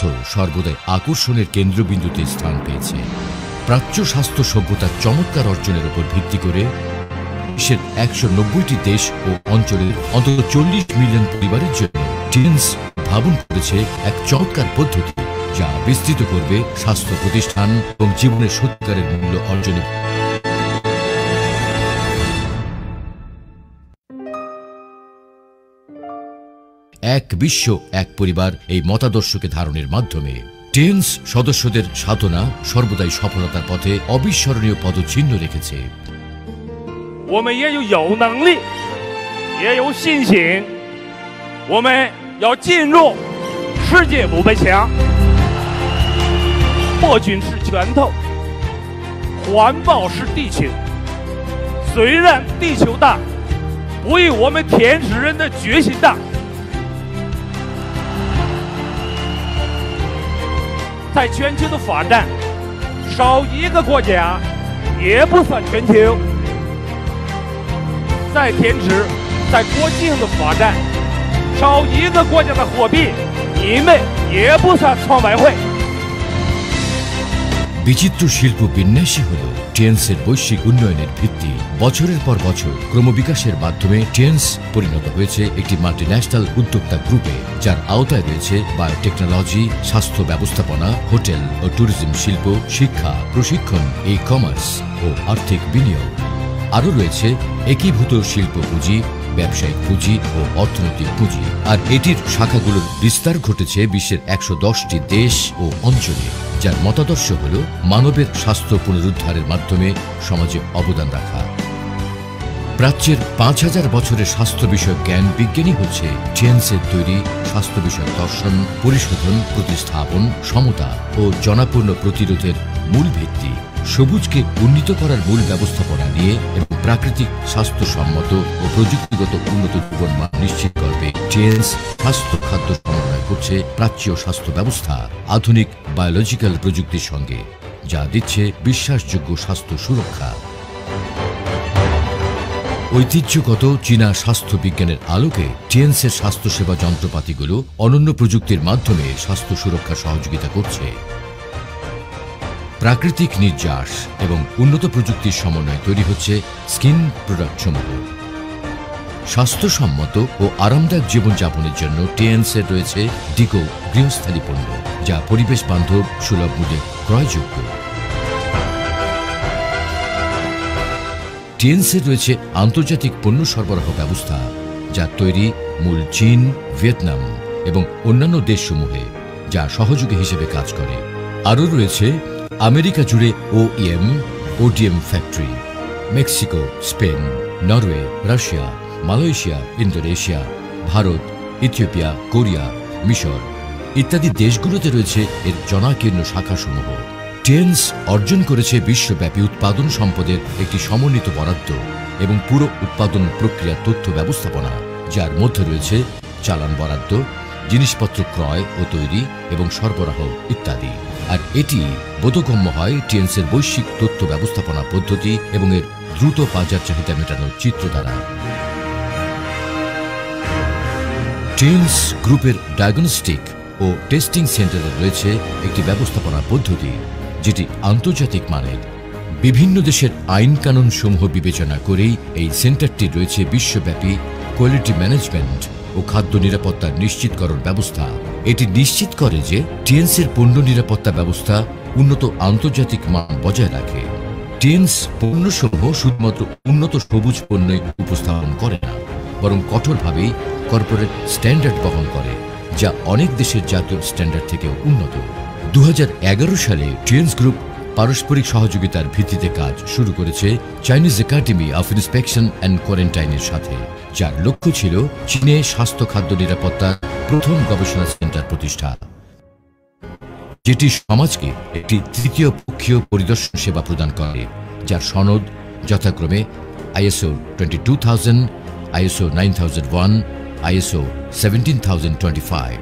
স্বাস্থ্য সর্বদাই আকর্ষণের কেন্দ্রবিন্দুতে স্থান পেয়েছে প্রাচ্য স্বাস্থ্য সভ্যতার চমৎকার অর্জনের উপর ভিত্তি করে বিশ্বের একশো নব্বইটি দেশ ও অঞ্চলের অন্তত চল্লিশ মিলিয়ন পরিবারের জন্য টেন্স ভাবন করেছে এক চমৎকার পদ্ধতি যা বিস্তৃত করবে স্বাস্থ্য প্রতিষ্ঠান এবং জীবনের সত্যিকারের মূল্য অর্জনের এক বিশ্ব এক পরিবার এই মতাদর্শকে ধারণের মাধ্যমে টেন্স সদস্যদের সাধনা সর্বদাই সফলতার পথে অবিস্মরণীয় পদচিহ্ন রেখেছে 我们也有有能力，也有信心，我们要进入世界五百强。破军是拳头，环抱是地球。虽然地球大，不与我们天使人的决心大。在全球的发展，少一个国家也不算全球；在天职，在国际上的发展，少一个国家的货币，你们也不算创外汇。টিএনসের বৈশ্বিক উন্নয়নের ভিত্তি বছরের পর বছর ক্রমবিকাশের মাধ্যমে টিএনস পরিণত হয়েছে একটি মাল্টিন্যাশনাল উদ্যোক্তা গ্রুপে যার আওতায় রয়েছে বায়োটেকনোলজি স্বাস্থ্য ব্যবস্থাপনা হোটেল ও ট্যুরিজম শিল্প শিক্ষা প্রশিক্ষণ ই কমার্স ও আর্থিক বিনিয়োগ আরও রয়েছে একীভূত শিল্প পুঁজি ব্যবসায়িক পুঁজি ও অর্থনৈতিক পুঁজি আর এটির শাখাগুলোর বিস্তার ঘটেছে বিশ্বের একশো দশটি দেশ ও অঞ্চলে যার মতাদর্শ হল মানবের স্বাস্থ্য পুনরুদ্ধারের মাধ্যমে সমাজে অবদান রাখা প্রাচ্যের পাঁচ হাজার বছরের স্বাস্থ্য বিষয়ক জ্ঞান বিজ্ঞানী হচ্ছে জেন্সের তৈরি স্বাস্থ্য বিষয়ক দর্শন পরিশোধন প্রতিস্থাপন সমতা ও জনাপূর্ণ প্রতিরোধের মূল ভিত্তি সবুজকে উন্নীত করার মূল ব্যবস্থাপনা নিয়ে এবং প্রাকৃতিক স্বাস্থ্যসম্মত ও প্রযুক্তিগত উন্নত জীবনমান নিশ্চিত করবে চেন্স স্বাস্থ্য খাদ্য সমন্বয় করছে প্রাচ্য স্বাস্থ্য ব্যবস্থা আধুনিক বায়োলজিক্যাল প্রযুক্তির সঙ্গে যা দিচ্ছে বিশ্বাসযোগ্য স্বাস্থ্য সুরক্ষা ঐতিহ্যগত চীনা স্বাস্থ্য বিজ্ঞানের আলোকে টিএনসের স্বাস্থ্যসেবা যন্ত্রপাতিগুলো অনন্য প্রযুক্তির মাধ্যমে স্বাস্থ্য সুরক্ষা সহযোগিতা করছে প্রাকৃতিক নির্যাস এবং উন্নত প্রযুক্তির সমন্বয়ে তৈরি হচ্ছে স্কিন প্রোডাক্ট সমূহ স্বাস্থ্যসম্মত ও আরামদায়ক জীবনযাপনের জন্য টিএনসের রয়েছে ডিকো গৃহস্থালী পণ্য যা পরিবেশ বান্ধব সুলভ মূল্যে ক্রয়যোগ্য টিএনসের রয়েছে আন্তর্জাতিক পণ্য সরবরাহ ব্যবস্থা যা তৈরি মূল চীন ভিয়েতনাম এবং অন্যান্য দেশসমূহে যা সহযোগী হিসেবে কাজ করে আরও রয়েছে আমেরিকা জুড়ে OEM ODM factory Mexico Spain Norway Russia Malaysia Indonesia Bharat Ethiopia Korea মিশর ইত্যাদি দেশগুলোতে রয়েছে এর জনাকীর্ণ শাখাসমূহ টেন্স অর্জন করেছে বিশ্বব্যাপী উৎপাদন সম্পদের একটি সমন্বিত বরাদ্দ এবং পুরো উৎপাদন প্রক্রিয়া তথ্য ব্যবস্থাপনা যার মধ্যে রয়েছে চালান বরাদ্দ জিনিসপত্র ক্রয় ও তৈরি এবং সরবরাহ ইত্যাদি আর এটি বোধগম্য হয় টিএনসির বৈশ্বিক তথ্য ব্যবস্থাপনা পদ্ধতি এবং এর দ্রুত বাজার চাহিদা মেটানোর চিত্র দ্বারা টিএনস গ্রুপের ডায়াগনস্টিক ও টেস্টিং সেন্টারে রয়েছে একটি ব্যবস্থাপনা পদ্ধতি যেটি আন্তর্জাতিক মানের বিভিন্ন দেশের আইন কানুন সমূহ বিবেচনা করেই এই সেন্টারটি রয়েছে বিশ্বব্যাপী কোয়ালিটি ম্যানেজমেন্ট ও খাদ্য নিরাপত্তা নিশ্চিতকরণ ব্যবস্থা এটি নিশ্চিত করে যে টিএনসির পণ্য নিরাপত্তা ব্যবস্থা উন্নত আন্তর্জাতিক মান বজায় রাখে টিএনস পণ্যসমূহ শুধুমাত্র উন্নত সবুজ পণ্যই উপস্থাপন করে না বরং কঠোরভাবেই কর্পোরেট স্ট্যান্ডার্ড বহন করে যা অনেক দেশের জাতীয় স্ট্যান্ডার্ড থেকেও উন্নত দু সালে টিএনস গ্রুপ পারস্পরিক সহযোগিতার ভিত্তিতে কাজ শুরু করেছে Chinese academy of inspection and কোয়ারেন্টাইনের সাথে যার লক্ষ্য ছিল চীনে স্বাস্থ্য খাদ্য নিরাপত্তা প্রথম গবেষণা সেন্টার প্রতিষ্ঠা যেটি সমাজকে একটি তৃতীয় পক্ষীয় পরিদর্শন সেবা প্রদান করে যার সনদ যথাক্রমে ISO twenty two thousand ISO nine thousand one ISO seventeen thousand twenty five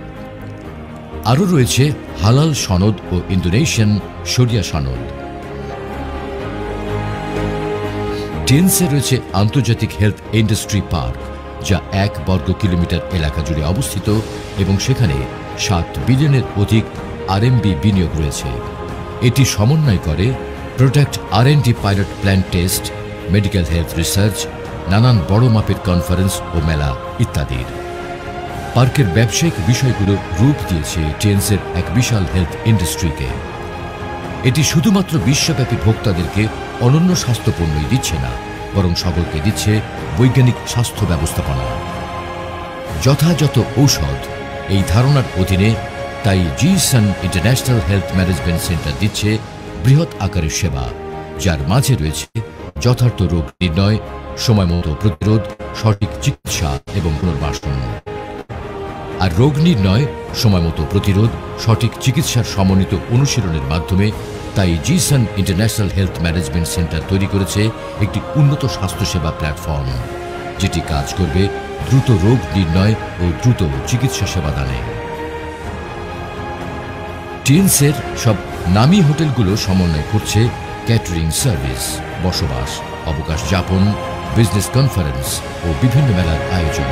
আরও রয়েছে হালাল সনদ ও ইন্দোনেশিয়ান সরিয়া সনদ টেন্সে রয়েছে আন্তর্জাতিক হেলথ ইন্ডাস্ট্রি পার্ক যা এক বর্গ কিলোমিটার এলাকা জুড়ে অবস্থিত এবং সেখানে সাত বিলিয়নের অধিক আরএমবি বিনিয়োগ রয়েছে এটি সমন্বয় করে প্রোডাক্ট আর and pilot plan test medical health research নানান বড় মাপের কনফারেন্স ও মেলা ইত্যাদির পার্কের ব্যবসায়িক বিষয়গুলো রূপ দিয়েছে টেন্সের এক বিশাল হেলথ ইন্ডাস্ট্রিকে এটি শুধুমাত্র বিশ্বব্যাপী ভোক্তাদেরকে অনন্য স্বাস্থ্য পণ্যই দিচ্ছে না বরং সকলকে দিচ্ছে বৈজ্ঞানিক স্বাস্থ্য ব্যবস্থাপনা যথাযথ ঔষধ এই ধারণার অধীনে তাই জি সান ইন্টারন্যাশনাল হেলথ ম্যানেজমেন্ট সেন্টার দিচ্ছে বৃহৎ আকারের সেবা যার মাঝে রয়েছে যথার্থ রোগ নির্ণয় সময় মতো প্রতিরোধ সঠিক চিকিৎসা এবং পুনর্বাসন আর রোগ নির্ণয় সময় মতো প্রতিরোধ সঠিক চিকিৎসার সমন্বিত অনুশীলনের মাধ্যমে তাই জিসান ইন্টারন্যাশনাল হেলথ ম্যানেজমেন্ট সেন্টার তৈরি করেছে একটি উন্নত স্বাস্থ্যসেবা প্ল্যাটফর্ম যেটি কাজ করবে দ্রুত রোগ নির্ণয় ও দ্রুত চিকিৎসা সেবা দানে টিএনসের সব নামী হোটেলগুলো সমন্বয় করছে ক্যাটারিং সার্ভিস বসবাস অবকাশ যাপন বিজনেস কনফারেন্স ও বিভিন্ন মেলার আয়োজন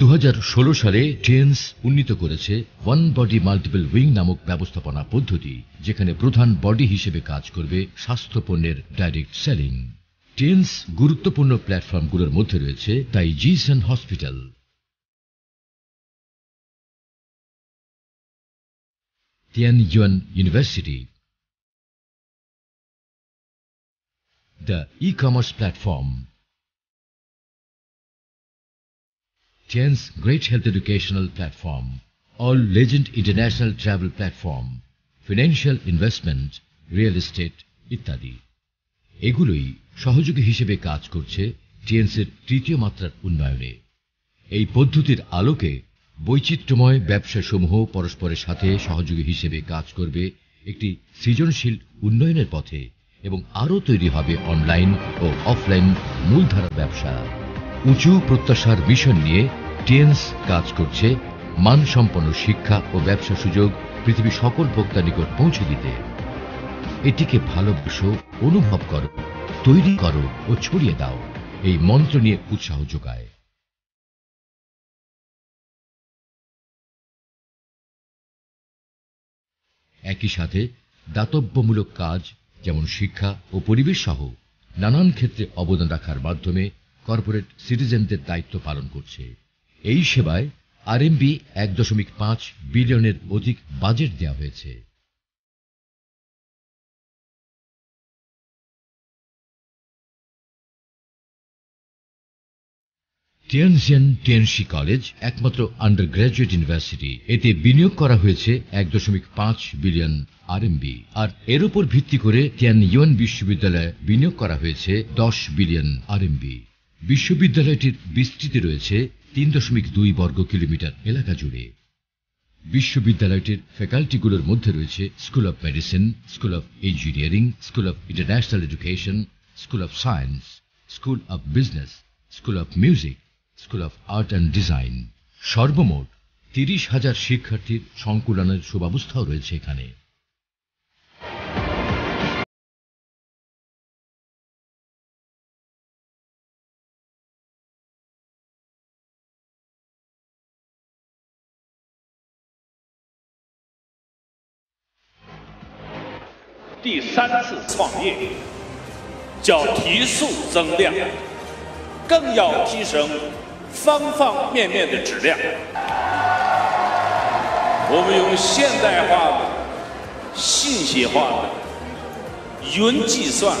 2016 সালে টেন্স উন্নীত করেছে ওয়ান বডি মাল্টিপল উইং নামক ব্যবস্থাপনা পদ্ধতি যেখানে প্রধান বডি হিসেবে কাজ করবে স্বাস্থ্য পণ্যের ডাইরেক্ট সেলিং টেন্স গুরুত্বপূর্ণ প্ল্যাটফর্মগুলোর মধ্যে রয়েছে তাই জিসন hospital Tian Yuan University, the e-commerce platform TEN's Great Health Educational Platform, All Legend International Travel Platform, financial investment real estate ইত্যাদি এগুলোই সহযোগী হিসেবে কাজ করছে টিএনসির তৃতীয় মাত্রার উন্নয়নে এই পদ্ধতির আলোকে বৈচিত্র্যময় ব্যবসাসমূহ পরস্পরের সাথে সহযোগী হিসেবে কাজ করবে একটি সৃজনশীল উন্নয়নের পথে এবং আরও তৈরি হবে অনলাইন ও অফলাইন মূলধারা ব্যবসা উঁচু প্রত্যাশার মিশন নিয়ে টিএনস কাজ করছে মানসম্পন্ন শিক্ষা ও ব্যবসা সুযোগ পৃথিবী সকল ভোক্তা নিকট পৌঁছে দিতে এটিকে ভালোবাসো অনুভব করো তৈরি করো ও ছড়িয়ে দাও এই মন্ত্র নিয়ে উৎসাহ যোগায় একই সাথে দাতব্যমূলক কাজ যেমন শিক্ষা ও পরিবেশ সহ নানান ক্ষেত্রে অবদান রাখার মাধ্যমে কর্পোরেট সিটিজেনদের দায়িত্ব পালন করছে এই সেবায় আরএমবি এক দশমিক পাঁচ বিলিয়নের অধিক বাজেট দেওয়া হয়েছে টিয়ানজিয়ান টিয়ানশি কলেজ একমাত্র আন্ডার গ্র্যাজুয়েট ইউনিভার্সিটি এতে বিনিয়োগ করা হয়েছে এক দশমিক পাঁচ বিলিয়ন আরএমবি আর এর উপর ভিত্তি করে টিয়ান ইউন বিশ্ববিদ্যালয়ে বিনিয়োগ করা হয়েছে দশ বিলিয়ন আরএমবি বিশ্ববিদ্যালয়টির বিস্তৃতি রয়েছে তিন দশমিক দুই বর্গ কিলোমিটার এলাকা জুড়ে বিশ্ববিদ্যালয়টির ফ্যাকাল্টিগুলোর মধ্যে রয়েছে school of medicine school of engineering school of international education school of science school of business school of music school of art and design সর্বমোট তিরিশ হাজার শিক্ষার্থীর সংকুলনের সুব্যবস্থাও রয়েছে এখানে 三次创业叫提速增量，更要提升方方面面的质量。我们用现代化的、信息化的、云计算、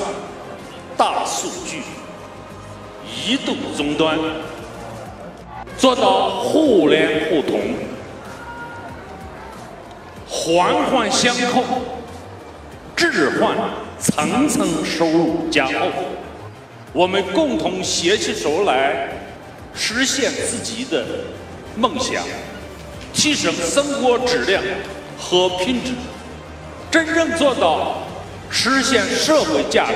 大数据、移动终端，做到互联互通，环环相扣。置换层层收入加厚，我们共同携起手来，实现自己的梦想，提升生活质量和品质，真正做到实现社会价值。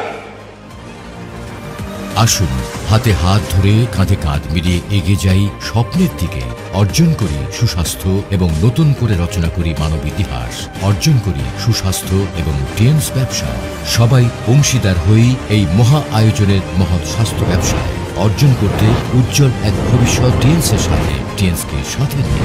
阿叔。হাতে হাত ধরে কাঁধে কাঁধ মিলিয়ে এগিয়ে যাই স্বপ্নের দিকে অর্জন করি সুস্বাস্থ্য এবং নতুন করে রচনা করি মানব ইতিহাস অর্জন করি সুস্বাস্থ্য এবং ডিএমস ব্যবসা সবাই অংশীদার হয়েই এই মহা আয়োজনের মহৎ স্বাস্থ্য ব্যবসায় অর্জন করতে উজ্জ্বল এক ভবিষ্যৎ ডিএনসের সাথে ডিএনসকে সাথে নিয়ে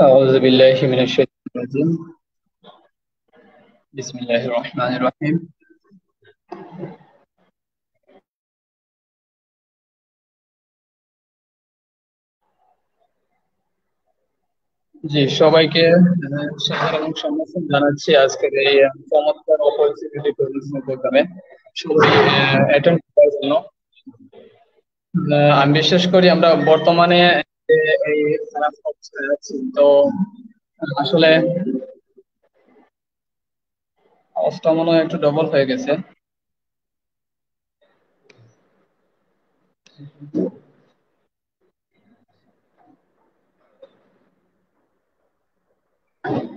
أعوذ بالله من الشيطان الرجيم بسم الله الرحمن الرحيم জি সবাইকে সাধারণ সম্মুখীন জানাচ্ছি আজকের এই চমৎকার অপরিচিত প্রোগ্রামে সবাই অ্যাটেন্ড করার জন্য আমি বিশ্বাস করি আমরা বর্তমানে তো আসলে অবস্থা মনে একটু ডবল হয়ে গেছে Thank you.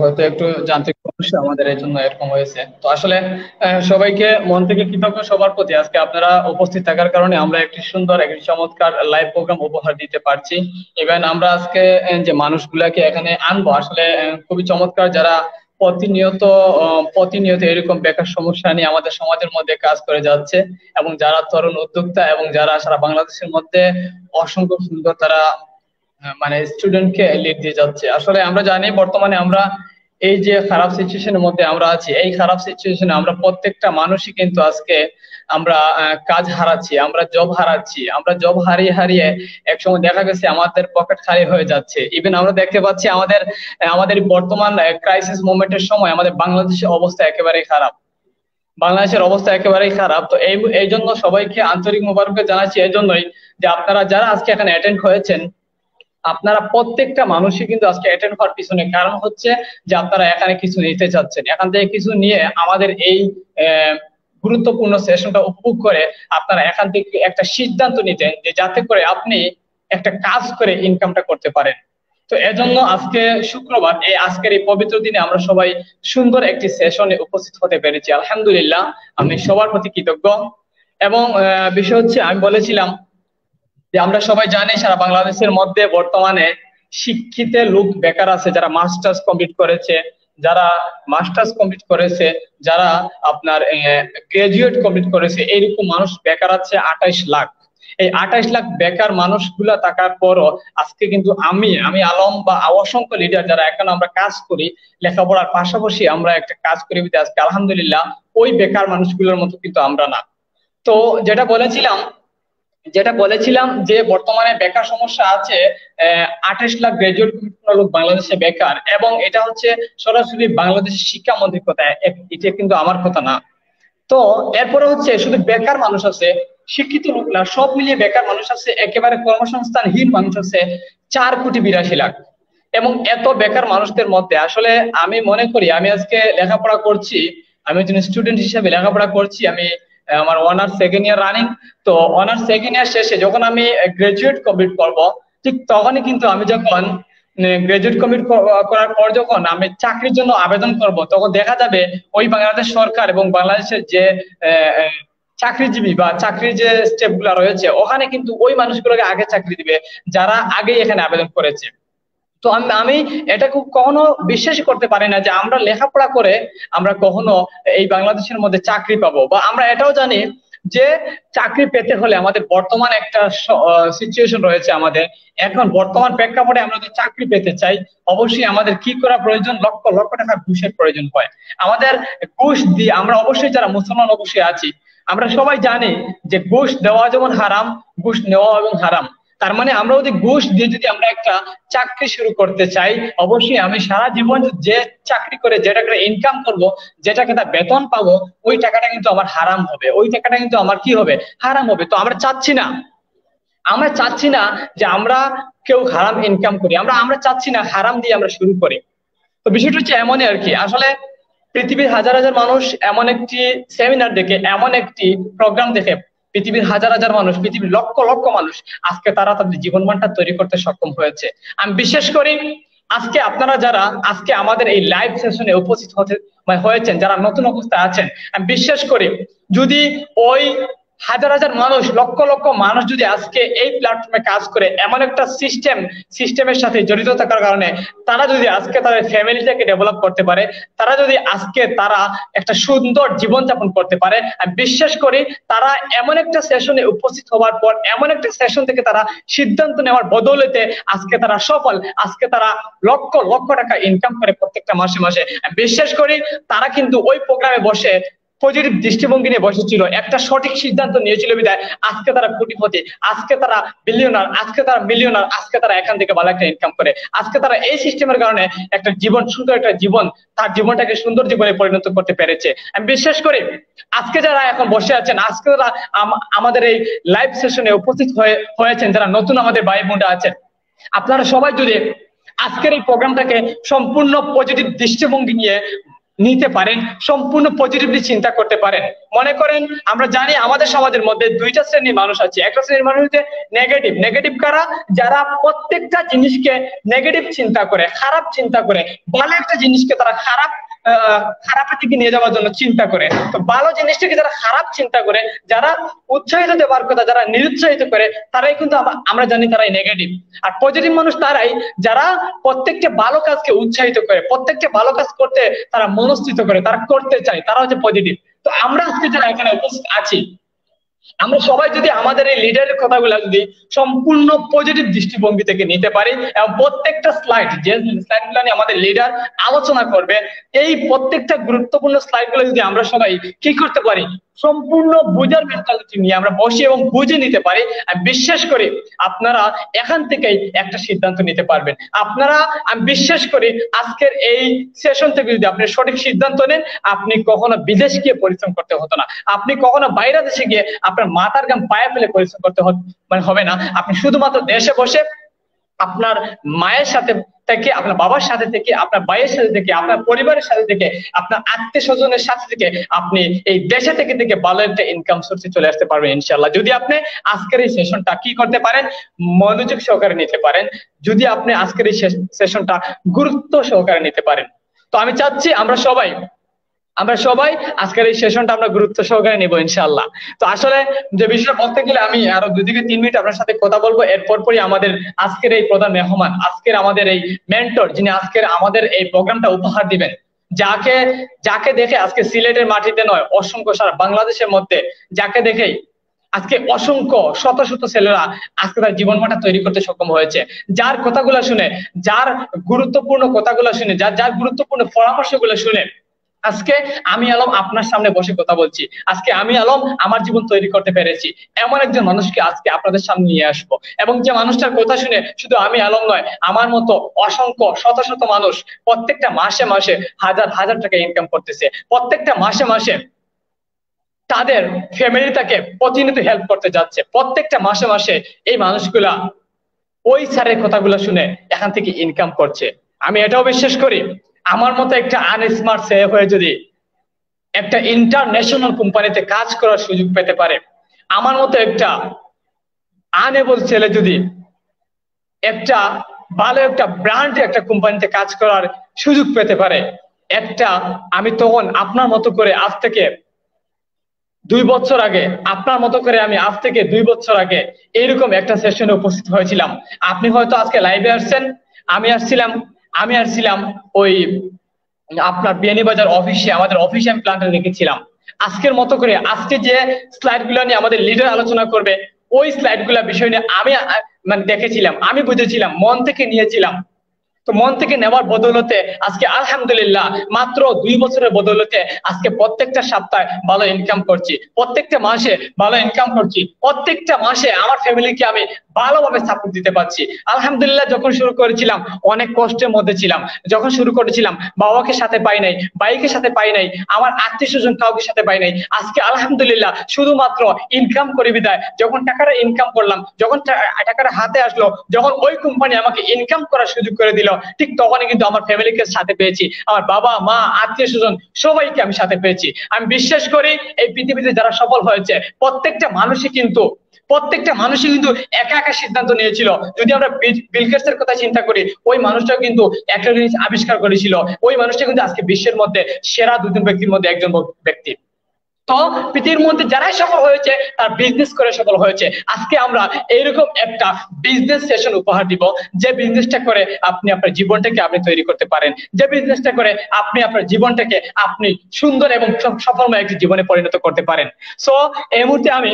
হয়তো একটু যান্ত্রিক সমস্যা আমাদের এই জন্য এরকম হয়েছে তো আসলে সবাইকে মন থেকে কৃতজ্ঞ সবার প্রতি আজকে আপনারা উপস্থিত থাকার কারণে আমরা একটি সুন্দর একটি চমৎকার লাইভ প্রোগ্রাম উপহার দিতে পারছি ইভেন আমরা আজকে যে মানুষগুলাকে এখানে আনবো আসলে খুবই চমৎকার যারা প্রতিনিয়ত প্রতিনিয়ত এরকম বেকার সমস্যা নিয়ে আমাদের সমাজের মধ্যে কাজ করে যাচ্ছে এবং যারা তরুণ উদ্যোক্তা এবং যারা সারা বাংলাদেশের মধ্যে অসংখ্য সুন্দর তারা মানে স্টুডেন্টকে লিড দিয়ে যাচ্ছে আসলে আমরা জানি বর্তমানে আমরা এই যে খারাপ সিচুয়েশনের মধ্যে আমরা আছি এই খারাপ সিচুয়েশনে আমরা প্রত্যেকটা মানুষই কিন্তু আজকে আমরা কাজ হারাচ্ছি আমরা জব হারাচ্ছি আমরা জব হারিয়ে হারিয়ে একসময় দেখা গেছে আমাদের পকেট খালি হয়ে যাচ্ছে ইভেন আমরা দেখতে পাচ্ছি আমাদের আমাদের বর্তমান ক্রাইসিস মোমেন্টের সময় আমাদের বাংলাদেশের অবস্থা একেবারেই খারাপ বাংলাদেশের অবস্থা একেবারেই খারাপ তো এই এই জন্য সবাইকে আন্তরিক মোবারকে জানাচ্ছি এই জন্যই যে আপনারা যারা আজকে এখানে অ্যাটেন্ড হয়েছেন আপনারা প্রত্যেকটা মানুষই কিন্তু আজকে অ্যাটেন্ড হওয়ার পিছনে কারণ হচ্ছে যে আপনারা এখানে কিছু নিতে চাচ্ছেন এখান থেকে কিছু নিয়ে আমাদের এই গুরুত্বপূর্ণ সেশনটা উপভোগ করে আপনারা এখান থেকে একটা সিদ্ধান্ত নিতেন যে যাতে করে আপনি একটা কাজ করে ইনকামটা করতে পারেন তো এজন্য আজকে শুক্রবার এই আজকের এই পবিত্র দিনে আমরা সবাই সুন্দর একটি সেশনে উপস্থিত হতে পেরেছি আলহামদুলিল্লাহ আমি সবার প্রতি কৃতজ্ঞ এবং বিষয় হচ্ছে আমি বলেছিলাম যে আমরা সবাই জানি সারা বাংলাদেশের মধ্যে বর্তমানে শিক্ষিত লোক বেকার আছে যারা মাস্টার্স কমপ্লিট করেছে যারা মাস্টার্স কমপ্লিট করেছে যারা আপনার গ্রাজুয়েট কমপ্লিট করেছে এইরকম মানুষ বেকার আছে আঠাইশ লাখ এই আঠাইশ লাখ বেকার মানুষগুলা থাকার পরও আজকে কিন্তু আমি আমি আলম বা অসংখ্য লিডার যারা এখন আমরা কাজ করি লেখাপড়ার পাশাপাশি আমরা একটা কাজ করি আজকে আলহামদুলিল্লাহ ওই বেকার মানুষগুলোর মতো কিন্তু আমরা না তো যেটা বলেছিলাম যেটা বলেছিলাম যে বর্তমানে বেকার সমস্যা আছে আঠাশ লাখ গ্রাজুয়েট লোক বাংলাদেশে বেকার এবং এটা হচ্ছে সরাসরি বাংলাদেশের শিক্ষা মন্ত্রীর কথা এটা কিন্তু আমার কথা না তো এরপরে হচ্ছে শুধু বেকার মানুষ আছে শিক্ষিত লোক না সব মিলিয়ে বেকার মানুষ আছে একেবারে কর্মসংস্থানহীন মানুষ আছে চার কোটি বিরাশি লাখ এবং এত বেকার মানুষদের মধ্যে আসলে আমি মনে করি আমি আজকে লেখাপড়া করছি আমি একজন স্টুডেন্ট হিসেবে লেখাপড়া করছি আমি আমার অনার্স সেকেন্ড ইয়ার রানিং তো অনার্স সেকেন্ড ইয়ার শেষে যখন আমি গ্রাজুয়েট কমপ্লিট করব ঠিক তখনই কিন্তু আমি যখন গ্রাজুয়েট eh, কমপ্লিট করার পর যখন আমি চাকরির জন্য আবেদন করব তখন দেখা যাবে ওই বাংলাদেশ সরকার এবং বাংলাদেশের যে eh, eh, চাকরিজীবী বা চাকরির যে স্টেপ রয়েছে ওখানে কিন্তু ওই মানুষগুলোকে আগে চাকরি দিবে যারা আগে এখানে আবেদন করেছে তো আমি এটা কখনো বিশ্বাস করতে পারি না যে আমরা লেখাপড়া করে আমরা কখনো এই বাংলাদেশের মধ্যে চাকরি পাবো বা আমরা এটাও জানি যে চাকরি পেতে হলে আমাদের বর্তমান একটা সিচুয়েশন রয়েছে আমাদের এখন বর্তমান প্রেক্ষাপটে আমরা যদি চাকরি পেতে চাই অবশ্যই আমাদের কি করা প্রয়োজন লক্ষ লক্ষ টাকা ঘুষের প্রয়োজন হয় আমাদের ঘুষ দিয়ে আমরা অবশ্যই যারা মুসলমান অবশ্যই আছি আমরা সবাই জানি যে ঘুষ দেওয়া যেমন হারাম ঘুষ নেওয়া এবং হারাম তার মানে আমরা যদি ঘুষ দিয়ে যদি আমরা একটা চাকরি শুরু করতে চাই অবশ্যই আমি সারা জীবন যে চাকরি করে যেটাকে ইনকাম করব যেটাকে তার বেতন পাবো ওই টাকাটা কিন্তু আমার হারাম হবে ওই টাকাটা কিন্তু আমার কি হবে হারাম হবে তো আমরা চাচ্ছি না আমরা চাচ্ছি না যে আমরা কেউ হারাম ইনকাম করি আমরা আমরা চাচ্ছি না হারাম দিয়ে আমরা শুরু করি তো বিষয়টা হচ্ছে এমনই আর কি আসলে পৃথিবীর হাজার হাজার মানুষ এমন একটি সেমিনার দেখে এমন একটি প্রোগ্রাম দেখে পৃথিবীর হাজার হাজার মানুষ পৃথিবীর লক্ষ লক্ষ মানুষ আজকে তারা তাদের জীবনমানটা তৈরি করতে সক্ষম হয়েছে আমি বিশ্বাস করি আজকে আপনারা যারা আজকে আমাদের এই লাইভ সেশনে উপস্থিত হতে হয়েছেন যারা নতুন অবস্থায় আছেন আমি বিশ্বাস করি যদি ওই হাজার হাজার মানুষ লক্ষ লক্ষ মানুষ যদি আজকে এই প্ল্যাটফর্মে কাজ করে এমন একটা সিস্টেম সিস্টেমের সাথে জড়িত থাকার কারণে তারা যদি আজকে তাদের ফ্যামিলিটাকে ডেভেলপ করতে পারে তারা যদি আজকে তারা একটা সুন্দর জীবনযাপন করতে পারে আমি বিশ্বাস করি তারা এমন একটা সেশনে উপস্থিত হওয়ার পর এমন একটা সেশন থেকে তারা সিদ্ধান্ত নেওয়ার বদলেতে আজকে তারা সফল আজকে তারা লক্ষ লক্ষ টাকা ইনকাম করে প্রত্যেকটা মাসে মাসে আমি বিশ্বাস করি তারা কিন্তু ওই প্রোগ্রামে বসে পজিটিভ দৃষ্টিভঙ্গি নিয়ে বসেছিল একটা সঠিক সিদ্ধান্ত নিয়েছিল বিদায় আজকে তারা কোটিপতি আজকে তারা বিলিয়নার আজকে তারা মিলিয়নার আজকে তারা এখান থেকে ভালো একটা ইনকাম করে আজকে তারা এই সিস্টেমের কারণে একটা জীবন সুন্দর একটা জীবন তার জীবনটাকে সুন্দর জীবনে পরিণত করতে পেরেছে আমি বিশ্বাস করি আজকে যারা এখন বসে আছেন আজকে যারা আমাদের এই লাইভ সেশনে উপস্থিত হয়ে হয়েছেন যারা নতুন আমাদের ভাই বোনরা আছেন আপনারা সবাই যদি আজকের এই প্রোগ্রামটাকে সম্পূর্ণ পজিটিভ দৃষ্টিভঙ্গি নিয়ে নিতে পারেন সম্পূর্ণ পজিটিভলি চিন্তা করতে পারেন মনে করেন আমরা জানি আমাদের সমাজের মধ্যে দুইটা শ্রেণীর মানুষ আছে একটা শ্রেণীর মানুষ হচ্ছে নেগেটিভ নেগেটিভ কারা যারা প্রত্যেকটা জিনিসকে নেগেটিভ চিন্তা করে খারাপ চিন্তা করে ভালো একটা জিনিসকে তারা খারাপ খারাপের দিকে নিয়ে যাওয়ার জন্য চিন্তা করে তো ভালো জিনিসটাকে যারা খারাপ চিন্তা করে যারা উৎসাহিত দেওয়ার কথা যারা নিরুৎসাহিত করে তারাই কিন্তু আমরা জানি তারাই নেগেটিভ আর পজিটিভ মানুষ তারাই যারা প্রত্যেকটা ভালো কাজকে উৎসাহিত করে প্রত্যেকটা ভালো কাজ করতে তারা মনস্থিত করে তারা করতে চায় তারা হচ্ছে পজিটিভ তো আমরা আজকে যারা এখানে উপস্থিত আছি আমরা সবাই যদি আমাদের এই লিডারের কথাগুলো যদি সম্পূর্ণ পজিটিভ দৃষ্টিভঙ্গি থেকে নিতে পারি এবং প্রত্যেকটা স্লাইড যে স্লাইডগুলো নিয়ে আমাদের লিডার আলোচনা করবে এই প্রত্যেকটা গুরুত্বপূর্ণ স্লাইডগুলো যদি আমরা সবাই কি করতে পারি সম্পূর্ণ বোঝার মেন্টালিটি নিয়ে আমরা বসে এবং বুঝে নিতে পারি আমি বিশ্বাস করি আপনারা এখান থেকেই একটা সিদ্ধান্ত নিতে পারবেন আপনারা আমি বিশ্বাস করি আজকের এই সেশন থেকে যদি আপনি সঠিক সিদ্ধান্ত নেন আপনি কখনো বিদেশ গিয়ে পরিশ্রম করতে হতো না আপনি কখনো বাইরে দেশে গিয়ে আপনার মাথার গাম পায়ে ফেলে পরিশ্রম করতে মানে হবে না আপনি শুধুমাত্র দেশে বসে আপনার মায়ের সাথে থেকে আপনার বাবার সাথে থেকে আপনার ভাইয়ের সাথে থেকে আপনার পরিবারের সাথে থেকে আপনার আত্মীয় স্বজনের সাথে থেকে আপনি এই দেশে থেকে থেকে ভালো একটা ইনকাম সোর্সে চলে আসতে পারবেন ইনশাল্লাহ যদি আপনি আজকের এই সেশনটা কি করতে পারেন মনোযোগ সহকারে নিতে পারেন যদি আপনি আজকের এই সেশনটা গুরুত্ব সহকারে নিতে পারেন তো আমি চাচ্ছি আমরা সবাই আমরা সবাই আজকের এই সেশনটা আমরা গুরুত্ব সহকারে নেবো ইনশাল্লাহ তো আসলে যে বিষয়টা বলতে গেলে আমি আরো দুই থেকে তিন মিনিট আপনার সাথে কথা বলবো এরপর পরই আমাদের আজকের এই প্রধান মেহমান আজকের আমাদের এই মেন্টর যিনি আজকের আমাদের এই প্রোগ্রামটা উপহার দিবেন যাকে যাকে দেখে আজকে সিলেটের মাটিতে নয় অসংখ্য সারা বাংলাদেশের মধ্যে যাকে দেখেই আজকে অসংখ্য শত শত ছেলেরা আজকে তার জীবনটা তৈরি করতে সক্ষম হয়েছে যার কথাগুলো শুনে যার গুরুত্বপূর্ণ কথাগুলো শুনে যার যার গুরুত্বপূর্ণ পরামর্শগুলো শুনে আজকে আমি আলম আপনার সামনে বসে কথা বলছি আজকে আমি আলম আমার জীবন তৈরি করতে পেরেছি এমন একজন মানুষকে আজকে আপনাদের সামনে নিয়ে আসবো এবং যে মানুষটার কথা শুনে শুধু আমি আলম নয় আমার মতো অসংখ্য শত শত মানুষ প্রত্যেকটা মাসে মাসে হাজার হাজার টাকা ইনকাম করতেছে প্রত্যেকটা মাসে মাসে তাদের ফ্যামিলিটাকে প্রতিনিয়ত হেল্প করতে যাচ্ছে প্রত্যেকটা মাসে মাসে এই মানুষগুলা ওই স্যারের কথাগুলো শুনে এখান থেকে ইনকাম করছে আমি এটাও বিশ্বাস করি আমার মতো একটা আনস্মার্ট সে হয়ে যদি একটা ইন্টারন্যাশনাল কোম্পানিতে কাজ করার সুযোগ পেতে পারে আমার মতো একটা আনএবল ছেলে যদি একটা ভালো একটা ব্র্যান্ড একটা কোম্পানিতে কাজ করার সুযোগ পেতে পারে একটা আমি তখন আপনার মতো করে আজ থেকে দুই বছর আগে আপনার মতো করে আমি আজ থেকে দুই বছর আগে এরকম একটা সেশনে উপস্থিত হয়েছিলাম আপনি হয়তো আজকে লাইভে আসছেন আমি আসছিলাম আমি আর ছিলাম ওই আপনার বাজার অফিসে আমাদের অফিসে আমি প্ল্যানটা রেখেছিলাম আজকের মতো করে আজকে যে স্লাইড গুলো নিয়ে আমাদের লিডার আলোচনা করবে ওই স্লাইড গুলা বিষয় নিয়ে আমি মানে দেখেছিলাম আমি বুঝেছিলাম মন থেকে নিয়েছিলাম তো মন থেকে নেওয়ার বদলতে আজকে আলহামদুলিল্লাহ মাত্র দুই বছরের বদলতে আজকে প্রত্যেকটা সপ্তাহে ভালো ইনকাম করছি প্রত্যেকটা মাসে ভালো ইনকাম করছি প্রত্যেকটা মাসে আমার ফ্যামিলিকে আমি ভালোভাবে সাপোর্ট দিতে পারছি আলহামদুলিল্লাহ যখন শুরু করেছিলাম অনেক কষ্টের মধ্যে ছিলাম যখন শুরু করেছিলাম বাবাকে সাথে পাই নাই বাইকের সাথে পাই নাই আমার আত্মীয় স্বজন কাউকে সাথে পাই নাই আজকে আলহামদুলিল্লাহ শুধুমাত্র ইনকাম করে বিদায় যখন টাকাটা ইনকাম করলাম যখন টাকাটা হাতে আসলো যখন ওই কোম্পানি আমাকে ইনকাম করার সুযোগ করে দিল ঠিক তখনই কিন্তু আমার ফ্যামিলিকে সাথে পেয়েছি আমার বাবা মা আত্মীয় স্বজন সবাইকে আমি সাথে পেয়েছি আমি বিশ্বাস করি এই পৃথিবীতে যারা সফল হয়েছে প্রত্যেকটা মানুষই কিন্তু প্রত্যেকটা মানুষই কিন্তু একা একা সিদ্ধান্ত নিয়েছিল যদি আমরা বিলগেটসের কথা চিন্তা করি ওই মানুষটাও কিন্তু একটা জিনিস আবিষ্কার করেছিল ওই মানুষটা কিন্তু আজকে বিশ্বের মধ্যে সেরা দুজন ব্যক্তির মধ্যে একজন ব্যক্তি তো পৃথিবীর মধ্যে যারাই সফল হয়েছে তার বিজনেস করে সফল হয়েছে আজকে আমরা এইরকম একটা বিজনেস সেশন উপহার দিব যে বিজনেসটা করে আপনি আপনার জীবনটাকে আপনি তৈরি করতে পারেন যে বিজনেসটা করে আপনি আপনার জীবনটাকে আপনি সুন্দর এবং সফলময় একটি জীবনে পরিণত করতে পারেন সো এই মুহূর্তে আমি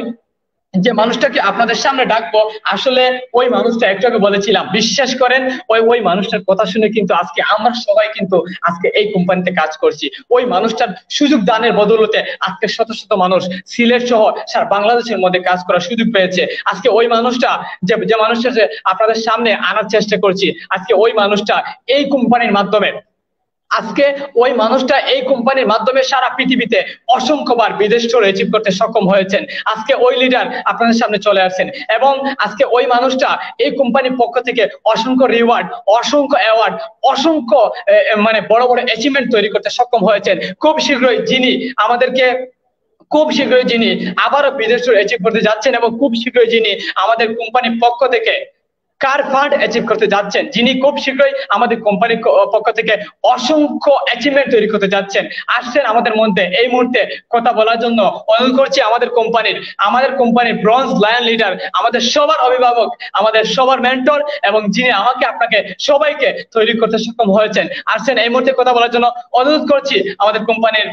যে মানুষটাকে আপনাদের সামনে ডাকবো আসলে ওই মানুষটা একটু বলেছিলাম বিশ্বাস করেন ওই ওই মানুষটার কথা শুনে কিন্তু আজকে আমরা সবাই কিন্তু আজকে এই কোম্পানিতে কাজ করছি ওই মানুষটার সুযোগ দানের বদলতে আজকে শত শত মানুষ সিলেট সহ সারা বাংলাদেশের মধ্যে কাজ করার সুযোগ পেয়েছে আজকে ওই মানুষটা যে যে মানুষটা আপনাদের সামনে আনার চেষ্টা করছি আজকে ওই মানুষটা এই কোম্পানির মাধ্যমে আজকে ওই মানুষটা এই কোম্পানির মাধ্যমে সারা পৃথিবীতে অসংখ্যবার বিদেশ ট্যুর অ্যাচিভ করতে সক্ষম হয়েছেন আজকে ওই লিডার আপনাদের সামনে চলে আসছেন এবং আজকে ওই মানুষটা এই কোম্পানির পক্ষ থেকে অসংখ্য রিওয়ার্ড অসংখ্য অ্যাওয়ার্ড অসংখ্য মানে বড় বড় অ্যাচিভমেন্ট তৈরি করতে সক্ষম হয়েছেন খুব শীঘ্রই যিনি আমাদেরকে খুব শীঘ্রই যিনি আবারও বিদেশ অ্যাচিভ করতে যাচ্ছেন এবং খুব শীঘ্রই যিনি আমাদের কোম্পানির পক্ষ থেকে কার ফান্ড অ্যাচিভ করতে যাচ্ছেন যিনি খুব শীঘ্রই আমাদের কোম্পানির পক্ষ থেকে অসংখ্য অ্যাচিভমেন্ট তৈরি করতে যাচ্ছেন আসছেন আমাদের মধ্যে এই মুহূর্তে কথা বলার জন্য অনুরোধ করছি আমাদের কোম্পানির আমাদের কোম্পানির ব্রঞ্জ লায়ন লিডার আমাদের সবার অভিভাবক আমাদের সবার মেন্টর এবং যিনি আমাকে আপনাকে সবাইকে তৈরি করতে সক্ষম হয়েছেন আসছেন এই মুহূর্তে কথা বলার জন্য অনুরোধ করছি আমাদের কোম্পানির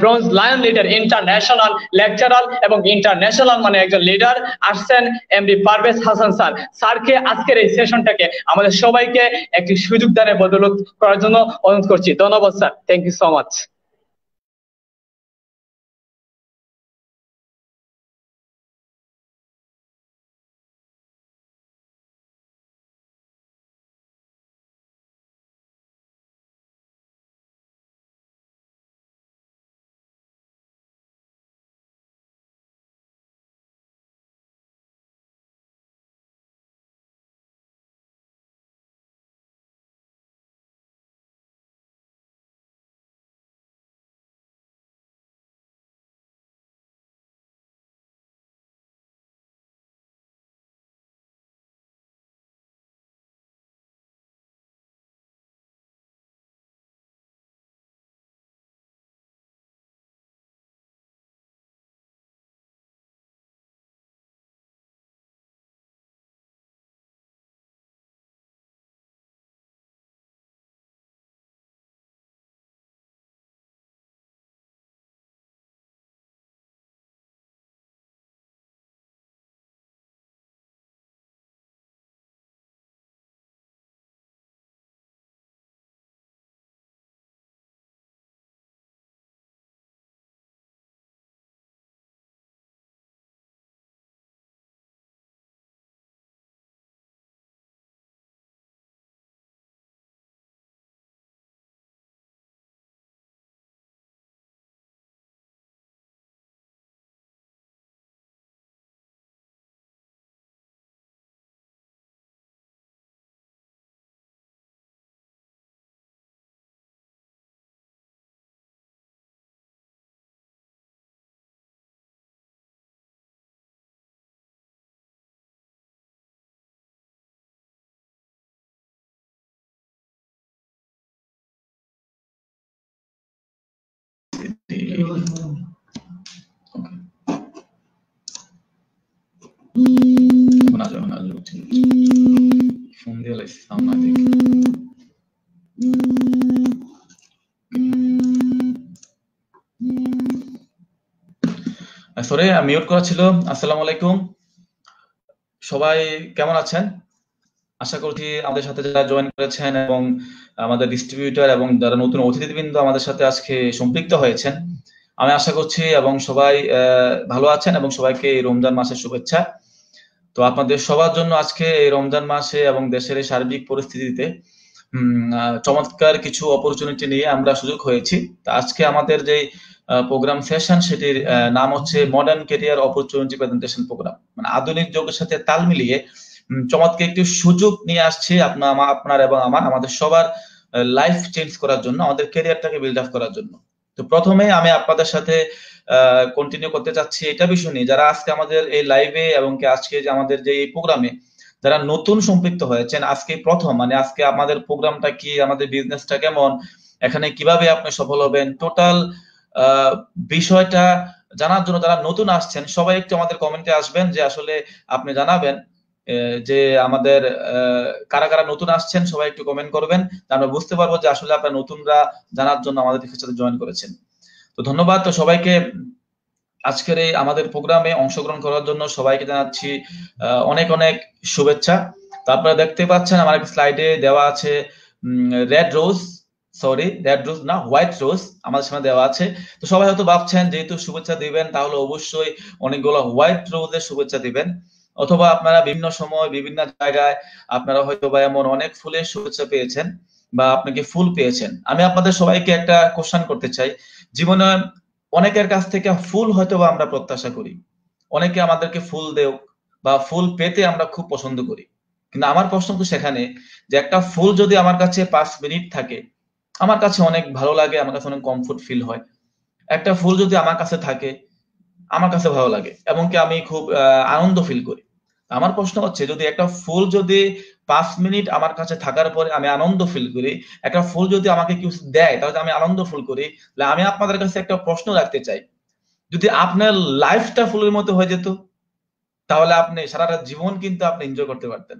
bronze lion leader international lecturer এবং ইন্টারন্যাশনাল মানে একজন লিডার আসছেন এমডি পারভেজ হাসান স্যার স্যারকে আজকের এই সেশনটাকে আমাদের সবাইকে একটি সুযোগ দানের বদলত করার জন্য অনুরোধ করছি ধন্যবাদ sir thank you so much Horácio, Horácio, Fundo de eleição, não tem sorry mute করা ছিল আসসালামু আলাইকুম সবাই কেমন আছেন আশা করছি আমাদের সাথে যারা জয়েন করেছেন এবং আমাদের ডিস্ট্রিবিউটর এবং যারা নতুন অতিথিবৃন্দ আমাদের সাথে আজকে সম্পৃক্ত হয়েছেন আমি আশা করছি এবং সবাই ভালো আছেন এবং সবাইকে এই রমজান মাসের শুভেচ্ছা তো আপনাদের সবার জন্য আজকে এই রমজান মাসে এবং দেশের এই সার্বিক পরিস্থিতিতে চমৎকার কিছু অপরচুনিটি নিয়ে আমরা সুযোগ হয়েছি তা আজকে আমাদের যে প্রোগ্রাম সেশন সেটির নাম হচ্ছে modern career opportunity presentation programme মানে আধুনিক যুগের সাথে তাল মিলিয়ে চমৎকার একটি সুযোগ নিয়ে আসছে আপনার আপনার এবং আমার আমাদের সবার লাইফ চেঞ্জ করার জন্য আমাদের কেরিয়ারটাকে বিল্ড আপ করার জন্য তো প্রথমে আমি আপনাদের সাথে কন্টিনিউ করতে চাচ্ছি এটা বিষয় নিয়ে যারা আজকে আমাদের এই লাইভে এবং কি আজকে যে আমাদের যে এই প্রোগ্রামে যারা নতুন সম্পৃক্ত হয়েছেন আজকে প্রথম মানে আজকে আমাদের প্রোগ্রামটা কি আমাদের বিজনেসটা কেমন এখানে কিভাবে আপনি সফল হবেন টোটাল বিষয়টা জানার জন্য যারা নতুন আসছেন সবাই একটু আমাদের কমেন্টে আসবেন যে আসলে আপনি জানাবেন যে আমাদের কারা কারা নতুন আসছেন সবাই একটু কমেন্ট করবেন আমরা বুঝতে পারবো যে আসলে আপনারা নতুনরা জানার জন্য আমাদের সাথে জয়েন করেছেন তো ধন্যবাদ তো সবাইকে আজকের এই আমাদের প্রোগ্রামে অংশগ্রহণ করার জন্য সবাইকে জানাচ্ছি অনেক অনেক শুভেচ্ছা তারপরে দেখতে পাচ্ছেন আমার এক স্লাইডে দেওয়া আছে red rose sorry red rose না হোয়াইট রোজ আমাদের সামনে দেওয়া আছে তো সবাই হয়তো ভাবছেন যেহেতু শুভেচ্ছা দিবেন তাহলে অবশ্যই অনেকগুলো হোয়াইট রোজের শুভেচ্ছা দিবেন অথবা আপনারা বিভিন্ন সময় বিভিন্ন জায়গায় আপনারা হয়তো বা এমন অনেক ফুলের শুভেচ্ছা পেয়েছেন বা আপনাকে ফুল পেয়েছেন আমি আপনাদের সবাইকে একটা কোশ্চেন করতে চাই জীবনে অনেকের কাছ থেকে ফুল হয়তো বা আমরা প্রত্যাশা করি অনেকে আমাদেরকে ফুল দেও বা ফুল পেতে আমরা খুব পছন্দ করি কিন্তু আমার প্রশ্ন তো সেখানে যে একটা ফুল যদি আমার কাছে পাঁচ মিনিট থাকে আমার কাছে অনেক ভালো লাগে আমার কাছে অনেক কমফোর্ট ফিল হয় একটা ফুল যদি আমার কাছে থাকে আমার কাছে ভালো লাগে এমনকি আমি খুব আনন্দ ফিল করি আমার প্রশ্ন হচ্ছে যদি একটা ফুল যদি পাঁচ মিনিট আমার কাছে থাকার পরে আমি আনন্দ ফিল করি একটা ফুল যদি আমাকে কিছু দেয় তাহলে আমি আনন্দ ফুল করি তাহলে আমি আপনাদের কাছে একটা প্রশ্ন রাখতে চাই যদি আপনার লাইফটা ফুলের মতো হয়ে যেত তাহলে আপনি সারাটা জীবন কিন্তু আপনি এনজয় করতে পারতেন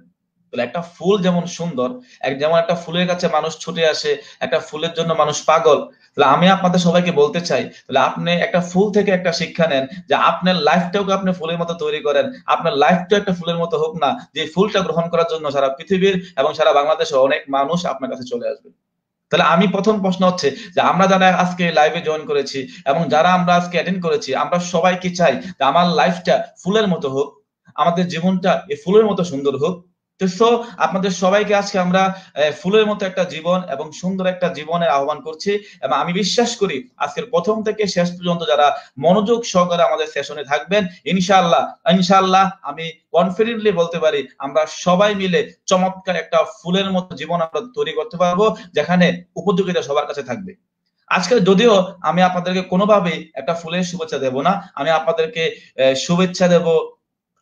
তাহলে একটা ফুল যেমন সুন্দর এক যেমন একটা ফুলের কাছে মানুষ ছুটে আসে একটা ফুলের জন্য মানুষ পাগল তাহলে আমি আপনাদের সবাইকে বলতে চাই তাহলে আপনি একটা ফুল থেকে একটা শিক্ষা নেন যে আপনার লাইফটাকে আপনি ফুলের মতো তৈরি করেন আপনার লাইফটা একটা ফুলের মতো হোক না যে ফুলটা গ্রহণ করার জন্য সারা পৃথিবীর এবং সারা বাংলাদেশে অনেক মানুষ আপনার কাছে চলে আসবে তাহলে আমি প্রথম প্রশ্ন হচ্ছে যে আমরা যারা আজকে লাইভে জয়েন করেছি এবং যারা আমরা আজকে অ্যাটেন্ড করেছি আমরা সবাই কি চাই যে আমার লাইফটা ফুলের মতো হোক আমাদের জীবনটা এই ফুলের মতো সুন্দর হোক তো আপনাদের সবাইকে আজকে আমরা ফুলের মতো একটা জীবন এবং সুন্দর একটা জীবনের আহ্বান করছি এবং আমি বিশ্বাস করি আজকের প্রথম থেকে শেষ পর্যন্ত যারা মনোযোগ সহকারে আমাদের সেশনে থাকবেন ইনশাআল্লাহ ইনশাআল্লাহ আমি কনফিডেন্টলি বলতে পারি আমরা সবাই মিলে চমৎকার একটা ফুলের মতো জীবন আমরা তৈরি করতে পারবো যেখানে উপযোগিতা সবার কাছে থাকবে আজকে যদিও আমি আপনাদেরকে কোনোভাবেই একটা ফুলের শুভেচ্ছা দেব না আমি আপনাদেরকে শুভেচ্ছা দেব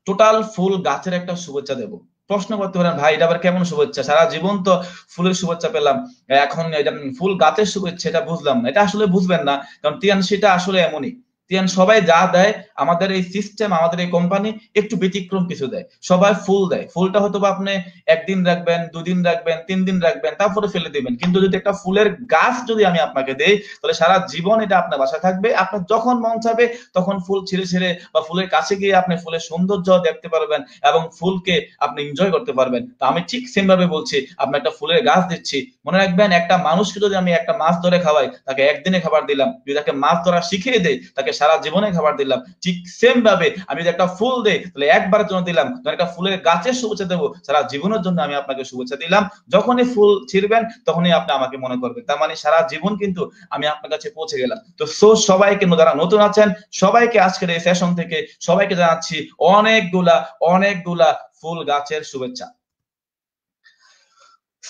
টোটাল ফুল গাছের একটা শুভেচ্ছা দেবো প্রশ্ন করতে পারেন ভাই এটা আবার কেমন শুভেচ্ছা সারা জীবন তো ফুলের শুভেচ্ছা পেলাম এখন এটা ফুল গাছের শুভেচ্ছা এটা বুঝলাম না এটা আসলে বুঝবেন না কারণ তিয়ান সেটা আসলে এমনই তিয়ান সবাই যা দেয় আমাদের এই সিস্টেম আমাদের এই কোম্পানি একটু ব্যতিক্রম কিছু দেয় সবাই ফুল দেয় ফুলটা হয়তো আপনি একদিন রাখবেন দুদিন রাখবেন তিন দিন রাখবেন তারপরে ফেলে দিবেন কিন্তু যদি একটা ফুলের গাছ যদি আমি আপনাকে দেই তাহলে সারা জীবন এটা আপনার বাসা থাকবে আপনার যখন মন চাবে তখন ফুল ছিঁড়ে ছিঁড়ে বা ফুলের কাছে গিয়ে আপনি ফুলের সৌন্দর্য দেখতে পারবেন এবং ফুলকে আপনি এনজয় করতে পারবেন তা আমি ঠিক সেম ভাবে বলছি আপনি একটা ফুলের গাছ দিচ্ছি মনে রাখবেন একটা মানুষকে যদি আমি একটা মাছ ধরে খাওয়াই তাকে একদিনে খাবার দিলাম যদি তাকে মাছ ধরা শিখিয়ে দেয় তাকে সারা জীবনে খাবার দিলাম ঠিক সেম ভাবে আমি যদি একটা ফুল দেই তাহলে একবারের জন্য দিলাম একটা ফুলের গাছের শুভেচ্ছা দেবো সারা জীবনের জন্য আমি আপনাকে শুভেচ্ছা দিলাম যখনই ফুল ছিঁড়বেন তখনই আপনি আমাকে মনে করবেন তার মানে সারা জীবন কিন্তু আমি আপনার কাছে পৌঁছে গেলাম তো সো সবাইকে যারা নতুন আছেন সবাইকে আজকের এই সেশন থেকে সবাইকে জানাচ্ছি অনেকগুলা অনেকগুলা ফুল গাছের শুভেচ্ছা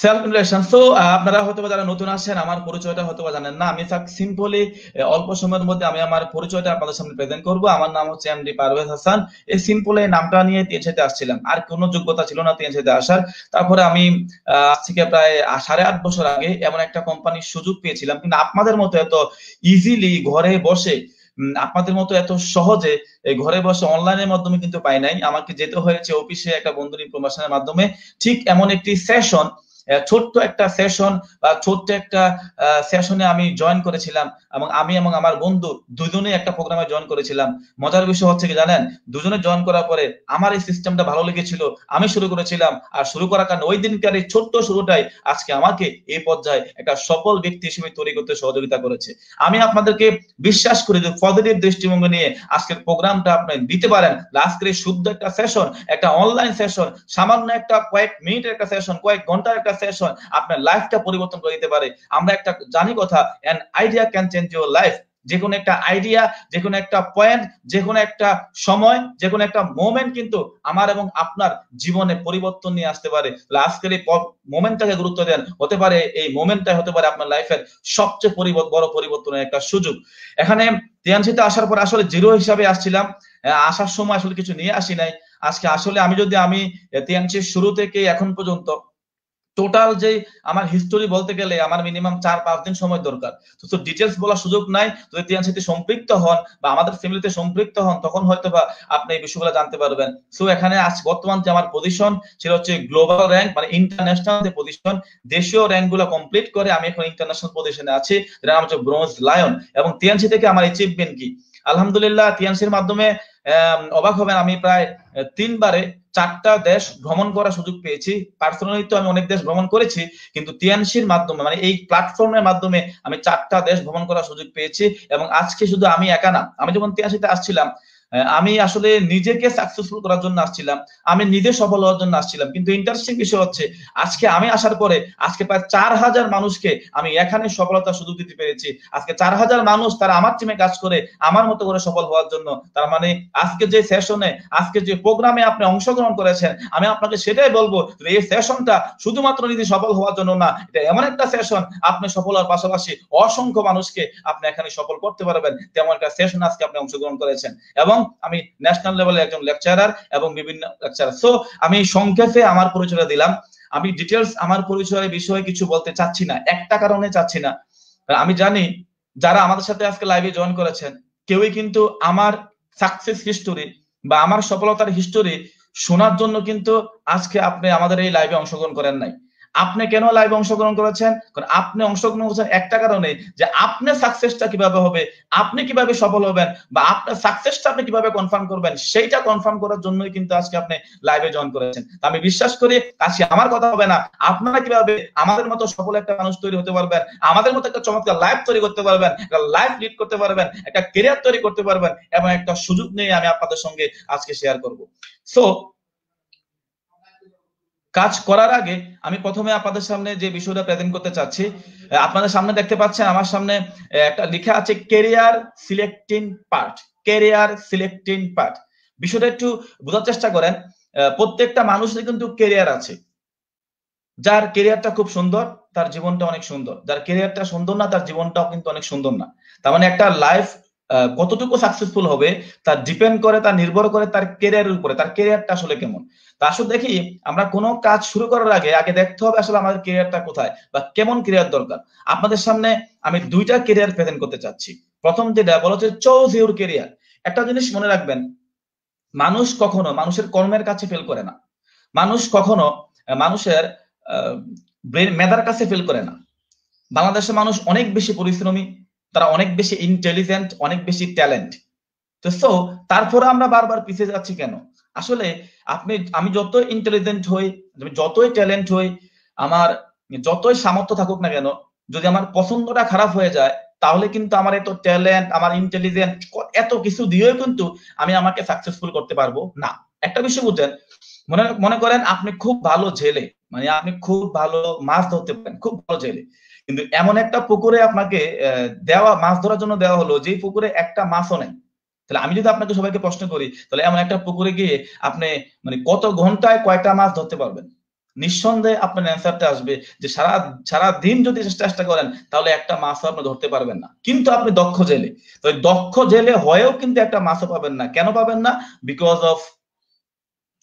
সেলফ ইমপ্রেশন সো আপনারা হয়তো যারা নতুন আসেন আমার পরিচয়টা হয়তো জানেন না আমি সিম্পলি অল্প সময়ের মধ্যে আমি আমার পরিচয়টা আপনাদের সামনে প্রেজেন্ট করব আমার নাম হচ্ছে এমডি পারভেজ হাসান এই সিম্পল এই নামটা নিয়ে তিনশাতে আসছিলাম আর কোনো যোগ্যতা ছিল না তিনশাতে আসার তারপরে আমি আজ থেকে প্রায় সাড়ে আট বছর আগে এমন একটা কোম্পানির সুযোগ পেয়েছিলাম কিন্তু আপনাদের মতো এত ইজিলি ঘরে বসে আপনাদের মতো এত সহজে ঘরে বসে অনলাইনের মাধ্যমে কিন্তু পাই নাই আমাকে যেতে হয়েছে অফিসে একটা বন্ধু ইনফরমেশনের মাধ্যমে ঠিক এমন একটি সেশন ছোট্ট একটা সেশন বা ছোট্ট একটা সেশনে আমি জয়েন করেছিলাম এবং আমি এবং আমার বন্ধু দুজনে একটা প্রোগ্রামে জয়েন করেছিলাম মজার বিষয় হচ্ছে কি জানেন দুজনে জয়েন করার পরে আমার এই সিস্টেমটা ভালো লেগেছিল আমি শুরু করেছিলাম আর শুরু করার কারণে ওই দিনকার এই ছোট্ট শুরুটাই আজকে আমাকে এই পর্যায়ে একটা সফল ব্যক্তি হিসেবে তৈরি করতে সহযোগিতা করেছে আমি আপনাদেরকে বিশ্বাস করি যে পজিটিভ দৃষ্টিভঙ্গি নিয়ে আজকের প্রোগ্রামটা আপনি দিতে পারেন আজকের এই শুদ্ধ একটা সেশন একটা অনলাইন সেশন সামান্য একটা কয়েক মিনিটের একটা সেশন কয়েক ঘন্টার একটা ট্রান্সলেশন আপনার লাইফটা পরিবর্তন করে দিতে পারে আমরা একটা জানি কথা an idea can change your life যে কোনো একটা আইডিয়া যে কোনো একটা পয়েন্ট যে কোনো একটা সময় যে কোনো একটা মোমেন্ট কিন্তু আমার এবং আপনার জীবনে পরিবর্তন নিয়ে আসতে পারে আজকের এই মোমেন্টটাকে গুরুত্ব দেন হতে পারে এই মোমেন্টটাই হতে পারে আপনার লাইফের সবচেয়ে বড় পরিবর্তনের একটা সুযোগ এখানে তিয়ানসিতে আসার পর আসলে জিরো হিসাবে আসছিলাম আসার সময় আসলে কিছু নিয়ে আসি নাই আজকে আসলে আমি যদি আমি তিয়ানসির শুরু থেকে এখন পর্যন্ত টোটাল যে আমার হিস্টোরি বলতে গেলে আমার মিনিমাম চার পাঁচ দিন সময় দরকার তো ডিটেলস বলার সুযোগ নাই যদি তিয়ান সাথে সম্পৃক্ত হন বা আমাদের ফ্যামিলিতে সম্পৃক্ত হন তখন হয়তো বা আপনি এই বিষয়গুলো জানতে পারবেন সো এখানে আজ বর্তমান যে আমার পজিশন সেটা হচ্ছে গ্লোবাল র্যাঙ্ক মানে ইন্টারন্যাশনাল যে পজিশন দেশীয় র্যাঙ্ক গুলো কমপ্লিট করে আমি এখন ইন্টারন্যাশনাল পজিশনে আছি যেটা নাম হচ্ছে ব্রোঞ্জ লায়ন এবং টিএনসি থেকে আমার অ্যাচিভমেন্ট কি আলহামদুলিল্লাহ টিএমসির মাধ্যমে অবাক হবেন আমি প্রায় তিনবারে চারটা দেশ ভ্রমণ করার সুযোগ পেয়েছি পার্সোনালি তো আমি অনেক দেশ ভ্রমণ করেছি কিন্তু টিএনসির মাধ্যমে মানে এই প্ল্যাটফর্মের মাধ্যমে আমি চারটা দেশ ভ্রমণ করার সুযোগ পেয়েছি এবং আজকে শুধু আমি একা না আমি যখন টিএনসিতে আসছিলাম আমি আসলে নিজেকে সাকসেসফুল করার জন্য আসছিলাম আমি নিজে সফল হওয়ার জন্য আসছিলাম কিন্তু ইন্টারেস্টিং বিষয় হচ্ছে আজকে আমি আসার পরে আজকে প্রায় চার হাজার মানুষকে আমি এখানে সফলতা সুযোগ দিতে পেরেছি আজকে চার হাজার মানুষ তারা আমার টিমে কাজ করে আমার মতো করে সফল হওয়ার জন্য তার মানে আজকে যে সেশনে আজকে যে প্রোগ্রামে আপনি অংশগ্রহণ করেছেন আমি আপনাকে সেটাই বলবো যে এই সেশনটা শুধুমাত্র নিজে সফল হওয়ার জন্য না এটা এমন একটা সেশন আপনি সফল হওয়ার পাশাপাশি অসংখ্য মানুষকে আপনি এখানে সফল করতে পারবেন তেমন একটা সেশন আজকে আপনি অংশগ্রহণ করেছেন এবং আমি ন্যাশনাল লেভেলে একজন লেকচারার এবং বিভিন্ন লেকচারার সো আমি সংক্ষেপে আমার পরিচয় দিলাম আমি ডিটেলস আমার পরিচয়ের বিষয়ে কিছু বলতে চাচ্ছি না একটা কারণে চাচ্ছি না আমি জানি যারা আমাদের সাথে আজকে লাইভে জয়েন করেছেন কেউই কিন্তু আমার সাকসেস হিস্টোরি বা আমার সফলতার হিস্টোরি শোনার জন্য কিন্তু আজকে আপনি আমাদের এই লাইভে অংশগ্রহণ করেন নাই আপনি কেন লাইভে অংশগ্রহণ করেছেন কারণ আপনি অংশগ্রহণ করেছেন একটা কারণে যে আপনার সাকসেসটা কিভাবে হবে আপনি কিভাবে সফল হবেন বা আপনার সাকসেসটা আপনি কিভাবে কনফার্ম করবেন সেইটা কনফার্ম করার জন্যই কিন্তু আজকে আপনি লাইভে জয়েন করেছেন আমি বিশ্বাস করি আজকে আমার কথা হবে না আপনারা কিভাবে আমাদের মতো সফল একটা মানুষ তৈরি হতে পারবেন আমাদের মতো একটা চমৎকার লাইফ তৈরি করতে পারবেন একটা লাইফ লিড করতে পারবেন একটা কেরিয়ার তৈরি করতে পারবেন এবং একটা সুযোগ নিয়ে আমি আপনাদের সঙ্গে আজকে শেয়ার করব সো কাজ করার আগে আমি প্রথমে আপনাদের সামনে যে বিষয়টা প্রেজেন্ট করতে চাচ্ছি আপনাদের সামনে দেখতে পাচ্ছেন আমার সামনে একটা লেখা আছে career selecting part career selecting part বিষয়টা একটু বোঝার চেষ্টা করেন প্রত্যেকটা মানুষের কিন্তু কেরিয়ার আছে যার কেরিয়ারটা খুব সুন্দর তার জীবনটা অনেক সুন্দর যার কেরিয়ারটা সুন্দর না তার জীবনটাও কিন্তু অনেক সুন্দর না তার মানে একটা লাইফ কতটুকু সাকসেসফুল হবে তা ডিপেন্ড করে তা নির্ভর করে তার কেরিয়ারের উপরে তার কেরিয়ারটা আসলে কেমন তা আসলে দেখি আমরা কোন কাজ শুরু করার আগে আগে দেখতে হবে আসলে আমাদের কেরিয়ারটা কোথায় বা কেমন কেরিয়ার দরকার আপনাদের সামনে আমি দুইটা কেরিয়ার প্রেজেন্ট করতে চাচ্ছি প্রথম যেটা বলা হচ্ছে চৌজ ইউর কেরিয়ার একটা জিনিস মনে রাখবেন মানুষ কখনো মানুষের কর্মের কাছে ফেল করে না মানুষ কখনো মানুষের মেধার কাছে ফেল করে না বাংলাদেশের মানুষ অনেক বেশি পরিশ্রমী তারা অনেক বেশি ইন্টেলিজেন্ট অনেক বেশি ট্যালেন্ট তো সো তারপরে আমরা বারবার পিছিয়ে যাচ্ছি কেন আসলে আপনি আমি যত ইন্টেলিজেন্ট হই যতই ট্যালেন্ট হই আমার যতই সামর্থ্য থাকুক না কেন যদি আমার পছন্দটা খারাপ হয়ে যায় তাহলে কিন্তু আমার এত ট্যালেন্ট আমার ইন্টেলিজেন্ট এত কিছু দিয়েও কিন্তু আমি আমাকে সাকসেসফুল করতে পারবো না একটা বিষয় বুঝেন মনে মনে করেন আপনি খুব ভালো জেলে মানে আপনি খুব ভালো মাছ ধরতে পারেন খুব ভালো জেলে কিন্তু এমন একটা পুকুরে আপনাকে দেওয়া মাছ ধরার জন্য দেওয়া হলো যে পুকুরে একটা মাছও নেই তাহলে আমি যদি আপনাকে সবাইকে প্রশ্ন করি তাহলে এমন একটা পুকুরে গিয়ে আপনি মানে কত ঘন্টায় কয়টা মাছ ধরতে পারবেন নিঃসন্দেহে আপনার অ্যান্সারটা আসবে যে সারা সারা দিন যদি চেষ্টা করেন তাহলে একটা মাছও আপনি ধরতে পারবেন না কিন্তু আপনি দক্ষ জেলে তো দক্ষ জেলে হয়েও কিন্তু একটা মাছও পাবেন না কেন পাবেন না বিকজ অফ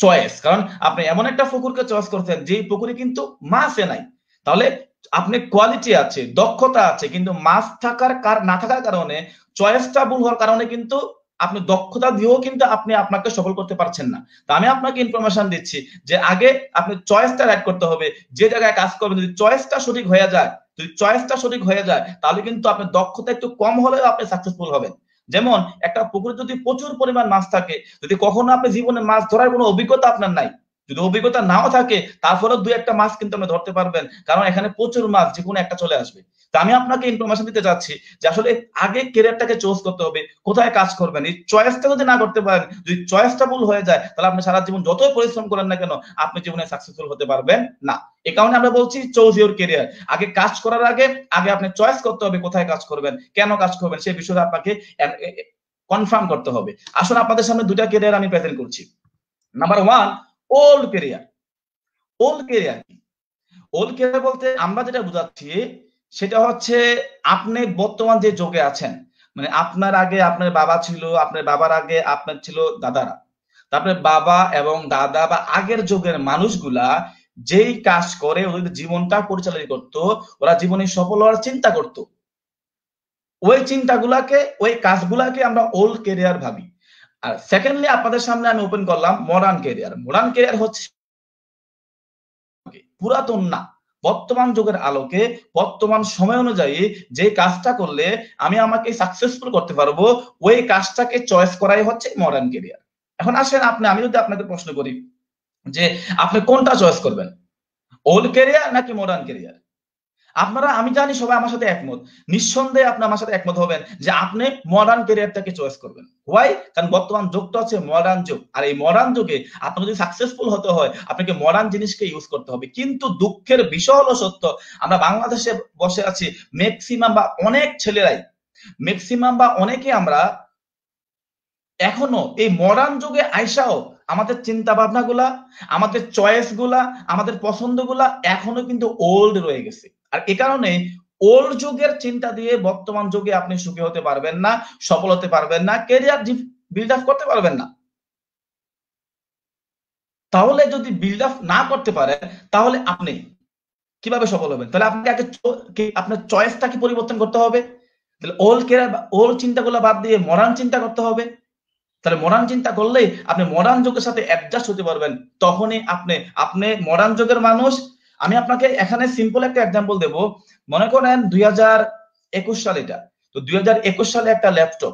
চয়েস কারণ আপনি এমন একটা পুকুরকে চয়েস করছেন যে পুকুরে কিন্তু মাছে নাই তাহলে আপনি কোয়ালিটি আছে দক্ষতা আছে কিন্তু মাস থাকার কার না থাকার কারণে চয়েসটা ভুল হওয়ার কারণে কিন্তু আপনি দক্ষতা দিয়েও কিন্তু আপনি আপনাকে সফল করতে পারছেন না তা আমি আপনাকে ইনফরমেশন দিচ্ছি যে আগে আপনি চয়েসটা রাইট করতে হবে যে জায়গায় কাজ করবেন যদি চয়েসটা সঠিক হয়ে যায় যদি চয়েসটা সঠিক হয়ে যায় তাহলে কিন্তু আপনার দক্ষতা একটু কম হলেও আপনি সাকসেসফুল হবেন যেমন একটা পুকুরে যদি প্রচুর পরিমাণ মাছ থাকে যদি কখনো আপনি জীবনে মাছ ধরার কোনো অভিজ্ঞতা আপনার নাই যদি অভিজ্ঞতা নাও থাকে তারপরেও দু একটা মাছ কিন্তু আপনি ধরতে পারবেন কারণ এখানে প্রচুর মাছ যে কোনো একটা চলে আসবে তো আমি আপনাকে ইনফরমেশন দিতে চাচ্ছি যে আসলে আগে কেরিয়ারটাকে চুজ করতে হবে কোথায় কাজ করবেন এই চয়েসটা যদি না করতে পারেন যদি চয়েসটা ভুল হয়ে যায় তাহলে আপনি সারা জীবন যতই পরিশ্রম করেন না কেন আপনি জীবনে সাকসেসফুল হতে পারবেন না এ কারণে আমরা বলছি চোজ ইউর কেরিয়ার আগে কাজ করার আগে আগে আপনি চয়েস করতে হবে কোথায় কাজ করবেন কেন কাজ করবেন সেই বিষয়ে আপনাকে কনফার্ম করতে হবে আসলে আপনাদের সামনে দুটা কেরিয়ার আমি প্রেজেন্ট করছি number one old career old career কি ওল্ড কেরিয়ার বলতে আমরা যেটা বোঝাচ্ছি সেটা হচ্ছে আপনি বর্তমান যে যোগে আছেন মানে আপনার আগে আপনার বাবা ছিল আপনার বাবার আগে আপনার ছিল দাদারা তারপরে বাবা এবং দাদা বা আগের যুগের মানুষগুলা যেই কাজ করে ওদের জীবনটা পরিচালিত করত ওরা জীবনে সফল হওয়ার চিন্তা করত ওই চিন্তাগুলাকে ওই কাজগুলাকে আমরা ওল্ড কেরিয়ার ভাবি আর সেকেন্ডলি আপনাদের সামনে আমি ওপেন করলাম মডার্ন কেরিয়ার মডার্ন কেরিয়ার হচ্ছে পুরাতন না বর্তমান যুগের আলোকে বর্তমান সময় অনুযায়ী যে কাজটা করলে আমি আমাকে সাকসেসফুল করতে পারবো ওই কাজটাকে চয়েস করাই হচ্ছে মডার্ন কেরিয়ার এখন আসেন আপনি আমি যদি আপনাকে প্রশ্ন করি যে আপনি কোনটা চয়েস করবেন ওল্ড কেরিয়ার নাকি মডার্ন কেরিয়ার আপনারা আমি জানি সবাই আমার সাথে একমত নিঃসন্দেহে আপনি আমার সাথে একমত হবেন যে আপনি মডার্ন ক্যারিয়ারটাকে চয়েস করবেন হোয়াই কারণ বর্তমান যুগটা হচ্ছে মডার্ন যুগ আর এই মডার্ন যুগে আপনি যদি সাকসেসফুল হতে হয় আপনাকে মডার্ন জিনিসকে ইউজ করতে হবে কিন্তু দুঃখের বিষয় হলো সত্য আমরা বাংলাদেশে বসে আছি ম্যাক্সিমাম বা অনেক ছেলেরাই ম্যাক্সিমাম বা অনেকে আমরা এখনো এই মডার্ন যুগে আইসাও আমাদের চিন্তা ভাবনা গুলা আমাদের চয়েস গুলা আমাদের পছন্দ গুলা এখনো কিন্তু ওল্ড রয়ে গেছে আর এ কারণে ওল্ড যুগের চিন্তা দিয়ে বর্তমান যুগে আপনি সুখী হতে পারবেন না সফল হতে পারবেন না কেরিয়ার বিল্ড আপ করতে পারবেন না তাহলে যদি বিল্ড আপ না করতে পারেন তাহলে আপনি কিভাবে সফল হবেন তাহলে আপনাকে আগে আপনার চয়েসটা কি পরিবর্তন করতে হবে তাহলে ওল্ড কেরিয়ার ওল্ড চিন্তাগুলো বাদ দিয়ে মরান চিন্তা করতে হবে তাহলে মরান চিন্তা করলেই আপনি মডার্ন যুগের সাথে অ্যাডজাস্ট হতে পারবেন তখনই আপনি আপনি মডার্ন যুগের মানুষ আমি আপনাকে এখানে সিম্পল একটা এক্সাম্পল দেব মনে করেন দুই হাজার একুশ সাল এটা তো দুই হাজার একুশ সালে একটা ল্যাপটপ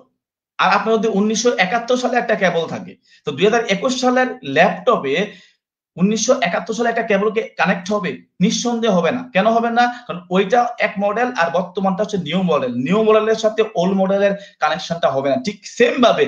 আর আপনার মধ্যে উনিশশো একাত্তর সালে একটা কেবল থাকে তো দুই হাজার একুশ সালের ল্যাপটপে উনিশশো একাত্তর সালে একটা কেবলকে কানেক্ট হবে নিঃসন্দেহ হবে না কেন হবে না কারণ ওইটা এক মডেল আর বর্তমানটা হচ্ছে নিউ মডেল নিউ মডেলের সাথে ওল্ড মডেলের কানেকশনটা হবে না ঠিক সেম ভাবে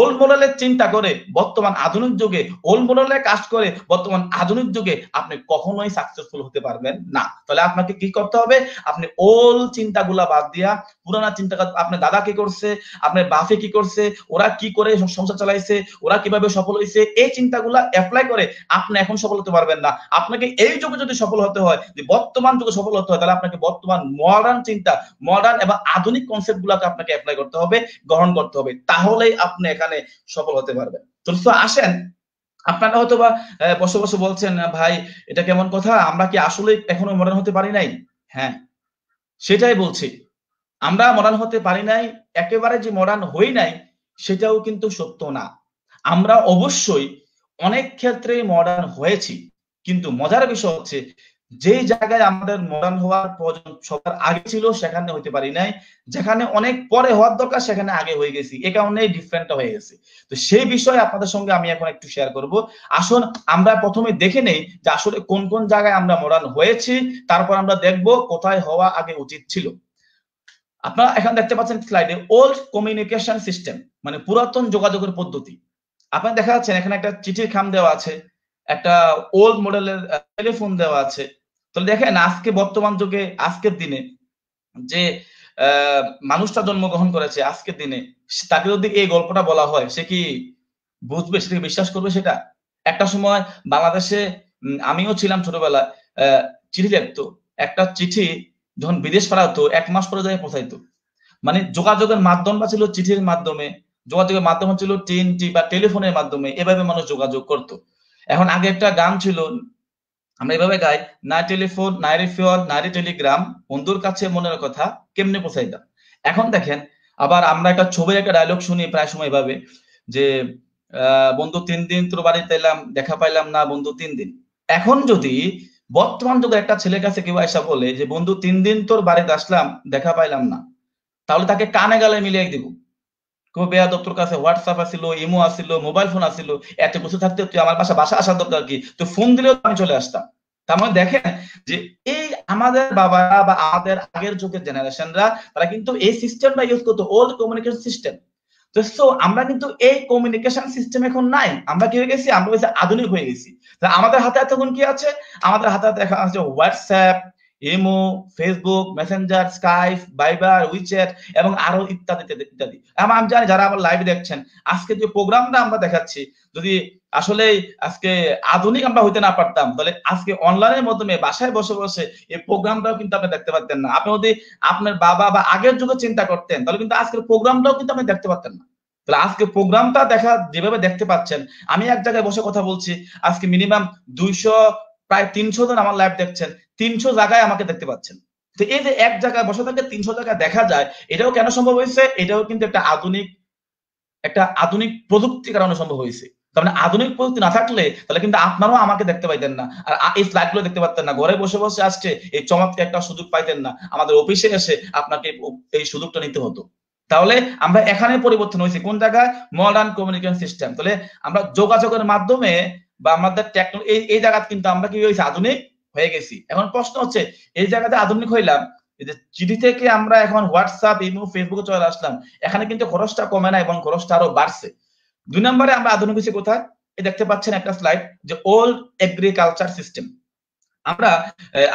ওল্ড মডেলের চিন্তা করে বর্তমান আধুনিক যুগে ওল্ড মডেলে কাজ করে বর্তমান আধুনিক যুগে আপনি কখনোই সাকসেসফুল হতে পারবেন না তাহলে আপনাকে কি করতে হবে আপনি ওল্ড চিন্তাগুলা বাদ দিয়া পুরানা চিন্তা আপনার দাদা কি করছে আপনার বাফে কি করছে ওরা কি করে সংসার চালাইছে ওরা কিভাবে সফল হয়েছে এই চিন্তাগুলা অ্যাপ্লাই করে আপনি এখন সফল হতে পারবেন না আপনাকে এই যুগে যদি সফল হতে হয় যে বর্তমান যুগে সফল হতে হয় তাহলে আপনাকে বর্তমান মডার্ন চিন্তা মডার্ন এবং আধুনিক কনসেপ্ট গুলাকে আপনাকে অ্যাপ্লাই করতে হবে গ্রহণ করতে হবে তাহলেই আপনি এখানে সেখানে সফল হতে পারবে তো আসেন আপনারা হয়তো বা বসে বসে বলছেন ভাই এটা কেমন কথা আমরা কি আসলে এখনো মডার্ন হতে পারি নাই হ্যাঁ সেটাই বলছি আমরা মডার্ন হতে পারি নাই একেবারে যে মডার্ন হই নাই সেটাও কিন্তু সত্য না আমরা অবশ্যই অনেক ক্ষেত্রে মডার্ন হয়েছি কিন্তু মজার বিষয় হচ্ছে যেই জায়গায় আমাদের মডার্ন হওয়ার প্রয়োজন সবার আগে ছিল সেখানে হইতে পারি নাই যেখানে অনেক পরে হওয়ার দরকার সেখানে আগে হয়ে গেছি এ কারণে ডিফারেন্ট হয়ে গেছে তো সেই বিষয়ে আপনাদের সঙ্গে আমি এখন একটু শেয়ার করব আসুন আমরা প্রথমে দেখে নেই যে আসলে কোন কোন জায়গায় আমরা মডার্ন হয়েছি তারপর আমরা দেখব কোথায় হওয়া আগে উচিত ছিল আপনারা এখন দেখতে পাচ্ছেন স্লাইডে ওল্ড কমিউনিকেশন সিস্টেম মানে পুরাতন যোগাযোগের পদ্ধতি আপনারা দেখা যাচ্ছেন এখানে একটা চিঠির খাম দেওয়া আছে একটা ওল্ড মডেলের টেলিফোন দেওয়া আছে তাহলে দেখেন আজকে বর্তমান যুগে আজকের দিনে যে মানুষটা জন্মগ্রহণ করেছে আজকের দিনে তাকে যদি এই গল্পটা বলা হয় সে কি বুঝবে সে বিশ্বাস করবে সেটা একটা সময় বাংলাদেশে আমিও ছিলাম ছোটবেলায় চিঠি লিখতো একটা চিঠি যখন বিদেশ পাঠাতো এক মাস পরে যায় পৌঁছাইতো মানে যোগাযোগের মাধ্যমটা ছিল চিঠির মাধ্যমে যোগাযোগের মাধ্যম ছিল টিএনটি বা টেলিফোনের মাধ্যমে এভাবে মানুষ যোগাযোগ করত এখন আগে একটা গান ছিল আমরা এভাবে গাই না টেলিফোন নাই রেফিওর নারী টেলিগ্রাম বন্ধুর কাছে মনের কথা কেমনে পৌঁছাইতাম এখন দেখেন আবার আমরা একটা ছবির একটা ডায়লগ শুনি প্রায় সময় এভাবে যে বন্ধু তিন দিন তোর বাড়িতে এলাম দেখা পাইলাম না বন্ধু তিন দিন এখন যদি বর্তমান যুগে একটা ছেলের কাছে কেউ আসা বলে যে বন্ধু তিন দিন তোর বাড়িতে আসলাম দেখা পাইলাম না তাহলে তাকে কানে গালে মিলিয়ে দিব কোনো বেয়াদব তোর কাছে হোয়াটসঅ্যাপ আসিল ইমো আসিল মোবাইল ফোন আসিল এত কিছু থাকতে তুই আমার বাসা বাসা আসার দরকার কি তো ফোন দিলেও আমি চলে আসতাম তার মানে দেখেন যে এই আমাদের বাবারা বা আমাদের আগের যুগের জেনারেশনরা তারা কিন্তু এই সিস্টেমটা ইউজ করতো ওল্ড কমিউনিকেশন সিস্টেম তো সো আমরা কিন্তু এই কমিউনিকেশন সিস্টেম এখন নাই আমরা কি হয়ে গেছি আমরা হয়েছে আধুনিক হয়ে গেছি আমাদের হাতে এতক্ষণ কি আছে আমাদের হাতে হাতে এখন আছে WhatsApp imo Facebook Messenger Skype Viber WeChat এবং আরো ইত্যাদি ইত্যাদি আমি জানি যারা আমার লাইভ দেখছেন আজকে যে প্রোগ্রামটা আমরা দেখাচ্ছি যদি আসলে আজকে আধুনিক আমরা হইতে না পারতাম তাহলে আজকে অনলাইনের মাধ্যমে বাসায় বসে বসে এই প্রোগ্রামটাও কিন্তু আপনি দেখতে পারতেন না আপনি যদি আপনার বাবা বা আগের যুগে চিন্তা করতেন তাহলে কিন্তু আজকের প্রোগ্রামটাও কিন্তু আপনি দেখতে পারতেন না তাহলে আজকে প্রোগ্রামটা দেখা যেভাবে দেখতে পাচ্ছেন আমি এক জায়গায় বসে কথা বলছি আজকে মিনিমাম দুইশো প্রায় তিনশো জন আমার লাইভ দেখছেন তিনশো জায়গায় আমাকে দেখতে পাচ্ছেন তো এই যে এক জায়গায় বসে থাকে তিনশো জায়গায় দেখা যায় এটাও কেন সম্ভব হয়েছে এটাও কিন্তু একটা আধুনিক একটা আধুনিক প্রযুক্তির কারণে সম্ভব হয়েছে তার মানে আধুনিক প্রযুক্তি না থাকলে তাহলে কিন্তু আপনারাও আমাকে দেখতে পাইতেন না আর এই স্লাইড গুলো দেখতে পারতেন না ঘরে বসে বসে আসছে এই চমৎকে একটা সুযোগ পাইতেন না আমাদের অফিসে এসে আপনাকে এই সুযোগটা নিতে হতো তাহলে আমরা এখানে পরিবর্তন হয়েছে কোন জায়গায় মডার্ন কমিউনিকেশন সিস্টেম তাহলে আমরা যোগাযোগের মাধ্যমে বা আমাদের টেকনোলজি এই জায়গাতে কিন্তু আমরা কি হয়েছি আধুনিক হয়ে গেছি এখন প্রশ্ন হচ্ছে এই জায়গাতে আধুনিক হইলাম চিঠি থেকে আমরা এখন হোয়াটসঅ্যাপ ইমো ফেসবুকে চলে আসলাম এখানে কিন্তু খরচটা কমে না এবং খরচটা আরো বাড়ছে দুই নম্বরে আমরা আধুনিক হয়েছি কোথায় দেখতে পাচ্ছেন একটা স্লাইড যে ওল্ড এগ্রিকালচার সিস্টেম আমরা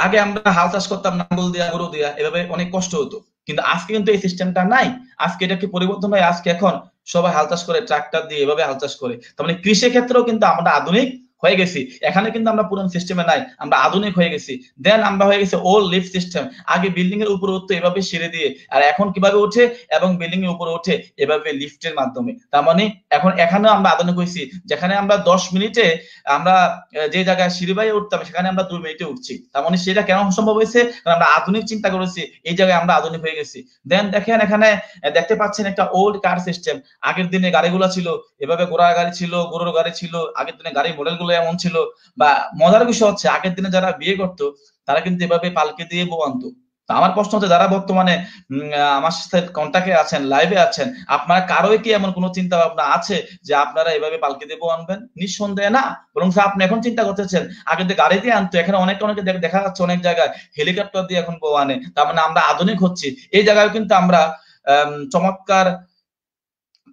আগে আমরা হাল চাষ করতাম নাঙ্গল দিয়া গরু দিয়া এভাবে অনেক কষ্ট হতো কিন্তু আজকে কিন্তু এই সিস্টেমটা নাই আজকে এটা কি পরিবর্তন হয় আজকে এখন সবাই হাল চাষ করে ট্রাক্টর দিয়ে এভাবে হাল চাষ করে তার মানে কৃষি ক্ষেত্রেও কিন্তু আমরা আধুনিক হয়ে গেছি এখানে কিন্তু আমরা পুরান সিস্টেমে নাই আমরা আধুনিক হয়ে গেছি দেন আমরা হয়ে গেছে ওল্ড লিফ সিস্টেম আগে বিল্ডিং এর উপরে উঠতো এভাবে সিঁড়ি দিয়ে আর এখন কিভাবে ওঠে এবং বিল্ডিং এর উপরে ওঠে এভাবে লিফটের মাধ্যমে তার মানে এখন এখানেও আমরা আধুনিক হয়েছি যেখানে আমরা দশ মিনিটে আমরা যে জায়গায় সিঁড়ি বাইয়ে উঠতাম সেখানে আমরা দুই মিনিটে উঠছি তার মানে সেটা কেন সম্ভব হয়েছে কারণ আমরা আধুনিক চিন্তা করেছি এই জায়গায় আমরা আধুনিক হয়ে গেছি দেন দেখেন এখানে দেখতে পাচ্ছেন একটা ওল্ড কার সিস্টেম আগের দিনে গাড়িগুলো ছিল এভাবে গোড়ার গাড়ি ছিল গরুর গাড়ি ছিল আগের দিনে গাড়ি মডেলগুলো গুলো এমন ছিল বা মজার বিষয় হচ্ছে আগের দিনে যারা বিয়ে করতো তারা কিন্তু এভাবে পালকে দিয়ে বউ আনতো আমার প্রশ্ন হচ্ছে যারা বর্তমানে আমার সাথে কন্ট্যাক্টে আছেন লাইভে আছেন আপনারা কারোই কি এমন কোন চিন্তা ভাবনা আছে যে আপনারা এভাবে পালকে দেবো আনবেন নিঃসন্দেহে না বরং আপনি এখন চিন্তা করতেছেন আগে তো গাড়ি দিয়ে আনতো এখানে অনেক অনেকে দেখা যাচ্ছে অনেক জায়গায় হেলিকপ্টার দিয়ে এখন বউ আনে তার মানে আমরা আধুনিক হচ্ছি এই জায়গায় কিন্তু আমরা চমৎকার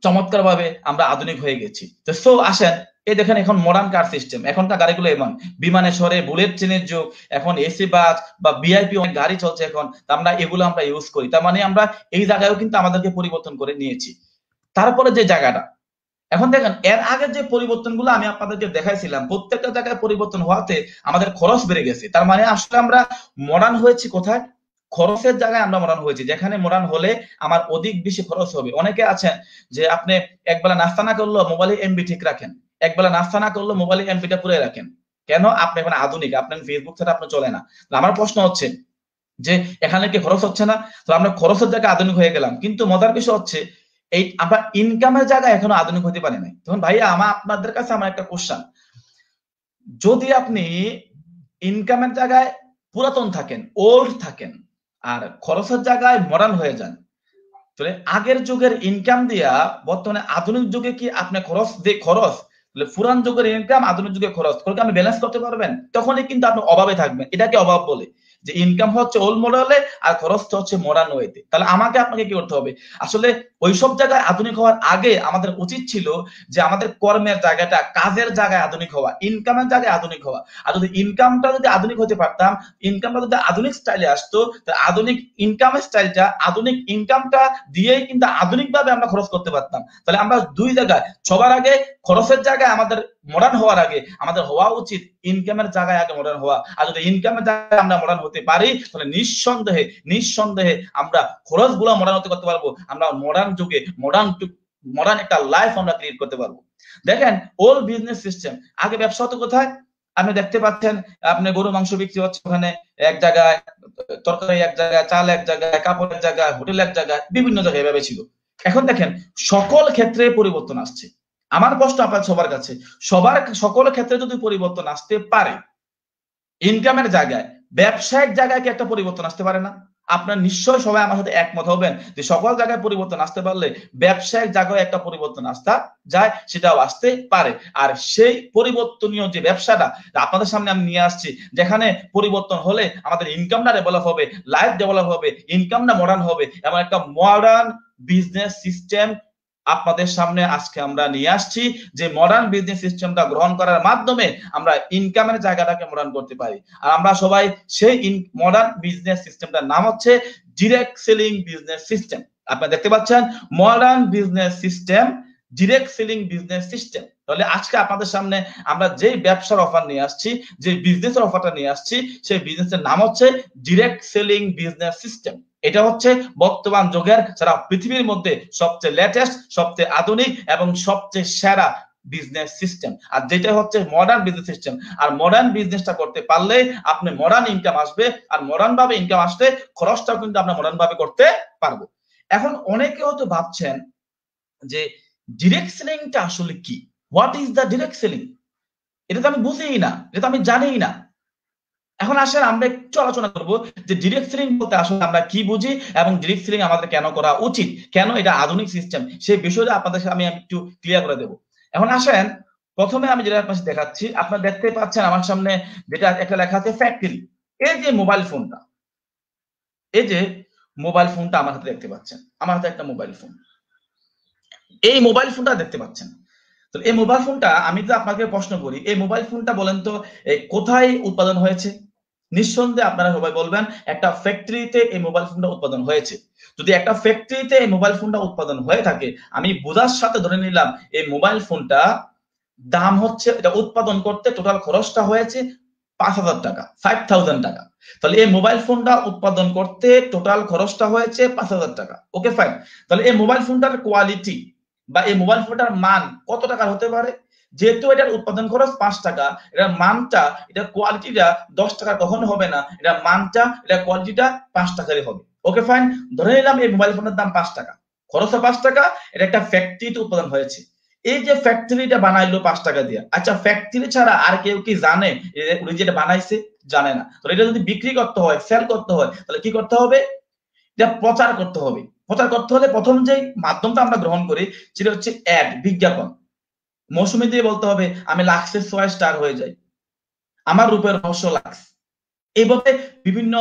চমৎকার ভাবে আমরা আধুনিক হয়ে গেছি তো সো আসেন এই দেখেন এখন মডার্ন কার সিস্টেম এখনকার গাড়িগুলো এমন বিমানে সরে বুলেট ট্রেনের যুগ এখন এসি বাস বা বিআইপি অনেক গাড়ি চলছে এখন আমরা এগুলো আমরা ইউজ করি তার মানে আমরা এই জায়গায়ও কিন্তু আমাদেরকে পরিবর্তন করে নিয়েছি তারপরে যে জায়গাটা এখন দেখেন এর আগে যে পরিবর্তনগুলো আমি আপনাদেরকে দেখাইছিলাম প্রত্যেকটা জায়গায় পরিবর্তন হওয়াতে আমাদের খরচ বেড়ে গেছে তার মানে আসলে আমরা মডার্ন হয়েছি কোথায় খরচের জায়গায় আমরা মরান হয়েছি যেখানে মরান হলে আমার অধিক বেশি খরচ হবে অনেকে আছেন যে আপনি একবেলা নাস্তা না করলেও মোবাইলে এমবি ঠিক রাখেন একবেলা নাস্তা না করলে মোবাইলে এমপিটা পুরে রাখেন কেন আপনি এখন আধুনিক আপনার ফেসবুক ছাড়া আপনার চলে না আমার প্রশ্ন হচ্ছে যে এখানে কি খরচ হচ্ছে না তো আমরা খরচের জায়গায় আধুনিক হয়ে গেলাম কিন্তু মজার বিষয় হচ্ছে এই আমরা ইনকামের জায়গায় এখনো আধুনিক হতে পারি নাই তখন ভাইয়া আমার আপনাদের কাছে আমার একটা কোশ্চান যদি আপনি ইনকামের জায়গায় পুরাতন থাকেন ওল্ড থাকেন আর খরচের জায়গায় মডার্ন হয়ে যান তাহলে আগের যুগের ইনকাম দিয়া বর্তমানে আধুনিক যুগে কি আপনি খরচ দিয়ে খরচ পুরান যুগের ইনকাম আধুনিক যুগে খরচ করে আপনি ব্যালেন্স করতে পারবেন তখনই কিন্তু আপনি অভাবে থাকবেন এটাকে অভাব বলে যে ইনকাম হচ্ছে ওল মোড়ালে আর খরচটা হচ্ছে মডার্ন ওয়েতে তাহলে আমাকে আপনাকে কি করতে হবে আসলে ওইসব জায়গায় আধুনিক হওয়ার আগে আমাদের উচিত ছিল যে আমাদের কর্মের জায়গাটা কাজের জায়গায় আধুনিক হওয়া ইনকামের জায়গায় আধুনিক হওয়া আর যদি ইনকামটা যদি আধুনিক হতে পারতাম ইনকামটা যদি আধুনিক স্টাইলে আসতো তাহলে আধুনিক ইনকামের স্টাইলটা আধুনিক ইনকামটা দিয়েই কিন্তু আধুনিকভাবে আমরা খরচ করতে পারতাম তাহলে আমরা দুই জায়গায় সবার আগে খরচের জায়গায় আমাদের মডার্ন হওয়ার আগে আমাদের হওয়া উচিত ইনকামের জায়গায় আগে মডার্ন হওয়া আর যদি ইনকামের জায়গায় আমরা মডার্ন হতে পারি তাহলে নিঃসন্দেহে নিঃসন্দেহে আমরা খরচ গুলো মডার্ন হতে করতে পারবো আমরা মডার্ন যুগে মডার্ন মডার্ন একটা লাইফ আমরা ক্রিয়েট করতে পারবো দেখেন ওল বিজনেস সিস্টেম আগে ব্যবসা হতো কোথায় আপনি দেখতে পাচ্ছেন আপনি গরু মাংস বিক্রি হচ্ছে ওখানে এক জায়গায় তরকারি এক জায়গায় চাল এক জায়গায় কাপড় এক জায়গায় হোটেল এক জায়গায় বিভিন্ন জায়গায় এভাবে ছিল এখন দেখেন সকল ক্ষেত্রে পরিবর্তন আসছে আমার প্রশ্ন আপনার সবার কাছে সবার সকল ক্ষেত্রে যদি পরিবর্তন আসতে পারে ইনকামের জায়গায় ব্যবসায়িক জায়গায় কি একটা পরিবর্তন আসতে পারে না আপনার নিশ্চয় সবাই আমার সাথে একমত হবেন যে সকল জায়গায় পরিবর্তন আসতে পারলে ব্যবসায়িক জায়গায় একটা পরিবর্তন আসতে যায় সেটাও আসতে পারে আর সেই পরিবর্তনীয় যে ব্যবসাটা আপনাদের সামনে আমি নিয়ে আসছি যেখানে পরিবর্তন হলে আমাদের ইনকামটা ডেভেলপ হবে লাইফ ডেভেলপ হবে ইনকামটা মডার্ন হবে এবং একটা মডার্ন বিজনেস সিস্টেম আপনাদের সামনে আজকে আমরা নিয়ে আসছি যে মডার্ন বিজনেস সিস্টেমটা গ্রহণ করার মাধ্যমে আমরা ইনকামের জায়গাটাকে মডার্ন করতে পারি আর আমরা সবাই সেই মডার্ন বিজনেস সিস্টেমটার নাম হচ্ছে ডিরেক্ট সেলিং বিজনেস সিস্টেম আপনারা দেখতে পাচ্ছেন modern business system direct selling business system তাহলে আজকে আপনাদের সামনে আমরা যে ব্যবসার অফার নিয়ে আসছি যে বিজনেসের অফারটা নিয়ে আসছি সেই বিজনেসের নাম হচ্ছে ডিরেক্ট সেলিং বিজনেস সিস্টেম এটা হচ্ছে বর্তমান যুগের সারা পৃথিবীর মধ্যে সবচেয়ে লেটেস্ট সবচেয়ে আধুনিক এবং সবচেয়ে সেরা বিজনেস সিস্টেম আর যেটা হচ্ছে মডার্ন বিজনেস সিস্টেম আর মডার্ন বিজনেসটা করতে পারলে আপনি মডার্ন ইনকাম আসবে আর মডার্ন ভাবে ইনকাম আসলে খরচটাও কিন্তু আপনি মডার্ন ভাবে করতে পারবো এখন অনেকে হয়তো ভাবছেন যে ডিরেক্ট সেলিংটা আসলে কি what is the direct selling এটা তো আমি বুঝিই না এটা তো আমি জানিই না এখন আসেন আমরা একটু আলোচনা করবো যে ডিরেক্ট সিলিং বলতে আসলে আমরা কি বুঝি এবং ডিরেক্ট সিলিং আমাদের কেন করা উচিত কেন এটা আধুনিক সিস্টেম সেই বিষয়টা আপনাদের আমি একটু ক্লিয়ার করে দেবো এখন আসেন প্রথমে আমি যেটা আপনার দেখাচ্ছি আপনারা দেখতে পাচ্ছেন আমার সামনে যেটা একটা লেখা আছে ফ্যাক্টরি এই যে মোবাইল ফোনটা এই যে মোবাইল ফোনটা আমার হাতে দেখতে পাচ্ছেন আমার হাতে একটা মোবাইল ফোন এই মোবাইল ফোনটা দেখতে পাচ্ছেন তো এই মোবাইল ফোনটা আমি তো আপনাকে প্রশ্ন করি এই মোবাইল ফোনটা বলেন তো কোথায় উৎপাদন হয়েছে নিঃসন্দেহে আপনারা সবাই বলবেন একটা ফ্যাক্টরিতে এই মোবাইল ফোনটা উৎপাদন হয়েছে যদি একটা ফ্যাক্টরিতে এই মোবাইল ফোনটা উৎপাদন হয়ে থাকে আমি বোঝার সাথে ধরে নিলাম এই মোবাইল ফোনটা দাম হচ্ছে এটা উৎপাদন করতে টোটাল খরচটা হয়েছে পাঁচ হাজার টাকা ফাইভ থাউজেন্ড টাকা তাহলে এই মোবাইল ফোনটা উৎপাদন করতে টোটাল খরচটা হয়েছে পাঁচ হাজার টাকা ওকে ফাইন তাহলে এই মোবাইল ফোনটার কোয়ালিটি বা এই মোবাইল ফোনটার মান কত টাকার হতে পারে যেহেতু এটার উৎপাদন খরচ পাঁচ টাকা এটার মানটা এটার কোয়ালিটিটা দশ টাকা কখন হবে না এটা মানটা এটা কোয়ালিটিটা পাঁচ টাকারই হবে ওকে ফাইন ধরে নিলাম এই মোবাইল ফোনের দাম পাঁচ টাকা খরচ পাঁচ টাকা এটা একটা ফ্যাক্টরিতে উৎপাদন হয়েছে এই যে ফ্যাক্টরিটা বানাইলো পাঁচ টাকা দিয়ে আচ্ছা ফ্যাক্টরি ছাড়া আর কেউ কি জানে উনি যেটা বানাইছে জানে না তো এটা যদি বিক্রি করতে হয় সেল করতে হয় তাহলে কি করতে হবে এটা প্রচার করতে হবে প্রচার করতে হলে প্রথম যে মাধ্যমটা আমরা গ্রহণ করি সেটা হচ্ছে অ্যাড বিজ্ঞাপন মৌসুমি দিয়ে বলতে হবে আমি লাক্সের ছয় স্টার হয়ে যাই আমার রূপের রহস্য লাক্স এইভাবে বিভিন্ন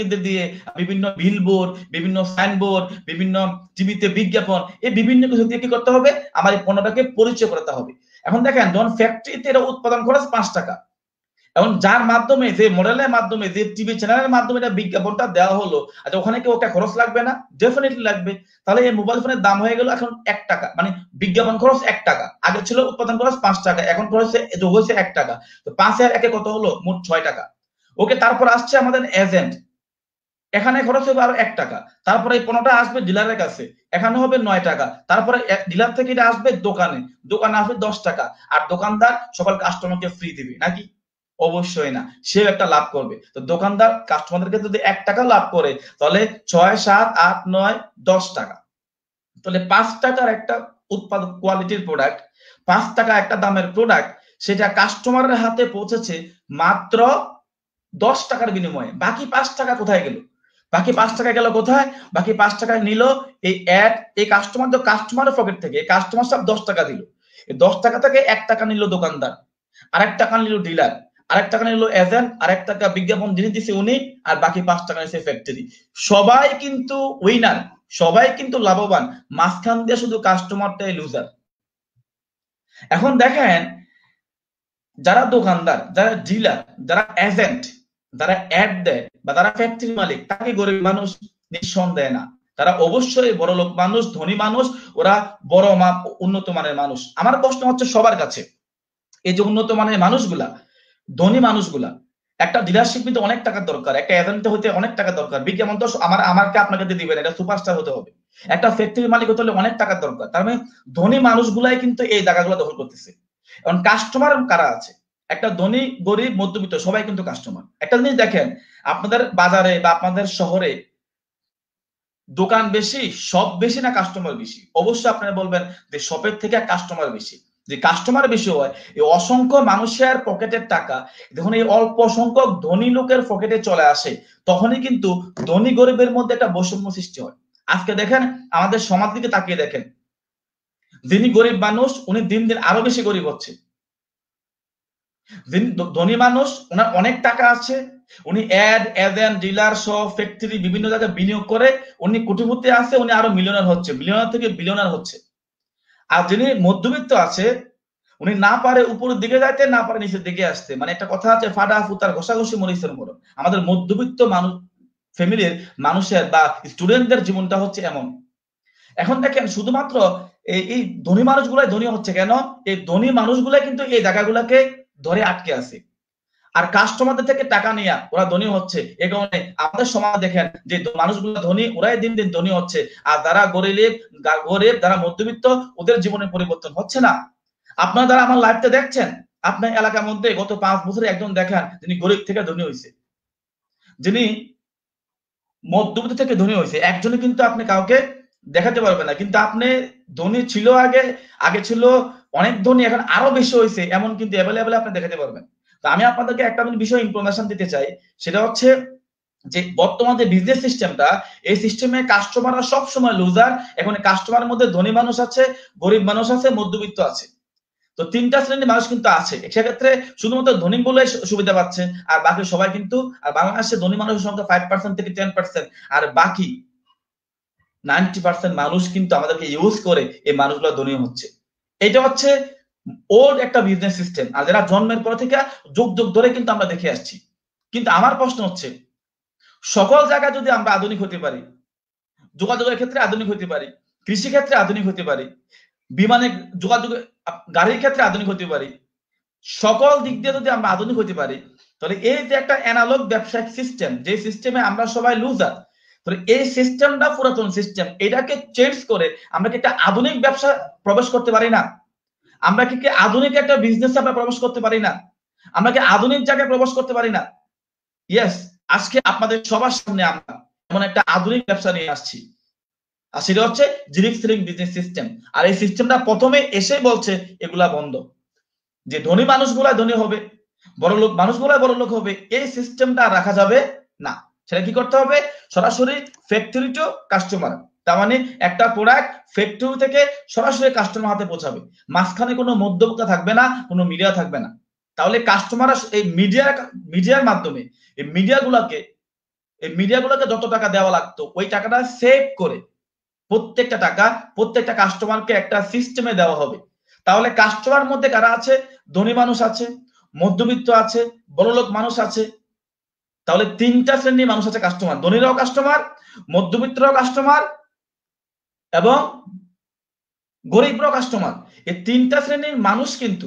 কিন্তু দিয়ে বিভিন্ন বিলবোর্ড বিভিন্ন সাইনবোর্ড বিভিন্ন টিভিতে বিজ্ঞাপন এই বিভিন্ন কিছু দিয়ে কি করতে হবে আমার এই পণ্যটাকে পরিচয় করাতে হবে এখন দেখেন ধরুন ফ্যাক্টরিতে এটা উৎপাদন খরচ পাঁচ টাকা এখন যার মাধ্যমে যে মডেলের মাধ্যমে যে টিভি চ্যানেলের মাধ্যমে এটা বিজ্ঞাপনটা দেওয়া হলো আচ্ছা ওখানে কি ওটা খরচ লাগবে না ডেফিনেটলি লাগবে তাহলে এই মোবাইল ফোনের দাম হয়ে গেল এখন এক টাকা মানে বিজ্ঞাপন খরচ এক টাকা আগে ছিল উৎপাদন খরচ পাঁচ টাকা এখন খরচ হয়েছে এক টাকা তো পাঁচ হাজার একে কত হলো মোট ছয় টাকা ওকে তারপর আসছে আমাদের এজেন্ট এখানে খরচ হবে আরো এক টাকা তারপরে এই পণ্যটা আসবে ডিলারের কাছে এখানে হবে নয় টাকা তারপরে ডিলার থেকে এটা আসবে দোকানে দোকানে আসবে দশ টাকা আর দোকানদার সকল কাস্টমারকে ফ্রি দিবে নাকি অবশ্যই না সেও একটা লাভ করবে তো দোকানদার কাস্টমারদেরকে যদি এক টাকা লাভ করে তাহলে ছয় সাত আট নয় দশ টাকা তাহলে পাঁচ টাকার একটা উৎপাদন কোয়ালিটির প্রোডাক্ট পাঁচ টাকা একটা দামের প্রোডাক্ট সেটা কাস্টমারের হাতে পৌঁছেছে মাত্র দশ টাকার বিনিময়ে বাকি পাঁচ টাকা কোথায় গেল বাকি পাঁচ টাকা গেল কোথায় বাকি পাঁচ টাকা নিল এই এক এই কাস্টমার তো কাস্টমারের পকেট থেকে কাস্টমার সব দশ টাকা দিল দশ টাকা থেকে এক টাকা নিল দোকানদার আর এক টাকা নিল ডিলার আরেক টাকা নিল এজেন্ট আরেক টাকা বিজ্ঞাপন যিনি দিছে উনি আর বাকি পাঁচ টাকা নিছে ফ্যাক্টরি সবাই কিন্তু উইনার সবাই কিন্তু লাভবান মাঝখান দিয়ে শুধু কাস্টমারটাই লুজার এখন দেখেন যারা দোকানদার যারা ডিলার যারা এজেন্ট যারা অ্যাড দেয় বা যারা ফ্যাক্টরি মালিক তাকে গরিব মানুষ নিঃসন্দেহে না তারা অবশ্যই বড় লোক মানুষ ধনী মানুষ ওরা বড় উন্নত মানের মানুষ আমার প্রশ্ন হচ্ছে সবার কাছে এই যে উন্নত মানের মানুষগুলা ধনী মানুষগুলা একটা ডিলারশিপ নিতে অনেক টাকার দরকার একটা এজেন্ট হতে অনেক টাকা দরকার বিজ্ঞাপন তো আমার আমাকে আপনাকে দিয়ে দিবেন এটা সুপারস্টার হতে হবে একটা ফ্যাক্টরি মালিক হতে হলে অনেক টাকার দরকার তার মানে ধনী মানুষগুলাই কিন্তু এই জায়গাগুলো দখল করতেছে এখন কাস্টমার কারা আছে একটা ধনী গরিব মধ্যবিত্ত সবাই কিন্তু কাস্টমার একটা জিনিস দেখেন আপনাদের বাজারে বা আপনাদের শহরে দোকান বেশি সব বেশি না কাস্টমার বেশি অবশ্যই আপনারা বলবেন যে শপের থেকে কাস্টমার বেশি যে কাস্টমার বেশি হয় এই অসংখ্য মানুষের পকেটের টাকা যখন এই অল্প সংখ্যক ধনী লোকের পকেটে চলে আসে তখনই কিন্তু ধনী গরিবের মধ্যে একটা বৈষম্য সৃষ্টি হয় আজকে দেখেন আমাদের সমাজ দিকে তাকিয়ে দেখেন যিনি গরিব মানুষ উনি দিন দিন আরো বেশি গরিব হচ্ছে ধনী মানুষ ওনার অনেক টাকা আছে উনি অ্যাড এজেন্ট ডিলার সহ ফ্যাক্টরি বিভিন্ন জায়গায় বিনিয়োগ করে উনি কোটিপতি আছে উনি আরো মিলিয়নার হচ্ছে মিলিয়নার থেকে বিলিয়নার হচ্ছে আর যিনি মধ্যবিত্ত আছে উনি না পারে উপরের দিকে যাইতে না পারে নিচের দিকে আসতে মানে একটা কথা আছে ফাটা ফুতার ঘষাঘষি মরিসের মরণ আমাদের মধ্যবিত্ত মানুষ ফ্যামিলির মানুষের বা স্টুডেন্টদের জীবনটা হচ্ছে এমন এখন দেখেন শুধুমাত্র এই ধনী মানুষগুলাই ধনী হচ্ছে কেন এই ধনী মানুষগুলাই কিন্তু এই জায়গাগুলাকে ধরে আটকে আছে আর কাস্টমারদের থেকে টাকা নিয়ে ওরা ধনী হচ্ছে এ কারণে আমাদের সমাজ দেখেন যে মানুষগুলো ধনী ওরাই দিন দিন ধনী হচ্ছে আর যারা গরিব গরিব যারা মধ্যবিত্ত ওদের জীবনে পরিবর্তন হচ্ছে না আপনারা যারা আমার লাইফতে দেখছেন আপনার এলাকার মধ্যে গত পাঁচ বছরে একজন দেখেন যিনি গরিব থেকে ধনী হয়েছে যিনি মধ্যবিত্ত থেকে ধনী হয়েছে একজনে কিন্তু আপনি কাউকে দেখাতে পারবেন না কিন্তু আপনি ধনী ছিল আগে আগে ছিল অনেক ধনী এখন আরো বেশি হয়েছে এমন কিন্তু অ্যাভেলেবেল আপনি দেখাতে পারবেন তা আমি আপনাদেরকে একটা আমি বিষয় ইনফরমেশন দিতে চাই সেটা হচ্ছে যে বর্তমান যে বিজনেস সিস্টেমটা এই সিস্টেমে কাস্টমাররা সব সময় লুজার এখন কাস্টমারের মধ্যে ধনী মানুষ আছে গরিব মানুষ আছে মধ্যবিত্ত আছে তো তিনটা শ্রেণীর মানুষ কিন্তু আছে সেক্ষেত্রে শুধুমাত্র ধনী বলে সুবিধা পাচ্ছে আর বাকি সবাই কিন্তু আর বাংলাদেশে ধনী মানুষের সংখ্যা ফাইভ পার্সেন্ট থেকে টেন পার্সেন্ট আর বাকি নাইনটি পার্সেন্ট মানুষ কিন্তু আমাদেরকে ইউজ করে এই মানুষগুলো ধনী হচ্ছে এটা হচ্ছে ওল্ড একটা বিজনেস সিস্টেম আর যারা জন্মের পর থেকে যুগ যুগ ধরে কিন্তু আমরা দেখে আসছি কিন্তু আমার প্রশ্ন হচ্ছে সকল জায়গায় যদি আমরা আধুনিক হতে পারি যোগাযোগের ক্ষেত্রে আধুনিক হতে পারি কৃষি ক্ষেত্রে আধুনিক হতে পারি বিমানে যোগাযোগ গাড়ির ক্ষেত্রে আধুনিক হতে পারি সকল দিক দিয়ে যদি আমরা আধুনিক হতে পারি তাহলে এই যে একটা অ্যানালগ ব্যবসায়িক সিস্টেম যে সিস্টেমে আমরা সবাই লুজার তাহলে এই সিস্টেমটা পুরাতন সিস্টেম এটাকে চেঞ্জ করে আমরা কি একটা আধুনিক ব্যবসা প্রবেশ করতে পারি না আমরা কি আধুনিক একটা বিজনেস আমরা প্রবেশ করতে পারি না আমরা কি আধুনিক জায়গায় প্রবেশ করতে পারি না ইয়েস আজকে আপনাদের সবার সামনে আমরা এমন একটা আধুনিক ব্যবসা নিয়ে আসছি আর সেটা হচ্ছে জিরিক সিলিং বিজনেস সিস্টেম আর এই সিস্টেমটা প্রথমে এসে বলছে এগুলা বন্ধ যে ধনী মানুষগুলা ধনী হবে বড় লোক মানুষগুলা বড় লোক হবে এই সিস্টেমটা রাখা যাবে না সেটা কি করতে হবে সরাসরি ফ্যাক্টরি টু কাস্টমার তার মানে একটা প্রোডাক্ট ফ্যাক্টরি থেকে সরাসরি কাস্টমার হাতে পৌঁছাবে মাঝখানে কোনো মধ্যবক্তা থাকবে না কোনো মিডিয়া থাকবে না তাহলে কাস্টমার এই মিডিয়া মিডিয়ার মাধ্যমে এই মিডিয়াগুলোকে এই মিডিয়াগুলোকে যত টাকা দেওয়া লাগতো ওই টাকাটা সেভ করে প্রত্যেকটা টাকা প্রত্যেকটা কাস্টমারকে একটা সিস্টেমে দেওয়া হবে তাহলে কাস্টমার মধ্যে কারা আছে ধনী মানুষ আছে মধ্যবিত্ত আছে বড়লোক মানুষ আছে তাহলে তিনটা শ্রেণীর মানুষ আছে কাস্টমার ধনীরাও কাস্টমার মধ্যবিত্তরাও কাস্টমার এবং গরিব কাস্টমার এই তিনটা শ্রেণীর মানুষ কিন্তু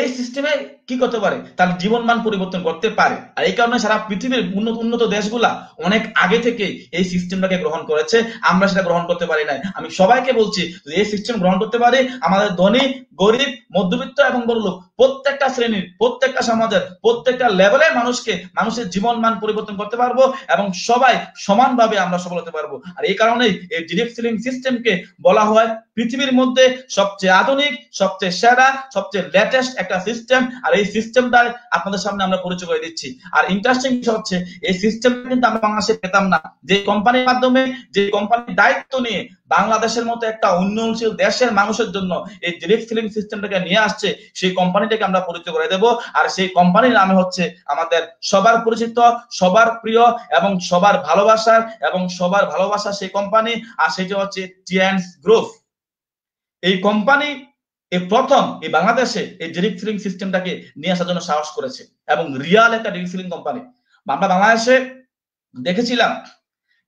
এই সিস্টেমে কি করতে পারে তার জীবন মান পরিবর্তন করতে পারে আর এই কারণে সারা পৃথিবীর উন্নত উন্নত দেশগুলা অনেক আগে থেকে এই সিস্টেমটাকে গ্রহণ করেছে আমরা সেটা গ্রহণ করতে পারি নাই আমি সবাইকে বলছি যে এই সিস্টেম গ্রহণ করতে পারে আমাদের ধনী গরিব মধ্যবিত্ত এবং বড় লোক প্রত্যেকটা শ্রেণীর প্রত্যেকটা সমাজের প্রত্যেকটা লেভেলের মানুষকে মানুষের জীবন মান পরিবর্তন করতে পারবো এবং সবাই সমানভাবে আমরা সফল হতে পারবো আর এই কারণেই এই ডিরেক্ট সিলিং সিস্টেমকে বলা হয় পৃথিবীর মধ্যে সবচেয়ে আধুনিক সবচেয়ে সেরা সবচেয়ে লেটেস্ট একটা সিস্টেম আর এই সিস্টেমটা আপনাদের সামনে আমরা পরিচয় করে দিচ্ছি আর ইন্টারেস্টিং বিষয় হচ্ছে এই সিস্টেম কিন্তু আমরা বাংলাদেশে পেতাম না যে কোম্পানির মাধ্যমে যে কোম্পানির দায়িত্ব নিয়ে বাংলাদেশের মতো একটা উন্নয়নশীল দেশের মানুষের জন্য এই ডিরেক্ট ফিলিং সিস্টেমটাকে নিয়ে আসছে সেই কোম্পানিটাকে আমরা পরিচয় করে দেব আর সেই কোম্পানির নামে হচ্ছে আমাদের সবার পরিচিত সবার প্রিয় এবং সবার ভালোবাসার এবং সবার ভালোবাসা সেই কোম্পানি আর সেটা হচ্ছে টিয়ান্স গ্রুপ এই কোম্পানি এই প্রথম এই বাংলাদেশে এই ডিরেক্ট সিলিং সিস্টেমটাকে নিয়ে আসার জন্য সাহস করেছে এবং রিয়াল একটা ডিরেক্ট সিলিং কোম্পানি আমরা বাংলাদেশে দেখেছিলাম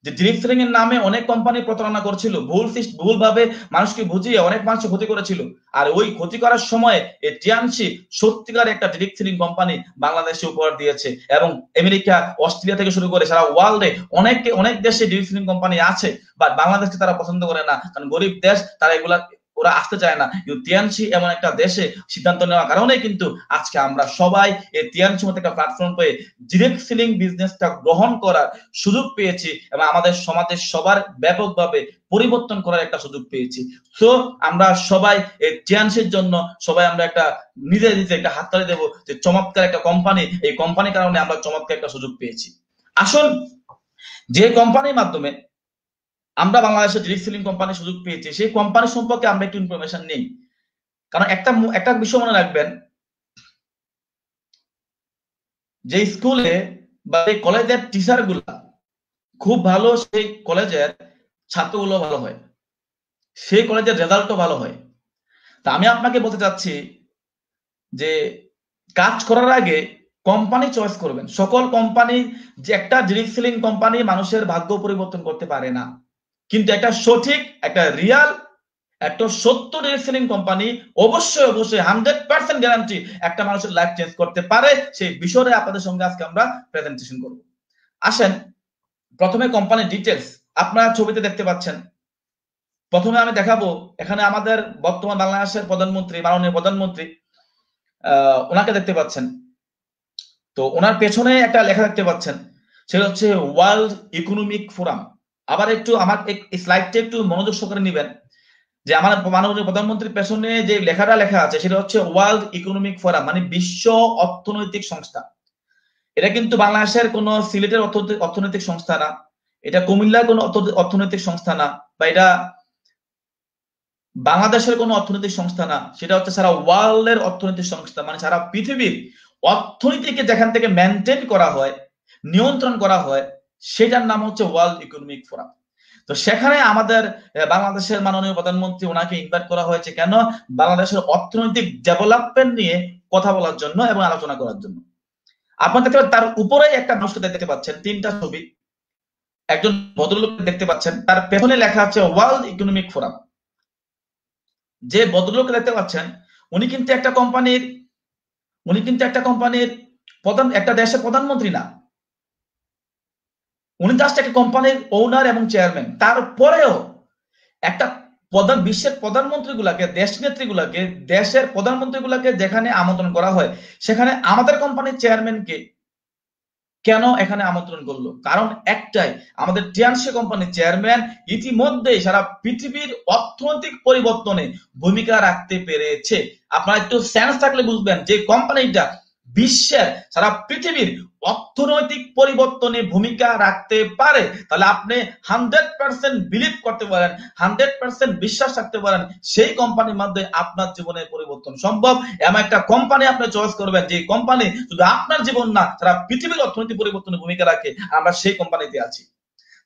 যে ডিরেক্ট সেলিং এর নামে অনেক কোম্পানি প্রতারণা করছিল ভুল ভুল ভাবে মানুষকে বুঝিয়ে অনেক মানুষ ক্ষতি করেছিল আর ওই ক্ষতি করার সময় এই টিয়ানসি সত্যিকার একটা ডিরেক্ট সেলিং কোম্পানি বাংলাদেশে উপহার দিয়েছে এবং আমেরিকা অস্ট্রেলিয়া থেকে শুরু করে সারা ওয়ার্ল্ডে অনেক অনেক দেশে ডিরেক্ট সেলিং কোম্পানি আছে বাট বাংলাদেশকে তারা পছন্দ করে না কারণ গরিব দেশ তারা এগুলা ওরা আসতে চায় না তিয়ানসি এমন একটা দেশে সিদ্ধান্ত নেওয়ার কারণে কিন্তু আজকে আমরা সবাই এই তিয়ানসি মতো একটা প্ল্যাটফর্ম পেয়ে ডিরেক্ট সেলিং বিজনেসটা গ্রহণ করার সুযোগ পেয়েছি এবং আমাদের সমাজের সবার ব্যাপকভাবে পরিবর্তন করার একটা সুযোগ পেয়েছি তো আমরা সবাই এই টিয়ানসের জন্য সবাই আমরা একটা নিজে নিজে একটা হাততালি দেবো যে চমৎকার একটা কোম্পানি এই কোম্পানির কারণে আমরা চমৎকার একটা সুযোগ পেয়েছি আসল যে কোম্পানির মাধ্যমে আমরা বাংলাদেশে ডিরেক্ট সেলিং কোম্পানি সুযোগ পেয়েছি সেই কোম্পানি সম্পর্কে আমরা একটু ইনফরমেশন নেই কারণ একটা একটা বিষয় মনে রাখবেন যে স্কুলে বা যে কলেজের টিচার গুলা খুব ভালো সেই কলেজের ছাত্রগুলো ভালো হয় সেই কলেজের রেজাল্টও ভালো হয় তা আমি আপনাকে বলতে চাচ্ছি যে কাজ করার আগে কোম্পানি চয়েস করবেন সকল কোম্পানি যে একটা ডিরেক্ট সেলিং কোম্পানি মানুষের ভাগ্য পরিবর্তন করতে পারে না কিন্তু একটা সঠিক একটা রিয়াল একটা সত্য রিলেশনিং কোম্পানি অবশ্যই অবশ্যই হান্ড্রেড পার্সেন্ট গ্যারান্টি একটা মানুষের লাইফ চেঞ্জ করতে পারে সেই বিষয়ে আপনাদের সঙ্গে আজকে আমরা প্রেজেন্টেশন করব আসেন প্রথমে কোম্পানির ডিটেলস আপনারা ছবিতে দেখতে পাচ্ছেন প্রথমে আমি দেখাবো এখানে আমাদের বর্তমান বাংলাদেশের প্রধানমন্ত্রী মাননীয় প্রধানমন্ত্রী আহ ওনাকে দেখতে পাচ্ছেন তো ওনার পেছনে একটা লেখা দেখতে পাচ্ছেন সেটা হচ্ছে ওয়ার্ল্ড ইকোনমিক ফোরাম আবার একটু আমার স্লাইডটা একটু মনোযোগ সহকারে নেবেন যে আমার মাননীয় প্রধানমন্ত্রীর পেছনে যে লেখাটা লেখা আছে সেটা হচ্ছে ওয়ার্ল্ড ইকোনমিক ফোরাম মানে বিশ্ব অর্থনৈতিক সংস্থা এটা কিন্তু বাংলাদেশের কোন সিলেটের অর্থনৈতিক সংস্থা না এটা কুমিল্লার কোন অর্থনৈতিক সংস্থা না বা এটা বাংলাদেশের কোন অর্থনৈতিক সংস্থা না সেটা হচ্ছে সারা ওয়ার্ল্ড এর অর্থনৈতিক সংস্থা মানে সারা পৃথিবীর অর্থনীতিকে যেখান থেকে মেনটেন করা হয় নিয়ন্ত্রণ করা হয় সেটার নাম হচ্ছে ওয়ার্ল্ড ইকোনমিক ফোরাম তো সেখানে আমাদের বাংলাদেশের মাননীয় প্রধানমন্ত্রী ওনাকে ইনভাইট করা হয়েছে কেন বাংলাদেশের অর্থনৈতিক ডেভেলপমেন্ট নিয়ে কথা বলার জন্য এবং আলোচনা করার জন্য আপনার দেখতে তার উপরে একটা নষ্ট দেখতে পাচ্ছেন তিনটা ছবি একজন ভদ্রলোক দেখতে পাচ্ছেন তার পেছনে লেখা আছে ওয়ার্ল্ড ইকোনমিক ফোরাম যে ভদ্রলোক দেখতে পাচ্ছেন উনি কিন্তু একটা কোম্পানির উনি কিন্তু একটা কোম্পানির প্রধান একটা দেশের প্রধানমন্ত্রী না উনি জাস্ট একটা কোম্পানির ওনার এবং চেয়ারম্যান তারপরেও একটা প্রধান বিশ্বের প্রধানমন্ত্রী গুলাকে দেশ নেত্রীগুলাকে দেশের প্রধানমন্ত্রী গুলাকে যেখানে আমন্ত্রণ করা হয় সেখানে আমাদের কোম্পানির চেয়ারম্যানকে কেন এখানে আমন্ত্রণ করলো কারণ একটাই আমাদের টিয়ানসি কোম্পানির চেয়ারম্যান ইতিমধ্যে সারা পৃথিবীর অর্থনৈতিক পরিবর্তনে ভূমিকা রাখতে পেরেছে আপনারা একটু সেন্স থাকলে বুঝবেন যে কোম্পানিটা বিশ্বের সারা পৃথিবীর অর্থনৈতিক পরিবর্তনে ভূমিকা রাখতে পারে তাহলে আপনি হান্ড্রেড পার্সেন্ট বিলিভ করতে পারেন হান্ড্রেড পার্সেন্ট বিশ্বাস রাখতে পারেন সেই কোম্পানির মাধ্যমে আপনার জীবনের পরিবর্তন সম্ভব এমন একটা কোম্পানি আপনি চয়েস করবেন যে কোম্পানি শুধু আপনার জীবন না তারা পৃথিবীর অর্থনৈতিক পরিবর্তনে ভূমিকা রাখে আমরা সেই কোম্পানিতে আছি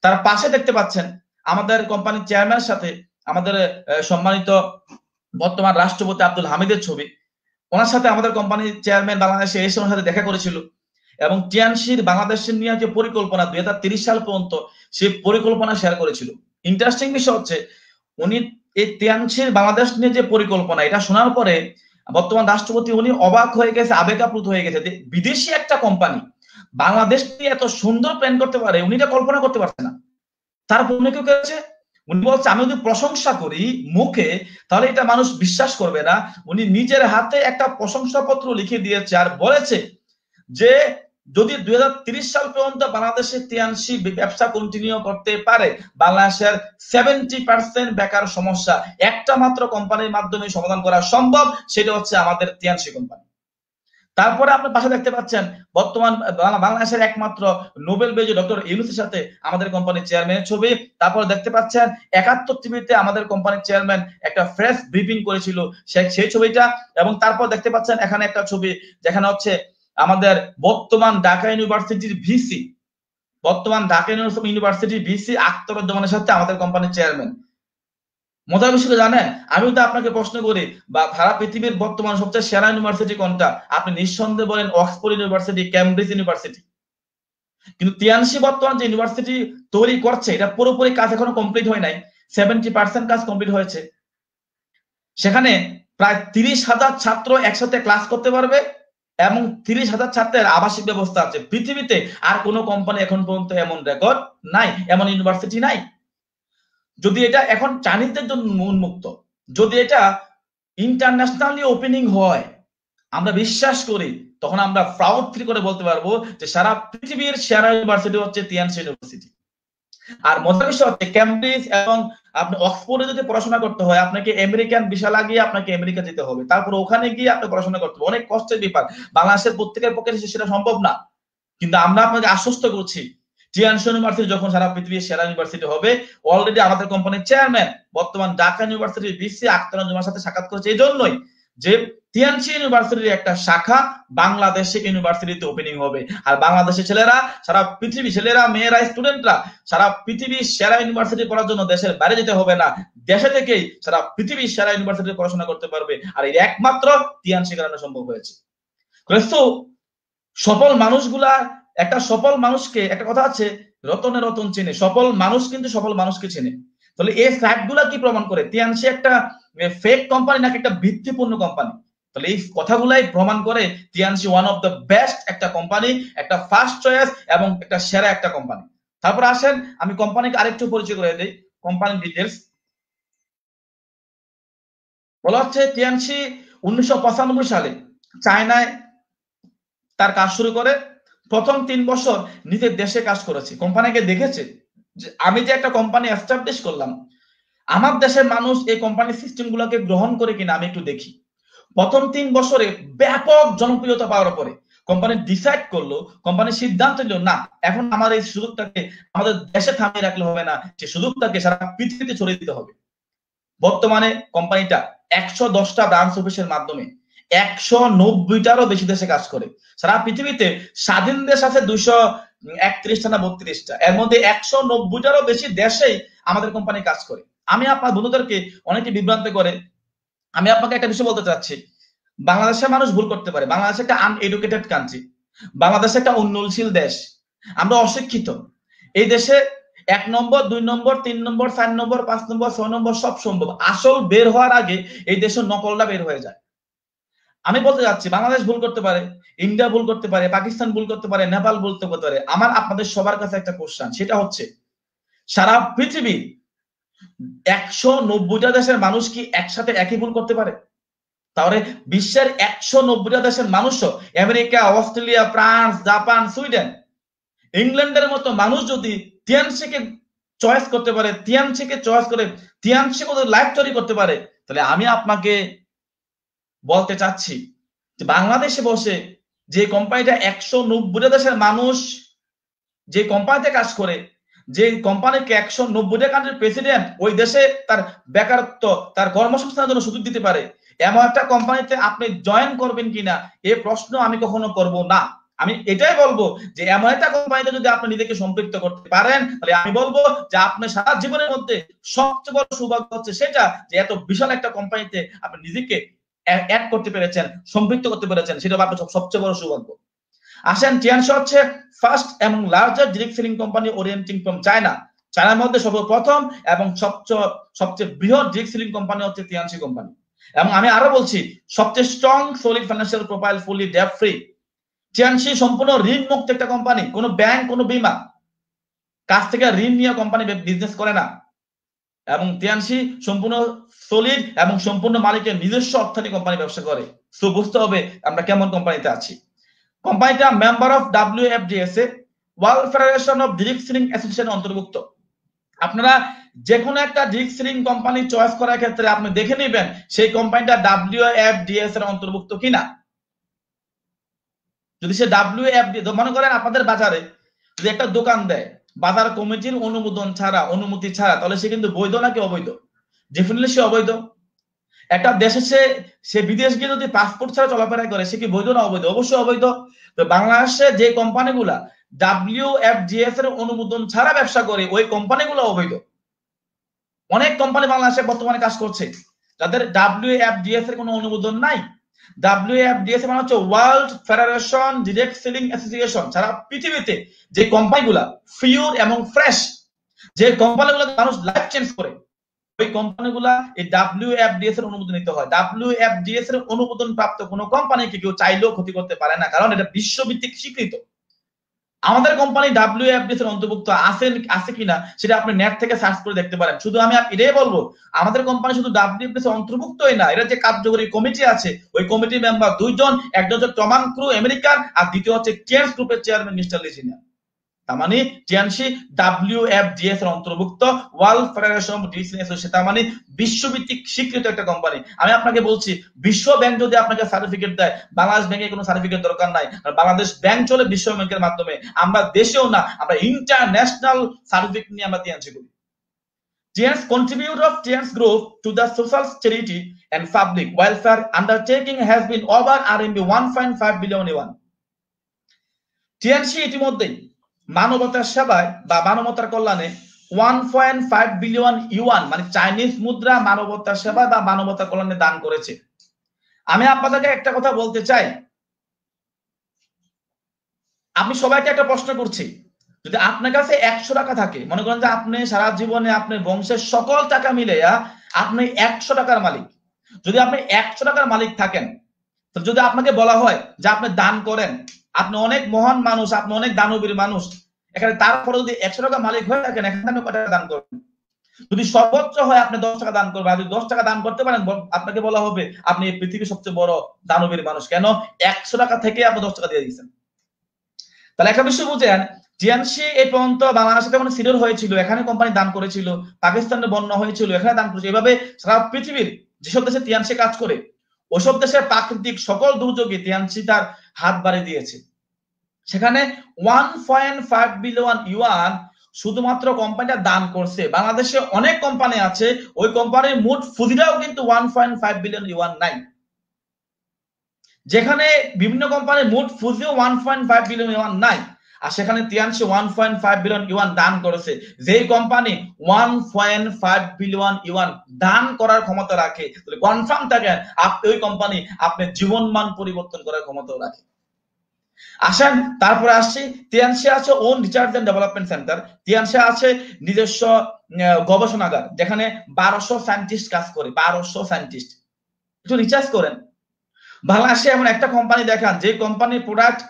তার পাশে দেখতে পাচ্ছেন আমাদের কোম্পানির চেয়ারম্যানের সাথে আমাদের সম্মানিত বর্তমান রাষ্ট্রপতি আব্দুল হামিদের ছবি ওনার সাথে আমাদের কোম্পানির চেয়ারম্যান বাংলাদেশে এসে ওনার সাথে দেখা করেছিল এবং টিয়ানসির বাংলাদেশের নিয়ে যে পরিকল্পনা দুই হাজার তিরিশ সাল পর্যন্ত সে পরিকল্পনা শেয়ার করেছিল ইন্টারেস্টিং বিষয় হচ্ছে উনি এই তিয়াংশির বাংলাদেশ নিয়ে যে পরিকল্পনা এটা শোনার পরে বর্তমান রাষ্ট্রপতি উনি অবাক হয়ে গেছে আবেগাপ্লুত হয়ে গেছে বিদেশি একটা কোম্পানি বাংলাদেশ নিয়ে এত সুন্দর প্ল্যান করতে পারে উনি এটা কল্পনা করতে পারছে না তারপর উনি কেউ করেছে উনি বলছে আমি যদি প্রশংসা করি মুখে তাহলে এটা মানুষ বিশ্বাস করবে না উনি নিজের হাতে একটা প্রশংসাপত্র লিখে দিয়েছে আর বলেছে যে যদি দুই সাল পর্যন্ত বাংলাদেশে তিয়ানশি ব্যবসা কন্টিনিউ করতে পারে বাংলাদেশের সেভেন্টি পার্সেন্ট বেকার সমস্যা একটা মাত্র কোম্পানির মাধ্যমে সমাধান করা সম্ভব সেটা হচ্ছে আমাদের তিয়ানশি কোম্পানি তারপরে আপনি পাশে দেখতে পাচ্ছেন বর্তমান বাংলাদেশের একমাত্র নোবেল বেজ ডক্টর ইউনুসের সাথে আমাদের কোম্পানির চেয়ারম্যানের ছবি তারপর দেখতে পাচ্ছেন একাত্তর টিভিতে আমাদের কোম্পানির চেয়ারম্যান একটা ফ্রেশ ব্রিফিং করেছিল সেই ছবিটা এবং তারপর দেখতে পাচ্ছেন এখানে একটা ছবি যেখানে হচ্ছে আমাদের বর্তমান ঢাকা ইউনিভার্সিটির ভিসি বর্তমান ঢাকা ইউনিভার্সিটির ভিসি আখতারুজ্জামানের সাথে আমাদের কোম্পানির চেয়ারম্যান মজার বিষয়টা জানে আমিও তো আপনাকে প্রশ্ন করি বা সারা পৃথিবীর বর্তমান সবচেয়ে সেরা ইউনিভার্সিটি কোনটা আপনি নিঃসন্দেহে বলেন অক্সফোর্ড ইউনিভার্সিটি ক্যামব্রিজ ইউনিভার্সিটি কিন্তু তিয়ানশি বর্তমান যে ইউনিভার্সিটি তৈরি করছে এটা পুরোপুরি কাজ এখনো কমপ্লিট হয় নাই সেভেন্টি পার্সেন্ট কাজ কমপ্লিট হয়েছে সেখানে প্রায় তিরিশ হাজার ছাত্র একসাথে ক্লাস করতে পারবে এবং তিরিশ হাজার ছাত্রের আবাসিক ব্যবস্থা আছে পৃথিবীতে আর কোনো কোম্পানি এখন পর্যন্ত এমন রেকর্ড নাই এমন ইউনিভার্সিটি নাই যদি এটা এখন চাইনিজদের জন্য উন্মুক্ত যদি এটা ইন্টারন্যাশনালি ওপেনিং হয় আমরা বিশ্বাস করি তখন আমরা প্রাউড ফিল করে বলতে পারবো যে সারা পৃথিবীর সেরা ইউনিভার্সিটি হচ্ছে তিয়ানসি ইউনিভার্সিটি আর মজার বিষয় হচ্ছে ক্যামব্রিজ এবং আপনি অক্সফোর্ডে যদি পড়াশোনা করতে হয় আপনাকে আমেরিকান বিশাল লাগিয়ে আপনাকে আমেরিকা যেতে হবে তারপর ওখানে গিয়ে আপনি পড়াশোনা করতে হবে অনেক কষ্টের ব্যাপার বাংলাদেশের প্রত্যেকের পক্ষে সেটা সম্ভব না কিন্তু আমরা আপনাকে আশ্বস্ত করছি টিয়ানশন ইউনিভার্সিটি যখন সারা পৃথিবীর সেরা ইউনিভার্সিটি হবে অলরেডি আমাদের কোম্পানির চেয়ারম্যান বর্তমান ঢাকা ইউনিভার্সিটি বিসি আক্তার সাথে সাক্ষাৎ করেছে এই জন্যই যে তিয়ানচি ইউনিভার্সিটির একটা শাখা বাংলাদেশে ইউনিভার্সিটিতে ওপেনিং হবে আর বাংলাদেশের ছেলেরা সারা পৃথিবী ছেলেরা মেয়েরা স্টুডেন্টরা সারা পৃথিবীর সেরা ইউনিভার্সিটি পড়ার জন্য দেশের বাইরে যেতে হবে না দেশে থেকেই সারা পৃথিবীর সেরা ইউনিভার্সিটি পড়াশোনা করতে পারবে আর এর একমাত্র তিয়ানচি কারণে সম্ভব হয়েছে সফল মানুষগুলা একটা সফল মানুষকে একটা কথা আছে রতনে রতন চেনে সফল মানুষ কিন্তু সফল মানুষকে চেনে তাহলে এই ফ্যাক্ট গুলা কি প্রমাণ করে তিয়ানসি একটা ফেক কোম্পানি নাকি একটা ভিত্তিপূর্ণ কোম্পানি তাহলে এই কথাগুলাই প্রমাণ করে TNC one of the best একটা কোম্পানি একটা ফার্স্ট চয়েস এবং একটা সেরা একটা কোম্পানি তারপর আসেন আমি কোম্পানিকে আরেকটু পরিচয় করে দিই কোম্পানি ডিটেলস বলা হচ্ছে টিএনসি উনিশশো সালে চায়নায় তার কাজ শুরু করে প্রথম তিন বছর নিজের দেশে কাজ করেছে কোম্পানিকে দেখেছে যে আমি যে একটা কোম্পানি এস্টাবলিশ করলাম আমার দেশের মানুষ এই কোম্পানির সিস্টেমগুলোকে গ্রহণ করে কিনা আমি একটু দেখি প্রথম তিন বছরে ব্যাপক জনপ্রিয়তা পাওয়ার পরে কোম্পানি ডিসাইড করলো কোম্পানি সিদ্ধান্ত নিল না এখন আমার এই সুযোগটাকে আমাদের দেশে থামিয়ে রাখলে হবে না সে সুযোগটাকে সারা পৃথিবীতে ছড়িয়ে দিতে হবে বর্তমানে কোম্পানিটা একশো দশটা ব্রাঞ্চ অফিসের মাধ্যমে একশো নব্বইটারও বেশি দেশে কাজ করে সারা পৃথিবীতে স্বাধীন দেশ আছে দুইশো একত্রিশটা না বত্রিশটা এর মধ্যে একশো নব্বইটারও বেশি দেশেই আমাদের কোম্পানি কাজ করে আমি আপনার বন্ধুদেরকে অনেকে বিভ্রান্ত করে আমি আপনাকে একটা বিষয় বলতে চাচ্ছি বাংলাদেশের মানুষ ভুল করতে পারে বাংলাদেশ একটা আনএডুকেটেড কান্ট্রি বাংলাদেশ একটা উন্নয়নশীল দেশ আমরা অশিক্ষিত এই দেশে এক নম্বর দুই নম্বর তিন নম্বর চার নম্বর পাঁচ নম্বর ছয় নম্বর সব সম্ভব আসল বের হওয়ার আগে এই দেশের নকলটা বের হয়ে যায় আমি বলতে যাচ্ছি বাংলাদেশ ভুল করতে পারে ইন্ডিয়া ভুল করতে পারে পাকিস্তান ভুল করতে পারে নেপাল ভুল করতে পারে আমার আপনাদের সবার কাছে একটা কোশ্চান সেটা হচ্ছে সারা পৃথিবী একশো নব্বইটা দেশের মানুষ কি একসাথে একই ভুল করতে পারে তাহলে বিশ্বের একশো নব্বইটা দেশের মানুষও America Australia France Japan Sweden ইংল্যান্ডের মতো মানুষ যদি তিয়ানশিকে চয়েস করতে পারে তিয়ানশিকে চয়েস করে তিয়ানশিকে লাইফ তৈরি করতে পারে তাহলে আমি আপনাকে বলতে চাচ্ছি যে বাংলাদেশে বসে যে কোম্পানিটা একশো নব্বইটা দেশের মানুষ যে কোম্পানিতে কাজ করে যে কোম্পানিকে একশো নব্বইটা কান্ট্রির প্রেসিডেন্ট ওই দেশে তার বেকারত্ব তার কর্মসংস্থানের জন্য সুযোগ দিতে পারে এমন একটা কোম্পানিতে আপনি জয়েন করবেন কিনা এ প্রশ্ন আমি কখনো করব না আমি এটাই বলবো যে এমন একটা কোম্পানিতে যদি আপনি নিজেকে সম্পৃক্ত করতে পারেন তাহলে আমি বলবো যে আপনার সারা জীবনের মধ্যে সবচেয়ে বড় সৌভাগ্য হচ্ছে সেটা যে এত বিশাল একটা কোম্পানিতে আপনি নিজেকে অ্যাড করতে পেরেছেন সম্পৃক্ত করতে পেরেছেন সেটা আপনার সবচেয়ে বড় সৌভাগ্য আসেন টিয়ানশি হচ্ছে ফার্স্ট এবং larger direct selling company orienting from China চায়নার মধ্যে সর্বপ্রথম এবং সবচেয়ে সবচেয়ে বৃহৎ ডিরেক্ট সেলিং কোম্পানি হচ্ছে তিয়ানসি কোম্পানি এবং আমি আরো বলছি সবচেয়ে strong solid financial profile fully debt free Tianshi সম্পূর্ণ ঋণ মুক্ত একটা কোম্পানি কোনো ব্যাংক কোন বিমা কাছ থেকে ঋণ নিয়ে কোম্পানি বিজনেস করে না এবং তিয়ানসি সম্পূর্ণ সলিড এবং সম্পূর্ণ মালিকের নিজস্ব অর্থনীতি কোম্পানি ব্যবসা করে সু বুঝতে হবে আমরা কেমন কোম্পানিতে আছি কোম্পানিটা member of W F DSA world federation of direct selling association অন্তর্ভুক্ত আপনারা যে কোনো একটা ডিরিক্ট সিলিং কোম্পানি চয়েস করার ক্ষেত্রে আপনি দেখে নেবেন সেই কোম্পানিটা ডাব্লিউ এফ ডিএস এর অন্তর্ভুক্ত কিনা যদি সে ডাব্লিউ এফ ডি মনে করেন আপনাদের বাজারে যদি একটা দোকান দেয় বাজার কমিটির অনুমোদন ছাড়া অনুমতি ছাড়া তাহলে সে কিন্তু বৈধ নাকি অবৈধ ডেফিনেটলি সে অবৈধ একটা দেশে সে সে বিদেশ গিয়ে যদি পাসপোর্ট ছাড়া চলাফেরা করে সে কি বৈধ না অবৈধ অবশ্যই অবৈধ তো বাংলাদেশে যে কোম্পানিগুলা ডাব্লিউ এফ জিএস এর অনুমোদন ছাড়া ব্যবসা করে ওই কোম্পানিগুলো অবৈধ অনেক কোম্পানি বাংলাদেশে বর্তমানে কাজ করছে যাদের ডাব্লিউ এফ জিএস এর কোনো অনুমোদন নাই ডাব্লিউ এফ জিএস মানে হচ্ছে world federation direct selling association সারা পৃথিবীতে যে কোম্পানিগুলা ফিউর এবং ফ্রেশ যে কোম্পানিগুলো মানুষ লাইফ চেঞ্জ করে ওই কোম্পানিগুলা এই ডাব্লিউ এফ ডিএস এর অনুমোদন নিতে হয় ডাব্লিউ এফ ডিএস এর অনুমোদন প্রাপ্ত কোনো কোম্পানিকে কেউ চাইলেও ক্ষতি করতে পারে না কারণ এটা বিশ্বভিত্তিক স্বীকৃত আমাদের কোম্পানি ডাব্লিউ এফ ডিএস এর অন্তর্ভুক্ত আছে আছে কিনা সেটা আপনি নেট থেকে সার্চ করে দেখতে পারেন শুধু আমি এটাই বলবো আমাদের কোম্পানি শুধু ডাব্লিউ এফ অন্তর্ভুক্তই না এটা যে কার্যকরী কমিটি আছে ওই কমিটির মেম্বার দুইজন একজন হচ্ছে টমান ক্রু আমেরিকান আর দ্বিতীয় হচ্ছে কেয়ার্স গ্রুপের চেয়ারম্যান মিস্টার লিজিনিয়া তার মানে ডাব্লিউ এফ ডিএস এর অন্তর্ভুক্ত ওয়ার্ল্ড ফেডারেশন অফ ডিসিন তার মানে বিশ্বভিত্তিক স্বীকৃত একটা কোম্পানি আমি আপনাকে বলছি বিশ্ব ব্যাংক যদি আপনাকে সার্টিফিকেট দেয় বাংলাদেশ ব্যাংকে কোনো সার্টিফিকেট দরকার নাই বাংলাদেশ ব্যাংক চলে বিশ্ব ব্যাংকের মাধ্যমে আমরা দেশেও না আমরা ইন্টারন্যাশনাল সার্টিফিকেট নিয়ে আমরা করি to the public charity and public has been over RMB 1.5 billion yuan. TNC ইতিমধ্যেই মানবতার সেবায় বা মানবতার কল্যাণে one point five billion yuan মানে চাইনিজ মুদ্রা মানবতার সেবায় বা মানবতার কল্যাণে দান করেছে আমি আপনাদেরকে একটা কথা বলতে চাই আমি সবাইকে একটা প্রশ্ন করছি যদি আপনার কাছে একশো টাকা থাকে মনে করেন যে আপনি সারা জীবনে আপনার বংশের সকল টাকা মিলে আপনি একশো টাকার মালিক যদি আপনি একশো টাকার মালিক থাকেন যদি আপনাকে বলা হয় যে আপনি দান করেন আপনি অনেক মহান মানুষ আপনি অনেক দানবীর মানুষ এখানে তারপরে যদি একশো টাকা মালিক হয়ে থাকেন এখানে আপনি টাকা দান করবেন যদি সর্বোচ্চ হয় আপনি দশ টাকা দান করবেন যদি দশ টাকা দান করতে পারেন আপনাকে বলা হবে আপনি পৃথিবীর সবচেয়ে বড় দানবীর মানুষ কেন একশো টাকা থেকে আপনি দশ টাকা দিয়ে দিয়েছেন তাহলে একটা বিষয় বুঝেন জিএনসি এই পর্যন্ত বাংলাদেশে যখন সিডর হয়েছিল এখানে কোম্পানি দান করেছিল পাকিস্তানে বন্যা হয়েছিল এখানে দান করেছিল এভাবে সারা পৃথিবীর যেসব দেশে টিএনসি কাজ করে ওসব দেশের প্রাকৃতিক সকল দুর্যোগে তিয়ানসি তার হাত বাড়িয়ে দিয়েছে সেখানে one point five billion yuan শুধুমাত্র কোম্পানিটা দান করছে বাংলাদেশে অনেক কোম্পানি আছে ওই কোম্পানির মোট ফুজিরাও কিন্তু one point five billion yuan নাই যেখানে বিভিন্ন কোম্পানির মোট ফুজিও one point five billion yuan নাই আর সেখানে Tianshi one point five billion yuan দান করেছে যেই company one point five billion yuan দান করার ক্ষমতা রাখে তাহলে কনফার্ম থাকে ওই কোম্পানি আপনার জীবনমান পরিবর্তন করার ক্ষমতা রাখে আসেন তারপরে আসছি তিয়ানশি আছে own research and development center Tianshi আছে নিজস্ব গবেষণাগার যেখানে বারোশো সায়েন্টিস্ট কাজ করে বারোশো সায়েন্টিস্ট একটু রিসার্চ করেন বাংলাদেশে এমন একটা কোম্পানি দেখান যে কোম্পানির প্রোডাক্ট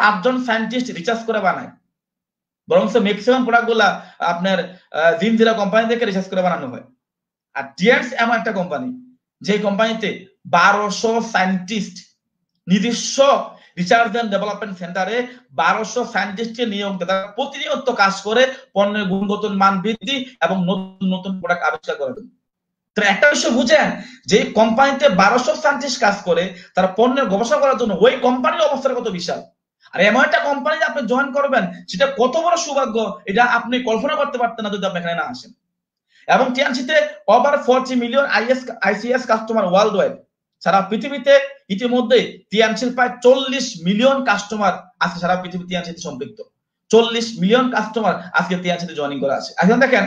পাঁচজন সায়েন্টিস্ট রিসার্চ করে বানায় বরং ম্যাক্সিমাম প্রোডাক্টগুলা আপনার জিনজিরা কোম্পানি থেকে রিসার্চ করে বানানো হয় আর ডিয়ার্স এমন একটা কোম্পানি যে কোম্পানিতে বারোশো সায়েন্টিস্ট নিজস্ব রিসার্চ এন্ড ডেভেলপমেন্ট সেন্টারে বারোশো সায়েন্টিস্টকে নিয়োগ দেয় তারা প্রতিনিয়ত কাজ করে পণ্যের গুণগত মান বৃদ্ধি এবং নতুন নতুন প্রোডাক্ট আবিষ্কার করে তো একটা বিষয় বুঝেন যে কোম্পানিতে বারোশো সায়েন্টিস্ট কাজ করে তারা পণ্যের গবেষণা করার জন্য ওই কোম্পানির অবস্থার কত বিশাল আর এমন একটা কোম্পানি আপনি জয়েন করবেন সেটা কত বড় সৌভাগ্য এটা আপনি কল্পনা করতে পারতেন না যদি আপনি এখানে না আসেন এবং টিএনসিতে ওভার ফোরটি মিলিয়ন আইএস আইসিএস কাস্টমার ওয়ার্ল্ড ওয়াইড সারা পৃথিবীতে ইতিমধ্যে টিএনসির প্রায় চল্লিশ মিলিয়ন কাস্টমার আছে সারা পৃথিবী টিএনসিতে সম্পৃক্ত চল্লিশ মিলিয়ন কাস্টমার আজকে টিএনসিতে জয়েনিং করা আছে এখন দেখেন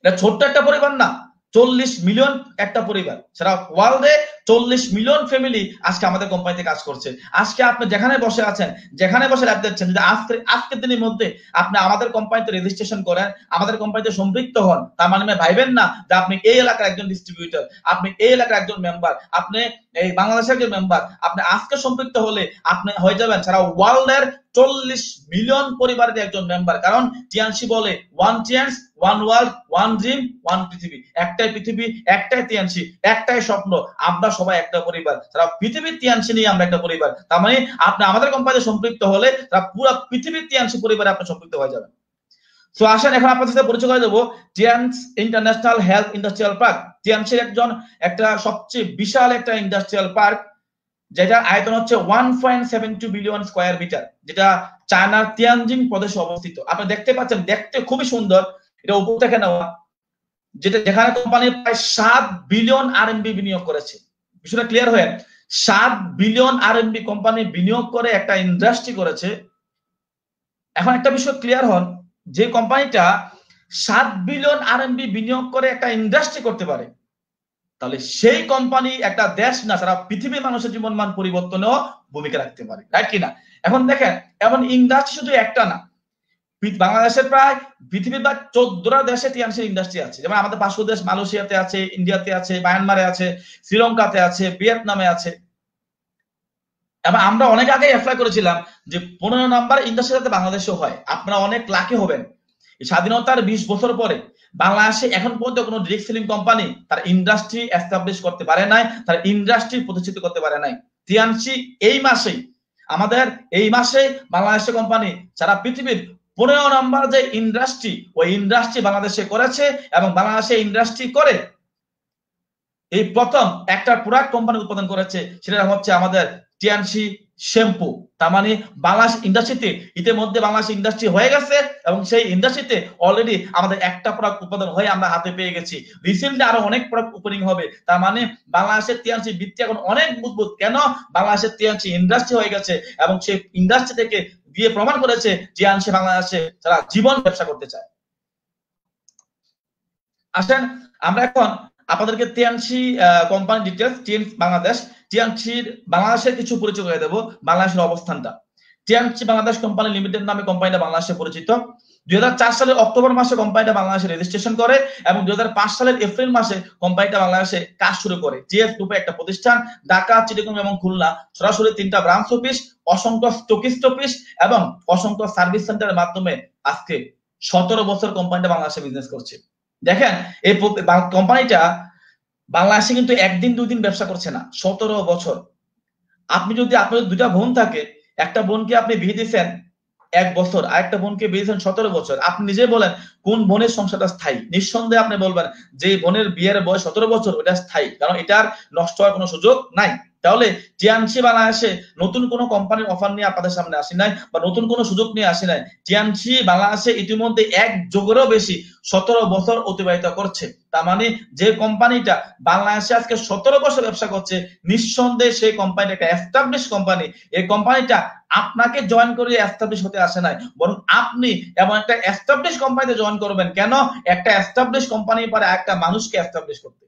এটা ছোট্ট একটা পরিবার না চল্লিশ মিলিয়ন একটা পরিবার সারা ওয়ার্ল্ডে চল্লিশ মিলিয়ন ফ্যামিলি আজকে আমাদের কোম্পানিতে কাজ করছে আজকে আপনি যেখানে বসে আছেন যেখানে বসে ল্যাব দিচ্ছেন যদি আজকে আজকের দিনের মধ্যে আপনি আমাদের কোম্পানিতে রেজিস্ট্রেশন করেন আমাদের কোম্পানিতে সম্পৃক্ত হন তার মানে ভাইবেন না যে আপনি এই এলাকার একজন ডিস্ট্রিবিউটর আপনি এই এলাকার একজন মেম্বার আপনি এই বাংলাদেশের একজন মেম্বার আপনি আজকে সম্পৃক্ত হলে আপনি হয়ে যাবেন সারা ওয়ার্ল্ডের চল্লিশ মিলিয়ন পরিবারের একজন মেম্বার কারণ টিয়ানসি বলে one Tiens one world one dream one পৃথিবী একটাই পৃথিবী একটাই তিয়ানসি একটাই স্বপ্ন আমরা সবাই একটা পরিবার তারা পৃথিবীর তিয়ানসি নিয়ে আমরা একটা পরিবার তার মানে আপনি আমাদের কোম্পানিতে সম্পৃক্ত হলে তারা পুরো পৃথিবীর তিয়ানসি পরিবারে আপনি সম্পৃক্ত হয়ে যাবেন তো আসেন এখন আপনার সাথে পরিচয় করে দেবো Tiens international health industrial park টিয়ানসির একজন একটা সবচেয়ে বিশাল একটা ইন্ডাস্ট্রিয়াল পার্ক যেটার আয়তন হচ্ছে one point seven two billion square metre যেটা চায়নার তিয়ানজিং প্রদেশে অবস্থিত আপনি দেখতে পাচ্ছেন দেখতে খুবই সুন্দর এটা উপর থেকে নেওয়া যেটা যেখানে কোম্পানি প্রায় সাত বিলিয়ন আর বিনিয়োগ করেছে বিষয়টা ক্লিয়ার হয়ে সাত বিলিয়ন আর কোম্পানি বিনিয়োগ করে একটা ইন্ডাস্ট্রি করেছে এখন একটা বিষয় ক্লিয়ার হন যে কোম্পানিটা সাত বিলিয়ন আর বিনিয়োগ করে একটা ইন্ডাস্ট্রি করতে পারে তাহলে সেই কোম্পানি একটা দেশ না সারা পৃথিবীর মানুষের জীবন মান পরিবর্তনেও ভূমিকা রাখতে পারে রাইট কিনা এখন দেখেন এমন ইন্ডাস্ট্রি শুধু একটা না বাংলাদেশের প্রায় পৃথিবীর প্রায় চোদ্দটা দেশে টিয়ানসির ইন্ডাস্ট্রি আছে যেমন আমাদের পাঁচশো দেশ মালয়েশিয়াতে আছে ইন্ডিয়াতে আছে মায়ানমারে আছে শ্রীলঙ্কাতে আছে ভিয়েতনামে আছে এবং আমরা অনেক আগে অ্যাপ্লাই করেছিলাম যে পনেরো নাম্বার ইন্ডাস্ট্রি যাতে বাংলাদেশে হয় আপনারা অনেক লাকি হবেন স্বাধীনতার বিশ বছর পরে বাংলাদেশে এখন পর্যন্ত কোনো ডিরেক্ট সেলিং কোম্পানি তার ইন্ডাস্ট্রি এস্টাবলিশ করতে পারে নাই তার ইন্ডাস্ট্রি প্রতিষ্ঠিত করতে পারে নাই তিয়ানশি এই মাসেই আমাদের এই মাসে বাংলাদেশে কোম্পানি সারা পৃথিবীর পনেরো নম্বর যে ইন্ডাস্ট্রি ওই ইন্ডাস্ট্রি বাংলাদেশে করেছে এবং বাংলাদেশে ইন্ডাস্ট্রি করে এই প্রথম একটা প্রোডাক্ট কোম্পানি উৎপাদন করেছে সেটা হচ্ছে আমাদের টিয়ানসি শ্যাম্পু তার মানে বাংলাদেশ ইন্ডাস্ট্রিতে ইতিমধ্যে বাংলাদেশ ইন্ডাস্ট্রি হয়ে গেছে এবং সেই ইন্ডাস্ট্রিতে অলরেডি আমাদের একটা প্রোডাক্ট উৎপাদন হয়ে আমরা হাতে পেয়ে গেছি রিসেন্টলি আরো অনেক প্রোডাক্ট ওপেনিং হবে তার মানে বাংলাদেশের টিএনসি বৃত্তি এখন অনেক মজবুত কেন বাংলাদেশের টিএনসি ইন্ডাস্ট্রি হয়ে গেছে এবং সেই ইন্ডাস্ট্রি থেকে দিয়ে প্রমাণ করেছে যে আংশে বাংলাদেশে তারা জীবন ব্যবসা করতে চায় আসেন আমরা এখন আপনাদেরকে TNC company details TMC Bangladesh টিএমসির বাংলাদেশের কিছু পরিচয় করে দেবো বাংলাদেশের অবস্থানটা টিএনসি বাংলাদেশ কোম্পানি লিমিটেড নামে কোম্পানিটা বাংলাদেশে পরিচিত দুই সালের অক্টোবর মাসে কোম্পানিটা বাংলাদেশে রেজিস্ট্রেশন করে এবং দুই সালের এপ্রিল মাসে কোম্পানিটা বাংলাদেশে কাজ শুরু করে জিএস গ্রুপে একটা প্রতিষ্ঠান ঢাকা চিটিকম এবং খুলনা সরাসরি তিনটা ব্রাঞ্চ অফিস অসংখ্য স্টকিস্ট অফিস এবং অসংখ্য সার্ভিস সেন্টারের মাধ্যমে আজকে সতেরো বছর কোম্পানিটা বাংলাদেশে বিজনেস করছে দেখেন এই কোম্পানিটা বাংলাদেশে কিন্তু একদিন দুই দিন ব্যবসা করছে না সতেরো বছর আপনি যদি আপনার দুটা বোন থাকে একটা বোনকে আপনি বিয়ে দিয়েছেন এক বছর আরেকটা বোনকে বিয়েছেন সতেরো বছর আপনি নিজে বলেন কোন বোনের সংসারটা স্থায়ী নিঃসন্দেহে আপনি বলবেন যে বোনের বিয়ের বয়স সতেরো বছর ওটা স্থায়ী কারণ এটার নষ্ট হওয়ার কোনো সুযোগ নাই তাহলে টিয়ানসি বাংলাদেশে নতুন কোনো কোম্পানির অফার নিয়ে আপনাদের সামনে আসি নাই বা নতুন কোনো সুযোগ নিয়ে আসি নাই টিয়ানসি বাংলাদেশে ইতিমধ্যে এক যোগেরও বেশি সতেরো বছর অতিবাহিত করছে তার মানে যে কোম্পানিটা বাংলাদেশে আজকে সতেরো বছর ব্যবসা করছে নিঃসন্দেহে সেই কোম্পানিটা একটা এস্টাবলিশ কোম্পানি এই কোম্পানিটা আপনাকে জয়েন করে এস্টাবলিশ হতে আসে নাই বরং আপনি এমন একটা এস্টাবলিশ কোম্পানিতে জয়েন করবেন কেন একটা এস্টাবলিশ কোম্পানি পারে একটা মানুষকে এস্টাবলিশ করতে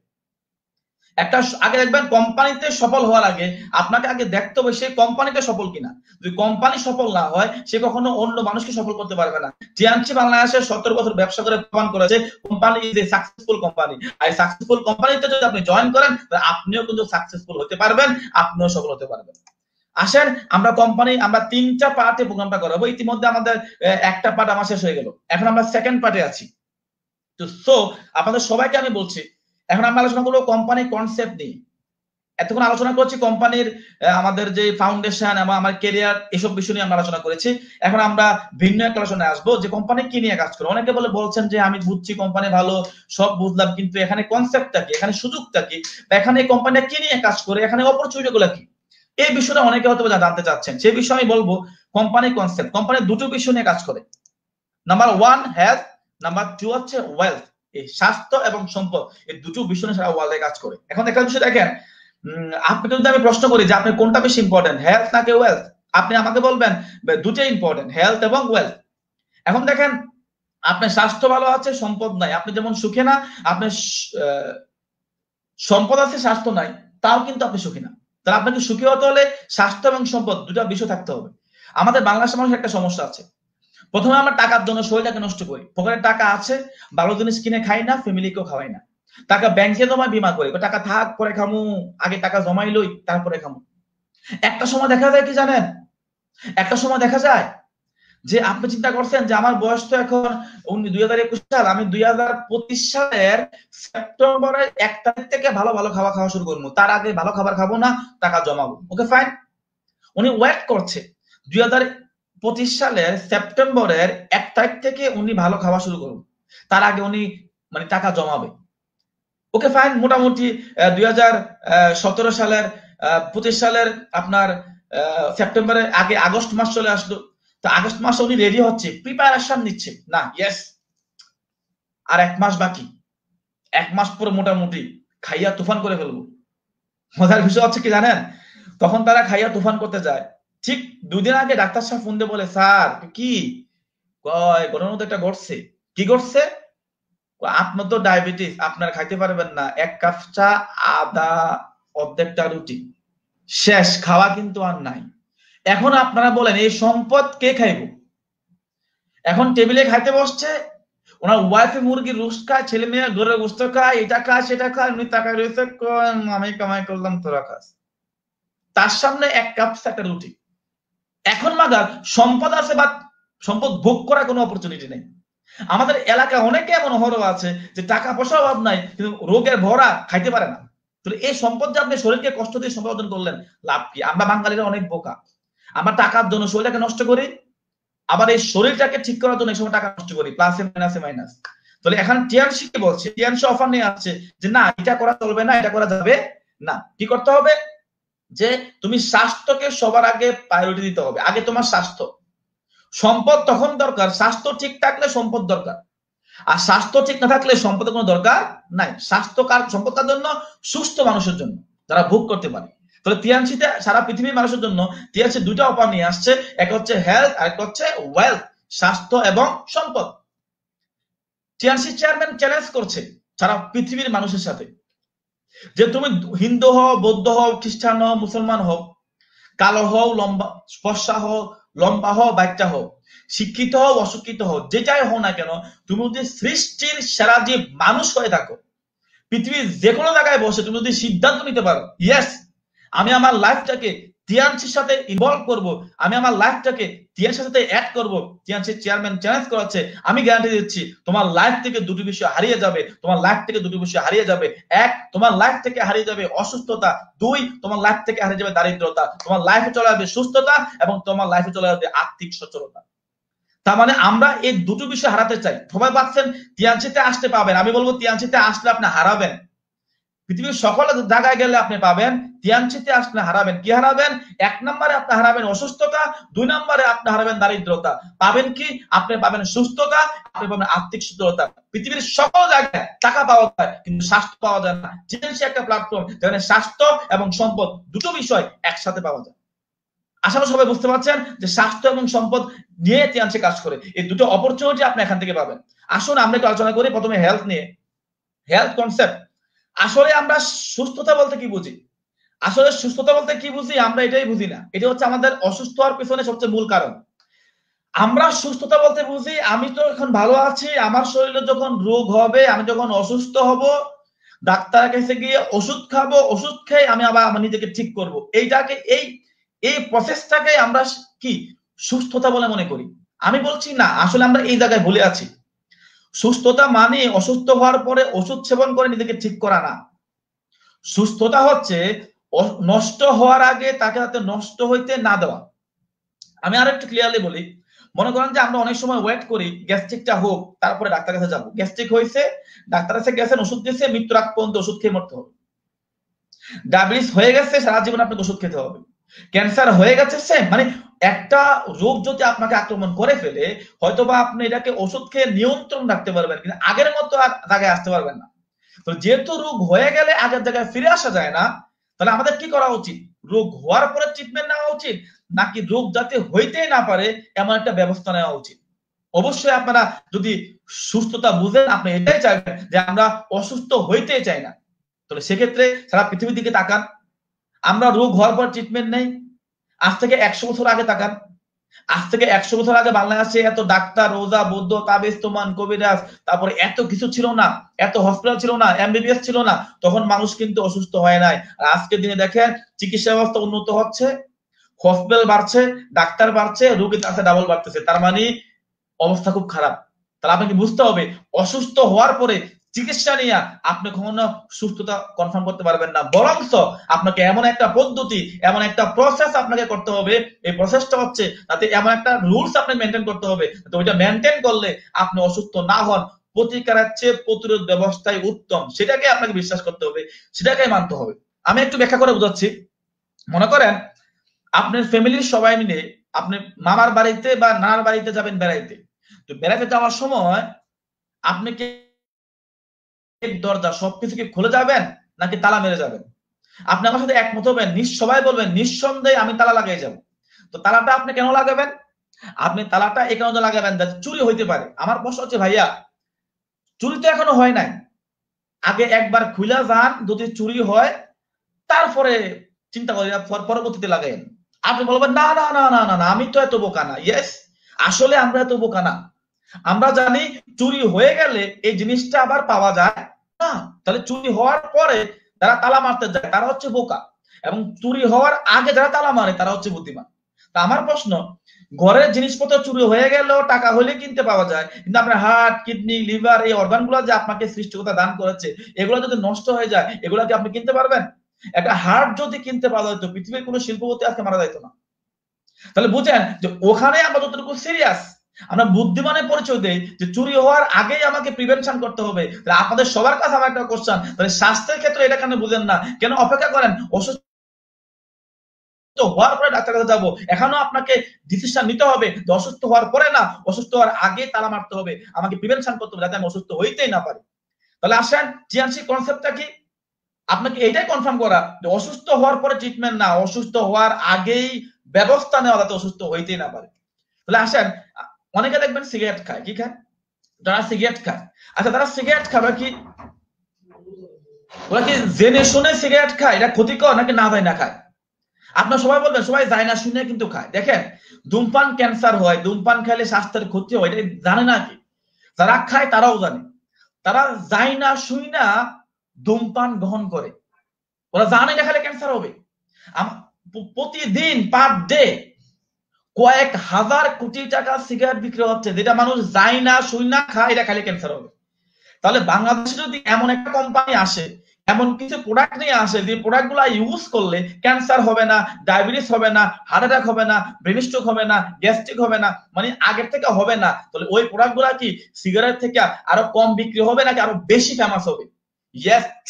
একটা আগে দেখবেন কোম্পানিতে সফল হওয়ার আগে আপনাকে আগে দেখতে হবে সেই কোম্পানিটা সফল কিনা যদি কোম্পানি সফল না হয় সে কখনো অন্য মানুষকে সফল করতে পারবে না টিয়ানসি বাংলাদেশে সতেরো বছর ব্যবসা করে প্রমাণ করেছে company is a successful company আর সাকসেসফুল কোম্পানিতে যদি আপনি জয়েন করেন আপনিও কিন্তু সাকসেসফুল হতে পারবেন আপনিও সফল হতে পারবেন আসেন আমরা কোম্পানি আমরা তিনটা পার্টে প্রোগ্রামটা করাবো ইতিমধ্যে আমাদের একটা পার্ট আমার শেষ হয়ে গেল এখন আমরা সেকেন্ড পার্টে আছি তো সো আপনাদের সবাইকে আমি বলছি এখন আমরা আলোচনা করবো কোম্পানি কনসেপ্ট নিয়ে এতক্ষণ আলোচনা করছি কোম্পানির আমাদের যে ফাউন্ডেশন এবং আমার কেরিয়ার এসব বিষয় নিয়ে আমরা আলোচনা করেছি এখন আমরা ভিন্ন একটা আলোচনায় আসবো যে কোম্পানি কি নিয়ে কাজ করে অনেকে বলে বলছেন যে আমি বুঝছি কোম্পানি ভালো সব বুঝলাম কিন্তু এখানে কনসেপ্টটা কি এখানে সুযোগটা কি এখানে কোম্পানিটা কি নিয়ে কাজ করে এখানে অপরচুনিটি গুলো কি এই বিষয়টা অনেকে হয়তো জানতে চাচ্ছেন সেই বিষয়ে আমি বলবো কোম্পানি কনসেপ্ট কোম্পানি দুটো বিষয় নিয়ে কাজ করে number one health number two হচ্ছে ওয়েলথ স্বাস্থ্য এবং সম্পদ এই দুটো বিষয় সারা ওয়ার্ল্ডে কাজ করে এখন একটা বিষয় দেখেন আপনি যদি আমি প্রশ্ন করি যে আপনি কোনটা বেশি ইম্পর্টেন্ট হেলথ নাকি ওয়েলথ আপনি আমাকে বলবেন দুটোই ইম্পর্টেন্ট হেলথ এবং ওয়েলথ এখন দেখেন আপনার স্বাস্থ্য ভালো আছে সম্পদ নাই আপনি যেমন সুখে না আপনার সম্পদ আছে স্বাস্থ্য নাই তাও কিন্তু আপনি সুখী না তাহলে আপনাকে সুখী হতে হলে স্বাস্থ্য এবং সম্পদ দুটা বিষয় থাকতে হবে আমাদের বাংলাদেশের মানুষের একটা সমস্যা আছে প্রথমে আমরা টাকার জন্য শরীরটাকে নষ্ট করি পকেটে টাকা আছে ভালো জিনিস কিনে খাই না ফ্যামিলিকেও খাওয়াই না টাকা ব্যাংকে জমা বিমা করি টাকা থাক পরে খামু আগে টাকা জমাই লই তারপরে খামু একটা সময় দেখা যায় কি জানেন একটা সময় দেখা যায় যে আপনি চিন্তা করছেন যে আমার বয়স তো এখন উনি দুই হাজার একুশ সাল আমি দুই হাজার পঁচিশ সালের সেপ্টেম্বরের এক তারিখ থেকে ভালো ভালো খাবার খাওয়া শুরু করবো তার আগে ভালো খাবার খাবো না টাকা জমাবো ওকে ফাইন উনি ওয়েট করছে দুই হাজার পঁচিশ সালের সেপ্টেম্বরের এক তারিখ থেকে উনি ভালো খাওয়া শুরু করুন তার আগে উনি মানে টাকা জমাবে ওকে ফাইন মোটামুটি দুই হাজার সালের পঁচিশ সালের আপনার সেপ্টেম্বরের আগে আগস্ট মাস চলে আসলো তো আগস্ট মাসে উনি রেডি হচ্ছে প্রিপারেশন নিচ্ছে না ইয়েস আর এক মাস বাকি এক মাস পরে মোটামুটি খাইয়া তুফান করে ফেলবো মজার বিষয় হচ্ছে কি জানেন তখন তারা খাইয়া তুফান করতে যায় ঠিক দুদিন আগে ডাক্তার সাহেব ফোন দিয়ে বলে স্যার কি কয় ঘটনা মতো একটা ঘটছে কি ঘটছে আপনার তো ডায়াবেটিস আপনার খাইতে পারবেন না এক কাপ চা আদা অর্ধেকটা রুটি শেষ খাওয়া কিন্তু আর নাই এখন আপনারা বলেন এই সম্পদ কে খাইব এখন টেবিলে খাইতে বসছে ওনার ওয়াইফে মুরগি রুস খায় ছেলে মেয়ে ঘরে গোস্ত খায় এটা খায় সেটা খায় উনি তাকায় রয়েছে আমি কামাই করলাম তোরা খাস তার সামনে এক কাপ একটা রুটি এখন মাদার সম্পদ আছে বা সম্পদ ভোগ করার কোনো অপরচুনিটি নেই আমাদের এলাকা অনেকে এমন হর আছে যে টাকা পয়সার অভাব নাই কিন্তু রোগের ভরা খাইতে পারে না এই সম্পদ যে আপনি শরীরকে কষ্ট দিয়ে সম্পদ করলেন লাভ কি আমরা বাঙালিরা অনেক বোকা আমরা টাকার জন্য শরীরটাকে নষ্ট করি আবার এই শরীরটাকে ঠিক করার জন্য এই সময় টাকা নষ্ট করি প্লাসে মাইনাসে মাইনাস তাহলে এখন কি বলছে টিয়ানসি অফার নিয়ে আসছে যে না এটা করা চলবে না এটা করা যাবে না কি করতে হবে যে তুমি স্বাস্থ্যকে সবার আগে প্রায়োরিটি দিতে হবে আগে তোমার স্বাস্থ্য সম্পদ তখন দরকার স্বাস্থ্য ঠিক থাকলে সম্পদ দরকার আর স্বাস্থ্য ঠিক না থাকলে সম্পদের কোনো দরকার নাই স্বাস্থ্য কার সম্পদ কার জন্য সুস্থ মানুষের জন্য যারা ভোগ করতে পারে তাহলে তিয়ানসিতে সারা পৃথিবীর মানুষের জন্য তিয়ানসি দুইটা অপার নিয়ে আসছে এক হচ্ছে হেলথ আর এক হচ্ছে ওয়েলথ স্বাস্থ্য এবং সম্পদ টিয়ানসি চেয়ারম্যান চ্যালেঞ্জ করছে সারা পৃথিবীর মানুষের সাথে যে তুমি হিন্দু হও বৌদ্ধ হও খ্রিস্টান হও মুসলমান হও কালো হও লম্বা স্পর্শা হও লম্বা হও বাচ্চা হও শিক্ষিত হও অশিক্ষিত হও যে যাই হও না কেন তুমি যদি সৃষ্টির সেরা যে মানুষ হয়ে থাকো পৃথিবীর যে কোনো জায়গায় বসে তুমি যদি সিদ্ধান্ত নিতে পারো ইয়েস আমি আমার লাইফটাকে তিয়াংশির সাথে ইনভলভ করব আমি আমার লাইফটাকে তিয়াসের সাথে অ্যাড করব চেয়ারম্যান চ্যালেঞ্জ করাচ্ছে আমি গ্যারান্টি দিচ্ছি তোমার লাইফ থেকে দুটি বিষয় হারিয়ে যাবে তোমার লাইফ থেকে দুটি বিষয় হারিয়ে যাবে এক তোমার লাইফ থেকে হারিয়ে যাবে অসুস্থতা দুই তোমার লাইফ থেকে হারিয়ে যাবে দারিদ্রতা তোমার লাইফে চলে আসবে সুস্থতা এবং তোমার লাইফে চলে আসবে আর্থিক সচলতা তার মানে আমরা এই দুটো বিষয় হারাতে চাই সবাই পাচ্ছেন তিয়ানসিতে আসতে পাবেন আমি বলবো তিয়ানসিতে আসলে আপনি হারাবেন পৃথিবীর সকল জায়গায় গেলে আপনি পাবেন তিয়ানসিতে আপনি হারাবেন কি হারাবেন এক নম্বরে আপনি হারাবেন অসুস্থতা দুই নম্বরে আপনি হারাবেন দারিদ্রতা পাবেন কি আপনি পাবেন সুস্থতা আপনি পাবেন আর্থিক সুস্থতা পৃথিবীর সকল জায়গায় টাকা পাওয়া যায় কিন্তু স্বাস্থ্য পাওয়া যায় না তিয়ানসি একটা প্ল্যাটফর্ম যেখানে স্বাস্থ্য এবং সম্পদ দুটো বিষয় একসাথে পাওয়া যায় আশা করি সবাই বুঝতে পারছেন যে স্বাস্থ্য এবং সম্পদ নিয়ে তিয়ানসি কাজ করে এই দুটো অপরচুনিটি আপনি এখান থেকে পাবেন আসুন আমরা একটু আলোচনা করি প্রথমে হেলথ নিয়ে হেলথ কনসেপ্ট আসলে আমরা সুস্থতা বলতে কি বুঝি আসলে সুস্থতা বলতে কি বুঝি আমরা এটাই বুঝি না এটা হচ্ছে আমাদের অসুস্থ হওয়ার পেছনে সবচেয়ে মূল কারণ আমরা সুস্থতা বলতে বুঝি আমি তো এখন ভালো আছি আমার শরীরে যখন রোগ হবে আমি যখন অসুস্থ হব ডাক্তারের কাছে গিয়ে ওষুধ খাবো ওষুধ খেয়ে আমি আবার আমার নিজেকে ঠিক করব এইটাকে এই এই প্রসেসটাকে আমরা কি সুস্থতা বলে মনে করি আমি বলছি না আসলে আমরা এই জায়গায় ভুলে আছি সুস্থতা মানে অসুস্থ হওয়ার পরে ওষুধ সেবন করে নিজেকে ঠিক করা না সুস্থতা হচ্ছে নষ্ট হওয়ার আগে তাকে যাতে নষ্ট হইতে না দেওয়া আমি আর একটু ক্লিয়ারলি বলি মনে করেন যে আমরা অনেক সময় ওয়েট করি গ্যাস্ট্রিকটা হোক তারপরে ডাক্তার কাছে যাবো গ্যাস্ট্রিক হয়েছে ডাক্তার কাছে গেছেন ওষুধ দিয়েছে মৃত্যুর আগ পর্যন্ত ওষুধ খেয়ে মরতে হবে ডায়াবেটিস হয়ে গেছে সারা জীবন আপনাকে ওষুধ খেতে হবে ক্যান্সার হয়ে গেছে সে মানে একটা রোগ যদি আপনাকে আক্রমণ করে ফেলে হয়তোবা আপনি এটাকে ওষুধ খেয়ে নিয়ন্ত্রণ রাখতে পারবেন কিন্তু আগের মতো জায়গায় আসতে পারবেন না তো যেহেতু রোগ হয়ে গেলে আগের জায়গায় ফিরে আসা যায় না তাহলে আমাদের কি করা উচিত রোগ হওয়ার পরে ট্রিটমেন্ট নেওয়া উচিত নাকি রোগ যাতে হইতেই না পারে এমন একটা ব্যবস্থা নেওয়া উচিত অবশ্যই আপনারা যদি সুস্থতা বুঝেন আপনি এটাই চাইবেন যে আমরা অসুস্থ হইতে চাই না তাহলে সেক্ষেত্রে সারা পৃথিবীর দিকে তাকান আমরা রোগ হওয়ার পর ট্রিটমেন্ট নেই আজ থেকে একশো বছর আগে তাকান আজ থেকে একশো বছর আগে বাংলাদেশে এত ডাক্তার রোজা বৌদ্ধ তাবেজ তোমান কবিরাজ তারপরে এত কিছু ছিল না এত হসপিটাল ছিল না এমবিবিএস ছিল না তখন মানুষ কিন্তু অসুস্থ হয় নাই আর আজকের দিনে দেখেন চিকিৎসা ব্যবস্থা উন্নত হচ্ছে হসপিটাল বাড়ছে ডাক্তার বাড়ছে রোগী তাতে ডাবল বাড়তেছে তার মানে অবস্থা খুব খারাপ তাহলে আপনাকে বুঝতে হবে অসুস্থ হওয়ার পরে চিকিৎসা নিয়ে আপনি কখনো সুস্থতা কনফার্ম করতে পারবেন না বরংস আপনাকে এমন একটা পদ্ধতি এমন একটা প্রসেস আপনাকে করতে হবে এই প্রসেসটা হচ্ছে তাতে এমন একটা রুলস আপনি মেনটেন করতে হবে তো ওইটা মেনটেন করলে আপনি অসুস্থ না হন প্রতিকারের চেয়ে প্রতিরোধ ব্যবস্থায় উত্তম সেটাকে আপনাকে বিশ্বাস করতে হবে সেটাকে মানতে হবে আমি একটু ব্যাখ্যা করে বুঝাচ্ছি মনে করেন আপনার ফ্যামিলির সবাই মিলে আপনি মামার বাড়িতে বা নানার বাড়িতে যাবেন বেড়াইতে তো বেড়াতে যাওয়ার সময় আপনি দরজা সবকিছুকে খুলে যাবেন নাকি তালা মেরে যাবেন আপনি আমার সাথে একমত হবেন সবাই বলবেন নিঃসন্দেহে আমি তালা লাগিয়ে যাব তো তালাটা আপনি কেন লাগাবেন আপনি তালাটা এখানে কারণে লাগাবেন যাতে চুরি হইতে পারে আমার প্রশ্ন হচ্ছে ভাইয়া চুরি তো এখনো হয় নাই আগে একবার খুলে যান যদি চুরি হয় তারপরে চিন্তা করি পরবর্তীতে লাগাইন আপনি বলবেন না না না না না আমি তো এত বোকা না ইয়েস আসলে আমরা এত বোকা না আমরা জানি চুরি হয়ে গেলে এই জিনিসটা আবার পাওয়া যায় না তাহলে চুরি হওয়ার পরে যারা তালা মারতে যায় তারা হচ্ছে বোকা এবং চুরি হওয়ার আগে যারা তালা মারে তারা হচ্ছে বুদ্ধিমান তা আমার প্রশ্ন ঘরের জিনিসপত্র চুরি হয়ে গেল টাকা হলে কিনতে পাওয়া যায় কিন্তু আপনার হার্ট কিডনি লিভার এই গুলো যে আপনাকে সৃষ্টিকতা দান করেছে এগুলো যদি নষ্ট হয়ে যায় এগুলো কি আপনি কিনতে পারবেন একটা হার্ট যদি কিনতে পাওয়া যেত পৃথিবীর কোনো শিল্পপতি আজকে মারা যাইতো না তাহলে বুঝেন যে ওখানে আমরা যতটুকু সিরিয়াস আমরা বুদ্ধিমানের পরিচয় দেই যে চুরি হওয়ার আগেই আমাকে প্রিভেনশন করতে হবে তাহলে আপনাদের সবার কাছে আমার একটা কোশ্চান তাহলে স্বাস্থ্যের ক্ষেত্রে এটা কেন বুঝেন না কেন অপেক্ষা করেন অসুস্থ হওয়ার পরে ডাক্তার কাছে যাবো এখনো আপনাকে ডিসিশন নিতে হবে যে অসুস্থ হওয়ার পরে না অসুস্থ হওয়ার আগে মারতে হবে আমাকে প্রিভেনশন করতে হবে যাতে আমি অসুস্থ হইতেই না পারি তাহলে আসেন কনসেপ্টটা কি আপনাকে এটাই কনফার্ম করা যে অসুস্থ হওয়ার পরে ট্রিটমেন্ট না অসুস্থ হওয়ার আগেই ব্যবস্থা নেওয়া যাতে অসুস্থ হইতেই না পারে তাহলে আসেন অনেকে দেখবেন সিগারেট খায় কি খায় যারা সিগারেট খায় আচ্ছা তারা সিগারেট খাবে কি ওরা কি জেনে শুনে সিগারেট খায় এটা ক্ষতিকর নাকি না যায় না খায় আপনার সবাই বলবেন সবাই যায় না শুনে কিন্তু খায় দেখেন ধূমপান ক্যান্সার হয় ধূমপান খাইলে স্বাস্থ্যের ক্ষতি হয় এটা জানে না কি যারা খায় তারাও জানে তারা যায় না শুই না ধূমপান গ্রহণ করে ওরা জানে না খালে ক্যান্সার হবে প্রতিদিন পার ডে কয়েক হাজার কোটি টাকা সিগারেট বিক্রি হচ্ছে যেটা মানুষ যায় না শুই না খায় এটা খালি ক্যান্সার হবে তাহলে বাংলাদেশে যদি এমন একটা কোম্পানি আসে এমন কিছু প্রোডাক্ট নিয়ে আসে যে প্রোডাক্ট গুলা ইউজ করলে ক্যান্সার হবে না ডায়াবেটিস হবে না হার্ট অ্যাটাক হবে না ব্রেন স্ট্রোক হবে না গ্যাস্ট্রিক হবে না মানে আগের থেকে হবে না তাহলে ওই প্রোডাক্ট গুলা কি সিগারেট থেকে আরো কম বিক্রি হবে নাকি আরো বেশি ফেমাস হবে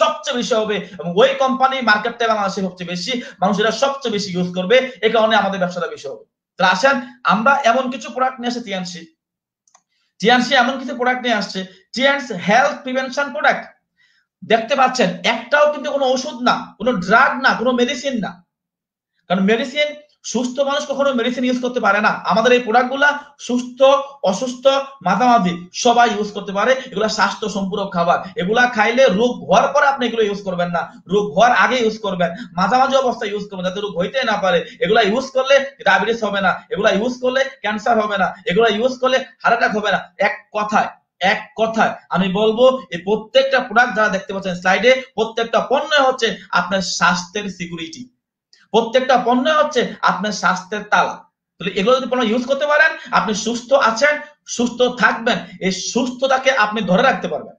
সবচেয়ে বেশি হবে এবং ওই কোম্পানি মার্কেটটা বাংলাদেশে সবচেয়ে বেশি মানুষেরা সবচেয়ে বেশি ইউজ করবে এ কারণে আমাদের ব্যবসাটা বেশি হবে তো আমরা এমন কিছু প্রোডাক্ট নিয়ে আসছি টিএনসি টিএনসি এমন কিছু প্রোডাক্ট নিয়ে আসছে টিএনসি হেলথ প্রিভেনশন প্রোডাক্ট দেখতে পাচ্ছেন একটাও কিন্তু কোনো ওষুধ না কোনো ড্রাগ না কোনো মেডিসিন না কারণ মেডিসিন সুস্থ মানুষ কখনো মেডিসিন ইউজ করতে পারে না আমাদের এই প্রোডাক্টগুলা সুস্থ অসুস্থ মাঝামাঝি সবাই ইউজ করতে পারে এগুলা স্বাস্থ্য সম্পূরক খাবার এগুলা খাইলে রোগ হওয়ার পরে আপনি এগুলো ইউজ করবেন না রোগ হওয়ার আগে ইউজ করবেন মাঝামাঝি অবস্থায় ইউজ করবেন যাতে রোগ হইতে না পারে এগুলা ইউজ করলে ডায়াবেটিস হবে না এগুলা ইউজ করলে ক্যান্সার হবে না এগুলা ইউজ করলে হার্ট অ্যাটাক হবে না এক কথায় এক কথায় আমি বলবো এই প্রত্যেকটা প্রোডাক্ট যারা দেখতে পাচ্ছেন সাইডে প্রত্যেকটা পণ্য হচ্ছে আপনার স্বাস্থ্যের সিকিউরিটি প্রত্যেকটা পণ্য হচ্ছে আপনার স্বাস্থ্যের তালা তাহলে এগুলো যদি পণ্য ইউজ করতে পারেন আপনি সুস্থ আছেন সুস্থ থাকবেন এই সুস্থতাকে আপনি ধরে রাখতে পারবেন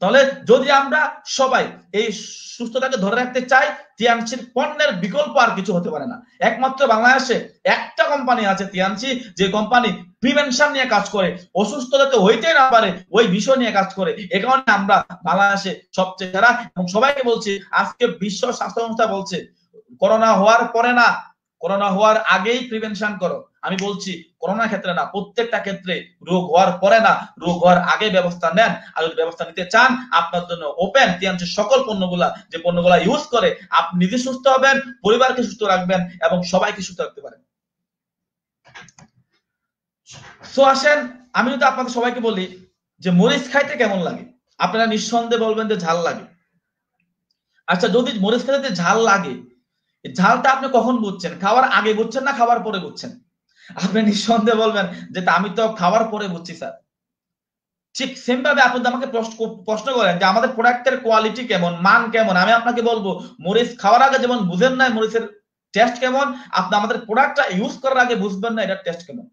তাহলে যদি আমরা সবাই এই সুস্থতাকে ধরে রাখতে চাই টিয়ানসির পণ্যের বিকল্প আর কিছু হতে পারে না একমাত্র বাংলাদেশে একটা কোম্পানি আছে টিয়ানসি যে কোম্পানি প্রিভেনশন নিয়ে কাজ করে অসুস্থ যাতে হইতে না পারে ওই বিষয় নিয়ে কাজ করে এ কারণে আমরা বাংলাদেশে সবচেয়ে সেরা এবং সবাইকে বলছি আজকে বিশ্ব স্বাস্থ্য সংস্থা বলছে করোনা হওয়ার পরে না করোনা হওয়ার আগেই প্রিভেনশন করো আমি বলছি করোনা ক্ষেত্রে না প্রত্যেকটা ক্ষেত্রে রোগ হওয়ার পরে না রোগ হওয়ার আগে ব্যবস্থা নেন আর যদি ব্যবস্থা নিতে চান আপনার জন্য ওপেন তিয়াংশ সকল পণ্যগুলা যে পণ্যগুলা ইউজ করে আপনি নিজে সুস্থ হবেন পরিবারকে সুস্থ রাখবেন এবং সবাইকে সুস্থ রাখতে পারেন সো আসেন আমি যদি আপনাদের সবাইকে বলি যে মরিচ খাইতে কেমন লাগে আপনারা নিঃসন্দেহে বলবেন যে ঝাল লাগে আচ্ছা যদি মরিচ খাইতে ঝাল লাগে ঝালটা আপনি কখন বুঝছেন খাওয়ার আগে বুঝছেন না খাওয়ার পরে বুঝছেন আপনি নিঃসন্দেহে বলবেন যে আমি তো খাওয়ার পরে বুঝছি স্যার ঠিক সেম ভাবে আপনি আমাকে প্রশ্ন করেন যে আমাদের প্রোডাক্টের কোয়ালিটি কেমন মান কেমন আমি আপনাকে বলবো মরিচ খাওয়ার আগে যেমন বুঝেন না মরিচের টেস্ট কেমন আপনি আমাদের প্রোডাক্টটা ইউজ করার আগে বুঝবেন না এটার টেস্ট কেমন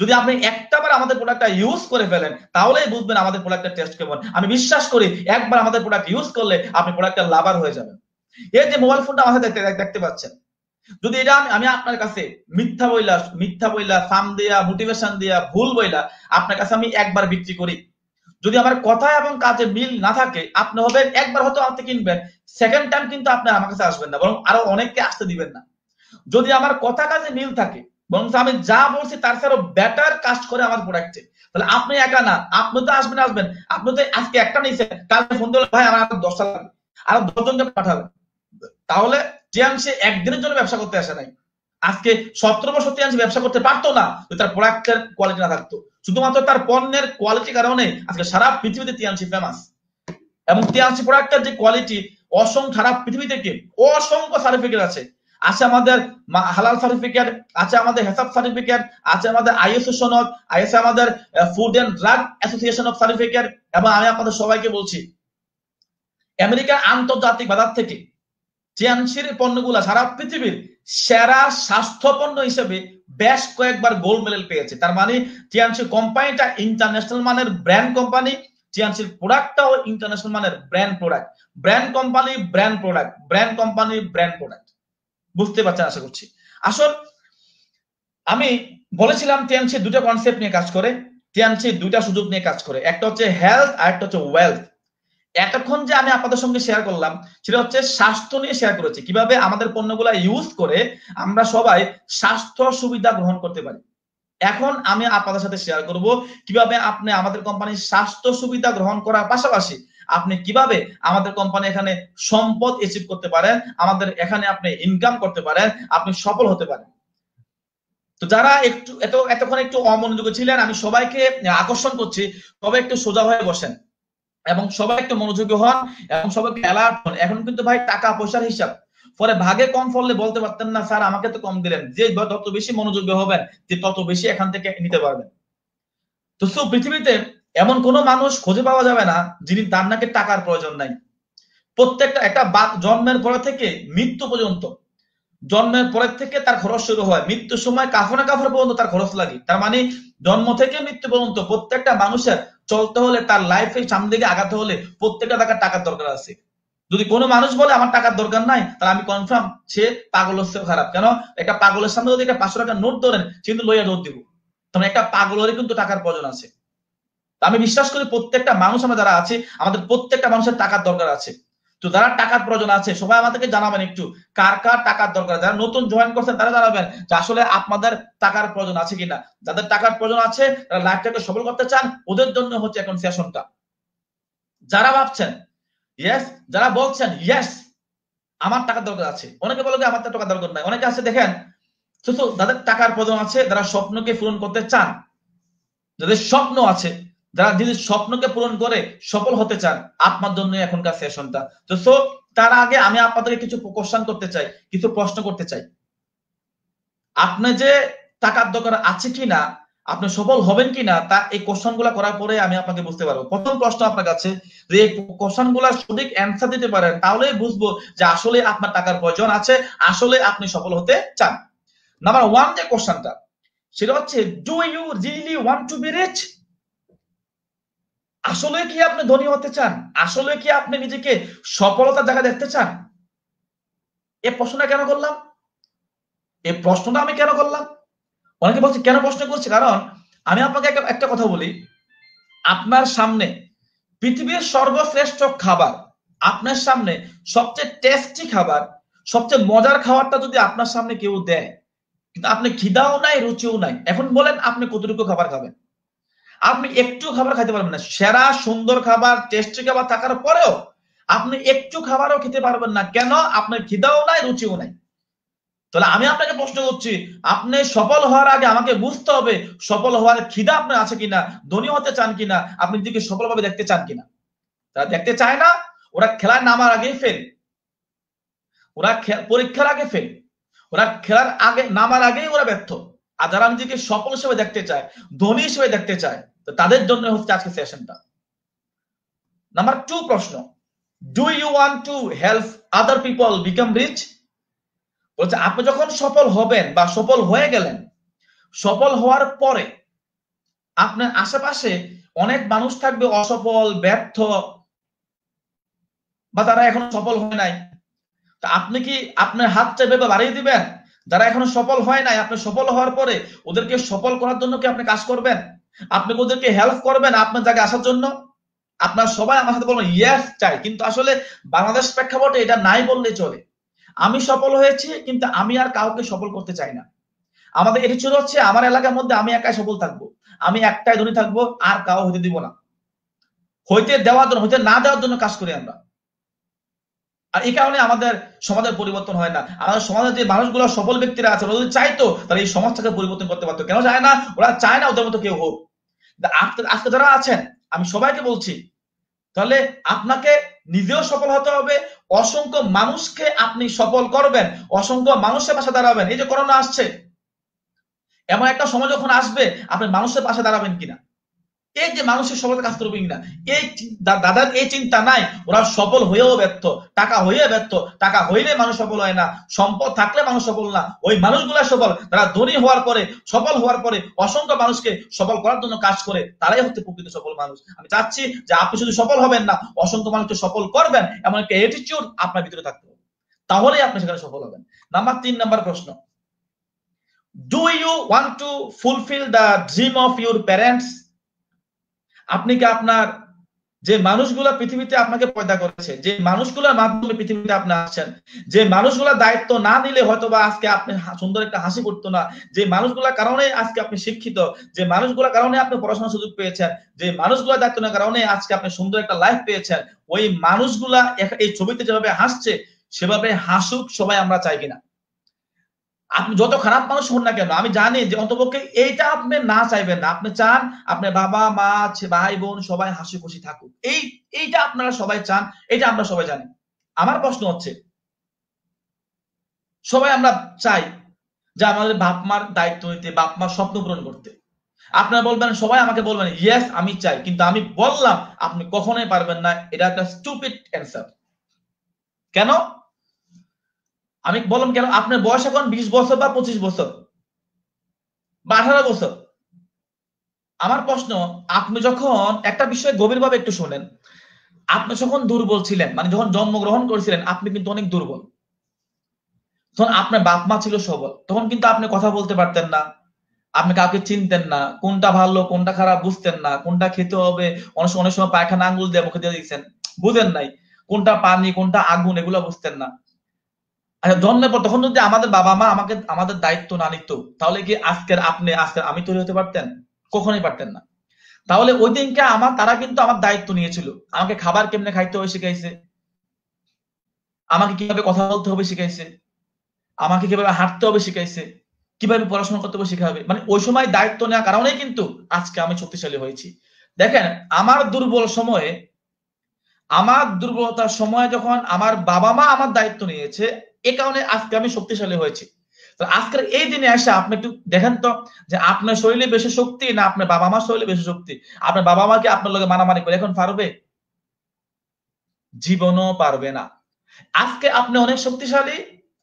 যদি আপনি একটাবার আমাদের প্রোডাক্টটা ইউজ করে ফেলেন তাহলেই বুঝবেন আমাদের প্রোডাক্টের টেস্ট কেমন আমি বিশ্বাস করি একবার আমাদের প্রোডাক্ট ইউজ করলে আপনি প্রোডাক্টের লাভার হয়ে যাবেন এই যে মোবাইল ফোনটা আমার দেখতে দেখতে পাচ্ছেন যদি এটা আমি আমি আপনার কাছে মিথ্যা বইলা মিথ্যা বইলা ফার্ম দিয়া মোটিভেশন দিয়া ভুল বইলা আপনার কাছে আমি একবার বিক্রি করি যদি আমার কথা এবং কাজে মিল না থাকে আপনি হবে একবার হয়তো আপনি কিনবেন সেকেন্ড টাইম কিন্তু আপনি আমার কাছে আসবেন না বরং আরো অনেককে আসতে দিবেন না যদি আমার কথা কাজে মিল থাকে বরং আমি যা বলছি তার সাথে আরো বেটার কাজ করে আমার প্রোডাক্টে তাহলে আপনি একা না আপনি তো আসবেন আসবেন আপনি তো আজকে একটা নিয়েছেন কাল ফোন দিলে ভাই আমার আরো দশটা লাগবে আরো দশজনকে পাঠাবেন তাহলে টিয়াংশে একদিনের জন্য ব্যবসা করতে আসে নাই আজকে সতেরো বছর টিয়াংশে ব্যবসা করতে পারতো না তার প্রোডাক্টের কোয়ালিটি না থাকতো শুধুমাত্র তার পণ্যের কোয়ালিটির কারণে আজকে সারা পৃথিবীতে টিয়াংশি ফেমাস এবং টিয়াংশি প্রোডাক্টের যে কোয়ালিটি অসংখ্য সারা পৃথিবী থেকে অসংখ্য সার্টিফিকেট আছে আছে আমাদের হালাল সার্টিফিকেট আছে আমাদের হেসাব সার্টিফিকেট আছে আমাদের আইএসও সনদ আইএসও আমাদের food and drug association of certificate এবং আমি আপনাদের সবাইকে বলছি আমেরিকার আন্তর্জাতিক বাজার থেকে পণ্য পণ্যগুলা সারা পৃথিবীর সেরা স্বাস্থ্য পণ্য হিসেবে বেশ কয়েকবার গোল্ড মেডেল পেয়েছে তার মানে চিয়ানসি কোম্পানিটা ইন্টারন্যাশনাল মানের ব্র্যান্ড কোম্পানি চিয়ানসির প্রোডাক্টটাও ইন্টারন্যাশনাল মানের brand product brand company brand product brand company brand product বুঝতে পারছেন আশা করছি আসল আমি বলেছিলাম টিএনসি দুটো কনসেপ্ট নিয়ে কাজ করে টিএনসি দুইটা সুযোগ নিয়ে কাজ করে একটা হচ্ছে হেলথ আর একটা হচ্ছে ওয়েলথ এতক্ষণ যে আমি আপনাদের সঙ্গে শেয়ার করলাম সেটা হচ্ছে স্বাস্থ্য নিয়ে শেয়ার করেছি কিভাবে আমাদের পণ্যগুলো ইউজ করে আমরা সবাই স্বাস্থ্য সুবিধা গ্রহণ করতে পারি এখন আমি আপনাদের সাথে শেয়ার করব কিভাবে আপনি আমাদের কোম্পানির স্বাস্থ্য সুবিধা গ্রহণ করার পাশাপাশি আপনি কিভাবে আমাদের কোম্পানি এখানে সম্পদ অ্যাচিভ করতে পারেন আমাদের এখানে আপনি ইনকাম করতে পারেন আপনি সফল হতে পারেন তো যারা একটু এত এতক্ষণ একটু অমনোযোগী ছিলেন আমি সবাইকে আকর্ষণ করছি তবে একটু সোজা হয়ে বসেন এবং সবাই একটু মনোযোগী হন এবং সবাইকে অ্যালার্ট হন এখন কিন্তু ভাই টাকা পয়সার হিসাব পরে ভাগে কম ফললে বলতে পারতেন না স্যার আমাকে তো কম দিলেন যে তত বেশি মনোযোগী হবেন যে তত বেশি এখান থেকে নিতে পারবেন তো সো পৃথিবীতে এমন কোন মানুষ খুঁজে পাওয়া যাবে না যিনি তার নাকি টাকার প্রয়োজন নাই প্রত্যেকটা একটা জন্মের পর থেকে মৃত্যু পর্যন্ত জন্মের পরের থেকে তার খরচ শুরু হয় মৃত্যুর সময় না কাফর পর্যন্ত তার খরচ লাগে তার মানে জন্ম থেকে মৃত্যু পর্যন্ত প্রত্যেকটা মানুষের চলতে হলে তার লাইফে সামনে দিকে আগাতে হলে প্রত্যেকটা টাকার টাকার দরকার আছে যদি কোনো মানুষ বলে আমার টাকার দরকার নাই তাহলে আমি কনফার্ম সে পাগল হচ্ছে খারাপ কেন একটা পাগলের সামনে যদি একটা পাঁচশো টাকা নোট ধরেন কিন্তু লইয়া নোট দিব তখন একটা পাগলেরই কিন্তু টাকার প্রয়োজন আছে আমি বিশ্বাস করি প্রত্যেকটা মানুষ আমরা যারা আছে আমাদের প্রত্যেকটা মানুষের টাকার দরকার আছে তো যারা টাকার প্রয়োজন আছে সবাই আমাদেরকে জানাবেন একটু কার কার টাকার দরকার যারা নতুন জয়েন করছেন তারা জানাবেন যে আসলে আপনাদের টাকার প্রয়োজন আছে কিনা যাদের টাকার প্রয়োজন আছে তারা লাইফটাকে সফল করতে চান ওদের জন্য হচ্ছে এখন সেশনটা যারা ভাবছেন ইয়েস যারা বলছেন ইয়েস আমার টাকার দরকার আছে অনেকে বলে যে আমার টাকার দরকার নাই অনেকে আছে দেখেন শুধু যাদের টাকার প্রয়োজন আছে যারা স্বপ্নকে পূরণ করতে চান যাদের স্বপ্ন আছে যারা যদি স্বপ্নকে পূরণ করে সফল হতে চান আপনার জন্য এখনকার সেশনটা তো সো তার আগে আমি আপনাদের কিছু কোশ্চান করতে চাই কিছু প্রশ্ন করতে চাই আপনি যে টাকার দরকার আছে কি না আপনি সফল হবেন কি না তা এই কোশ্চেন গুলা করার পরে আমি আপনাকে বুঝতে পারবো প্রথম প্রশ্ন আপনার কাছে যে এই কোশ্চেন গুলা সঠিক অ্যান্সার দিতে পারেন তাহলেই বুঝবো যে আসলে আপনার টাকার প্রয়োজন আছে আসলে আপনি সফল হতে চান নাম্বার ওয়ান যে কোশ্চেনটা সেটা হচ্ছে do you really want to be rich আসলে কি আপনি ধনী হতে চান আসলে কি আপনি নিজেকে সফলতার দেখা দেখতে চান এ প্রশ্নটা কেন করলাম এ প্রশ্নটা আমি কেন করলাম অনেকে বলছে কেন প্রশ্ন করছি কারণ আমি আপনাকে একটা কথা বলি আপনার সামনে পৃথিবীর সর্বশ্রেষ্ঠ খাবার আপনার সামনে সবচেয়ে টেস্টি খাবার সবচেয়ে মজার খাবারটা যদি আপনার সামনে কেউ দেয় কিন্তু আপনি খিদাও নাই রুচিও নাই এখন বলেন আপনি কতটুকু খাবার খাবেন আপনি একটু খাবার খাইতে পারবেন না সেরা সুন্দর খাবার টেস্টি খাবার থাকার পরেও আপনি একটু খাবারও খেতে পারবেন না কেন আপনার খিদাও নাই রুচিও নাই তাহলে আমি আপনাকে প্রশ্ন করছি আপনি সফল হওয়ার আগে আমাকে বুঝতে হবে সফল হওয়ার খিদা আপনার আছে কিনা ধনী হতে চান কিনা আপনি নিজেকে সফলভাবে দেখতে চান কিনা তারা দেখতে চায় না ওরা খেলায় নামার আগে ফেল ওরা পরীক্ষার আগে ফেল ওরা খেলার আগে নামার আগেই ওরা ব্যর্থ আর যারা নিজেকে সফল হিসেবে দেখতে চায় ধনী হিসেবে দেখতে চায় তো তাদের জন্য হচ্ছে আজকে সেশনটা নাম্বার টু প্রশ্ন do you want to help other people become rich বলছে আপনি যখন সফল হবেন বা সফল হয়ে গেলেন সফল হওয়ার পরে আপনার আশেপাশে অনেক মানুষ থাকবে অসফল ব্যর্থ বা তারা এখন সফল হয় নাই তা আপনি কি আপনার হাত চেপে বাড়িয়ে দিবেন যারা এখনো সফল হয় নাই আপনি সফল হওয়ার পরে ওদেরকে সফল করার জন্য কি আপনি কাজ করবেন আপনি ওদেরকে হেল্প করবেন আপনার জায়গায় আসার জন্য আপনার সবাই আমার সাথে বলবেন ইয়াস চাই কিন্তু আসলে বাংলাদেশ প্রেক্ষাপটে এটা নাই বললে চলে আমি সফল হয়েছি কিন্তু আমি আর কাউকে সফল করতে চাই না আমাদের এটি ছিল হচ্ছে আমার এলাকার মধ্যে আমি একাই সফল থাকবো আমি একটাই ধনী থাকবো আর কাউ হইতে দিব না হইতে দেওয়ার জন্য হইতে না দেওয়ার জন্য কাজ করি আমরা আর এই কারণে আমাদের সমাজের পরিবর্তন হয় না আমাদের সমাজের যে মানুষগুলো সফল ব্যক্তিরা আছে ওরা যদি চাইতো তাহলে এই সমাজটাকে পরিবর্তন করতে পারতো কেন চায় না ওরা চায় না ওদের মতো কেউ হোক আজকে যারা আছেন আমি সবাইকে বলছি তাহলে আপনাকে নিজেও সফল হতে হবে অসংখ্য মানুষকে আপনি সফল করবেন অসংখ্য মানুষের পাশে দাঁড়াবেন এই যে করোনা আসছে এমন একটা সময় যখন আসবে আপনি মানুষের পাশে দাঁড়াবেন কিনা এই যে মানুষের সফলতা কাজ করবে না এই দাদার এই চিন্তা নাই ওরা সফল হয়েও ব্যর্থ টাকা হয়ে ব্যর্থ টাকা হইলে মানুষ সফল হয় না সম্পদ থাকলে মানুষ সফল না ওই মানুষগুলা সফল তারা ধনী হওয়ার পরে সফল হওয়ার পরে অসংখ্য মানুষকে সফল করার জন্য কাজ করে তারাই হচ্ছে প্রকৃত সফল মানুষ আমি চাচ্ছি যে আপনি শুধু সফল হবেন না অসংখ্য মানুষকে সফল করবেন এমন একটা অ্যাটিটিউড আপনার ভিতরে থাকতে হবে তাহলেই আপনি সেখানে সফল হবেন নাম্বার তিন নাম্বার প্রশ্ন do you want to fulfil the dream of your parents আপনি কি আপনার যে মানুষগুলা পৃথিবীতে আপনাকে পয়দা করেছে যে মানুষগুলোর মাধ্যমে পৃথিবীতে আপনি আসছেন যে মানুষগুলা দায়িত্ব না নিলে হয়তো বা আজকে আপনি সুন্দর একটা হাসি পড়তো না যে মানুষগুলা কারণে আজকে আপনি শিক্ষিত যে মানুষগুলা কারণে আপনি পড়াশোনার সুযোগ পেয়েছেন যে মানুষগুলা দায়িত্ব না কারণে আজকে আপনি সুন্দর একটা লাইফ পেয়েছেন ওই মানুষগুলা এই ছবিতে যেভাবে হাসছে সেভাবে হাসুক সবাই আমরা চাই কিনা আপনি যত খারাপ মানুষ হন না কেন আমি জানি যে অন্তপক্ষে এইটা আপনি না চাইবেন না আপনি চান আপনার বাবা মা ভাই বোন সবাই হাসি খুশি থাকুক এই এইটা আপনারা সবাই চান এটা আমরা সবাই জানি আমার প্রশ্ন হচ্ছে সবাই আমরা চাই যে আমাদের বাপ মার দায়িত্ব নিতে বাপ মার স্বপ্ন পূরণ করতে আপনারা বলবেন সবাই আমাকে বলবেন ইয়েস আমি চাই কিন্তু আমি বললাম আপনি কখনোই পারবেন না এটা একটা স্টুপিড অ্যান্সার কেন আমি বললাম কেন আপনার বয়স এখন বিশ বছর বা পঁচিশ বছর বা আঠারো বছর আমার প্রশ্ন আপনি যখন একটা বিষয়ে গভীরভাবে একটু শোনেন আপনি যখন দুর্বল ছিলেন মানে যখন জন্মগ্রহণ করেছিলেন আপনি কিন্তু অনেক দুর্বল তখন আপনার বাপ মা ছিল সবল তখন কিন্তু আপনি কথা বলতে পারতেন না আপনি কাউকে চিনতেন না কোনটা ভালো কোনটা খারাপ বুঝতেন না কোনটা খেতে হবে অনেক সময় অনেক সময় পায়খানা আঙ্গুল দিয়ে মুখে দিয়ে দিচ্ছেন বুঝেন নাই কোনটা পানি কোনটা আগুন এগুলো বুঝতেন না আচ্ছা জন্মের পর তখন যদি আমাদের বাবা মা আমাকে আমাদের দায়িত্ব না নিত তাহলে কি আজকের আপনি আজকের আমি তৈরি হতে পারতেন কখনই পারতেন না তাহলে ওই দিনকে আমার তারা কিন্তু আমার দায়িত্ব নিয়েছিল আমাকে খাবার কেমনে খাইতে হবে শিখাইছে আমাকে কিভাবে কথা বলতে হবে শিখাইছে আমাকে কিভাবে হাঁটতে হবে শিখাইছে কিভাবে পড়াশোনা করতে হবে শিখাবে মানে ওই সময় দায়িত্ব নেওয়ার কারণেই কিন্তু আজকে আমি শক্তিশালী হয়েছি দেখেন আমার দুর্বল সময়ে আমার দুর্বলতার সময় যখন আমার বাবা মা আমার দায়িত্ব নিয়েছে এ কারণে আজকে আমি শক্তিশালী হয়েছি আজকের এই দিনে আসে আপনি একটু দেখেন তো যে আপনার শরীরে বেশি শক্তি না আপনার বাবা মার শরীরে বেশি শক্তি আপনার বাবা মা আপনার লোকে মারামারি করে এখন পারবে জীবনও পারবে না আজকে আপনি অনেক শক্তিশালী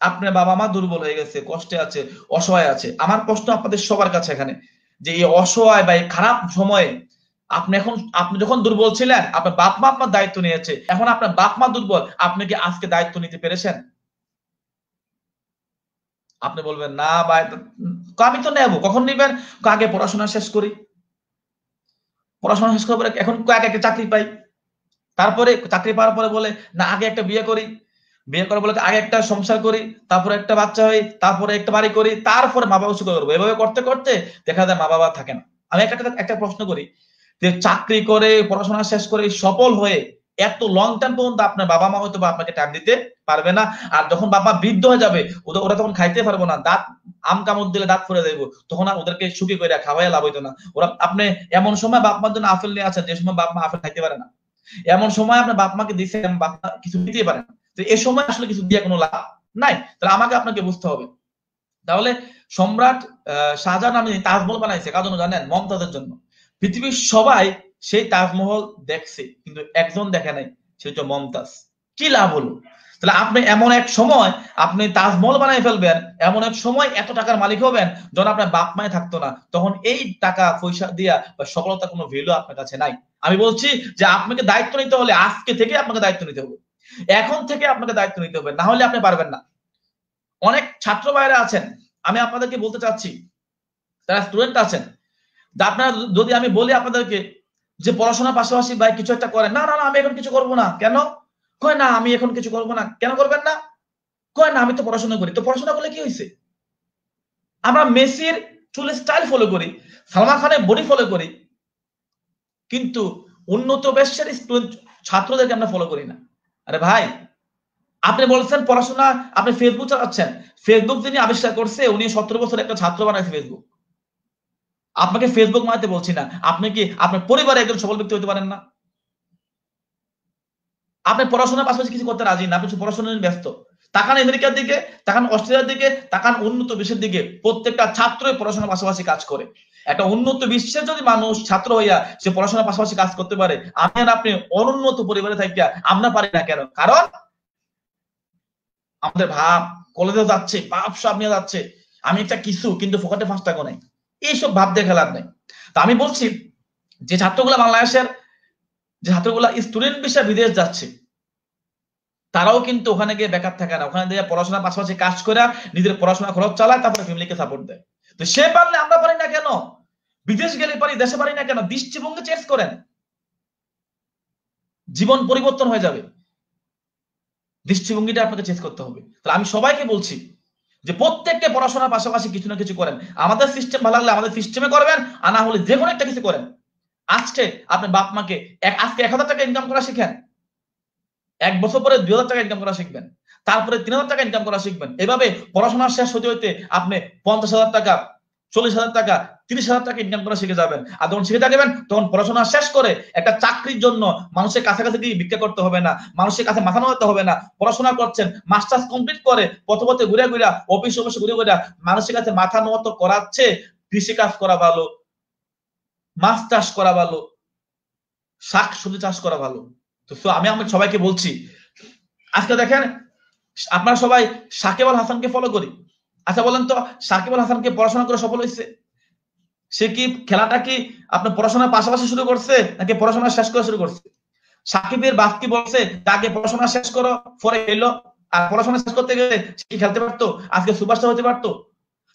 আপনার বাবা মা দুর্বল হয়ে গেছে কষ্টে আছে অসহায় আছে আমার প্রশ্ন আপনাদের সবার কাছে এখানে যে এই অসহায় বা এই খারাপ সময়ে আপনি এখন আপনি যখন দুর্বল ছিলেন আপনার বাপ মা আপনার দায়িত্ব নিয়েছে এখন আপনার বাপ মা দুর্বল আপনি কি আজকে দায়িত্ব নিতে পেরেছেন আপনি বলবেন না বা আমি তো নেব কখন নিবেন আগে পড়াশোনা শেষ করি পড়াশোনা শেষ করার পরে এখন আগে একটা চাকরি পাই তারপরে চাকরি পাওয়ার পরে বলে না আগে একটা বিয়ে করি বিয়ে করে বলে আগে একটা সংসার করি তারপরে একটা বাচ্চা হই তারপরে একটা বাড়ি করি তারপরে মা বাবা শুরু করবো এভাবে করতে করতে দেখা যায় মা বাবা থাকে না আমি একটা একটা প্রশ্ন করি যে চাকরি করে পড়াশোনা শেষ করে সফল হয়ে এত লং টাইম পর্যন্ত আপনার বাবা মা হয়তো আপনাকে টাইম দিতে পারবে না আর যখন বাবা বৃদ্ধ হয়ে যাবে ওরা তখন খাইতে পারবো না দাঁত আম কামড় দিলে দাঁত ফুলে যাইবো তখন আর ওদেরকে সুখী করে খাওয়াই লাভ হইতো না ওরা আপনি এমন সময় বাপ মার জন্য আফেল নিয়ে আছেন যে সময় বাপ মা আফেল খাইতে পারে না এমন সময় আপনার বাপ মাকে দিচ্ছে বাপ মা কিছু দিতে পারে না তো এ সময় আসলে কিছু দিয়ে কোনো লাভ নাই তাহলে আমাকে আপনাকে বুঝতে হবে তাহলে সম্রাট শাহজাহান আমি তাজমহল বানাইছে কাজ জানেন মমতাজের জন্য পৃথিবীর সবাই সেই তাজমহল দেখছে কিন্তু একজন দেখে নাই সেটা মমতাজ কি লাভ হলো তাহলে আপনি এমন এক সময় আপনি তাজমহল বানাই ফেলবেন এমন এক সময় এত টাকার মালিক হবেন যখন আপনার বাপ মায় থাকতো না তখন এই টাকা পয়সা দিয়া বা সফলতা কোনো ভ্যালু আপনার কাছে নাই আমি বলছি যে আপনাকে দায়িত্ব নিতে হলে আজকে থেকে আপনাকে দায়িত্ব নিতে হবে এখন থেকে আপনাকে দায়িত্ব নিতে হবে না হলে আপনি পারবেন না অনেক ছাত্র বাইরে আছেন আমি আপনাদেরকে বলতে চাচ্ছি তারা স্টুডেন্ট আছেন আপনারা যদি আমি বলি আপনাদেরকে যে পড়াশোনার পাশাপাশি ভাই কিছু একটা করেন না না না আমি এখন কিছু করব না কেন কয় না আমি এখন কিছু করব না কেন করবেন না কয় না আমি তো পড়াশোনা করি তো পড়াশোনা করলে কি হয়েছে আমরা মেসির চুল স্টাইল ফলো করি সালমান খানের বডি ফলো করি কিন্তু উন্নত বেশের স্টুডেন্ট ছাত্রদেরকে আমরা ফলো করি না আরে ভাই আপনি বলছেন পড়াশোনা আপনি ফেসবুক চালাচ্ছেন ফেসবুক যিনি আবিষ্কার করছে উনি সতেরো বছর একটা ছাত্র বানাইছে ফেসবুক আপনাকে ফেসবুক মানাতে বলছি না আপনি কি আপনার পরিবারে একজন সফল ব্যক্তি হতে পারেন না আপনি পড়াশোনার পাশাপাশি কিছু করতে রাজি না আপনি পড়াশোনা ব্যস্ত তাকান আমেরিকার দিকে তাকান অস্ট্রেলিয়ার দিকে তাকান উন্নত বিশ্বের দিকে প্রত্যেকটা ছাত্রই পড়াশোনার পাশাপাশি কাজ করে একটা উন্নত বিশ্বের যদি মানুষ ছাত্র হইয়া সে পড়াশোনার পাশাপাশি কাজ করতে পারে আমি আর আপনি অনুন্নত পরিবারে থাকি আমরা পারি না কেন কারণ আমাদের ভাব কলেজে যাচ্ছে বাপ সব নিয়ে যাচ্ছে আমি একটা কিছু কিন্তু ফোকাটে ফাঁসটা টাকা নাই এইসব ভাব দিয়ে খেলার নেই তা আমি বলছি যে ছাত্রগুলা বাংলাদেশের যে ছাত্রগুলা স্টুডেন্ট ভিসা বিদেশ যাচ্ছে তারাও কিন্তু ওখানে গিয়ে বেকার থাকে না ওখানে দিয়ে পড়াশোনার পাশাপাশি কাজ করে নিজের পড়াশোনা খরচ চালায় তারপরে ফ্যামিলিকে সাপোর্ট দেয় তো সে পারলে আমরা পারি না কেন বিদেশ গেলে পারি দেশে পারি না কেন দৃষ্টিভঙ্গি চেঞ্জ করেন জীবন পরিবর্তন হয়ে যাবে দৃষ্টিভঙ্গিটা আপনাকে চেঞ্জ করতে হবে তাহলে আমি সবাইকে বলছি যে প্রত্যেককে পড়াশোনার পাশাপাশি কিছু না কিছু করেন আমাদের সিস্টেম ভালো লাগলে আমাদের সিস্টেমে করবেন আর না হলে যে কোনো একটা কিছু করেন আজকে আপনি বাপ মাকে আজকে এক হাজার টাকা ইনকাম করা শিখেন এক বছর পরে দুই হাজার টাকা ইনকাম করা শিখবেন তারপরে তিন হাজার টাকা ইনকাম করা শিখবেন এভাবে পড়াশোনা শেষ হতে হইতে আপনি পঞ্চাশ হাজার টাকা চল্লিশ হাজার টাকা তিরিশ হাজার টাকা ইনকাম করা শিখে যাবেন আর যখন শিখে থাকবেন তখন পড়াশোনা শেষ করে একটা চাকরির জন্য মানুষের কাছাকাছি গিয়ে ভিক্ষা করতে হবে না মানুষের কাছে মাথা নামাতে হবে না পড়াশোনা করছেন মাস্টার্স কমপ্লিট করে পথে পথে ঘুরে ঘুরে অফিস অফিসে ঘুরে ঘুরে মানুষের কাছে মাথা নত করাচ্ছে কৃষি কাজ করা ভালো মাছ চাষ করা ভালো শাক সবজি চাষ করা ভালো তো আমি আমার সবাইকে বলছি আজকে দেখেন আপনারা সবাই সাকিব আল হাসানকে ফলো করি আচ্ছা বলেন তো সাকিব আল হাসানকে পড়াশোনা করে সফল হয়েছে সে কি খেলাটা কি আপনার পড়াশোনার পাশাপাশি শুরু করছে নাকি পড়াশোনা শেষ করে শুরু করছে সাকিবের বাপ কি বলছে তাকে পড়াশোনা শেষ করো পরে এলো আর পড়াশোনা শেষ করতে গেলে সে কি খেলতে পারতো আজকে সুপারস্টার হতে পারতো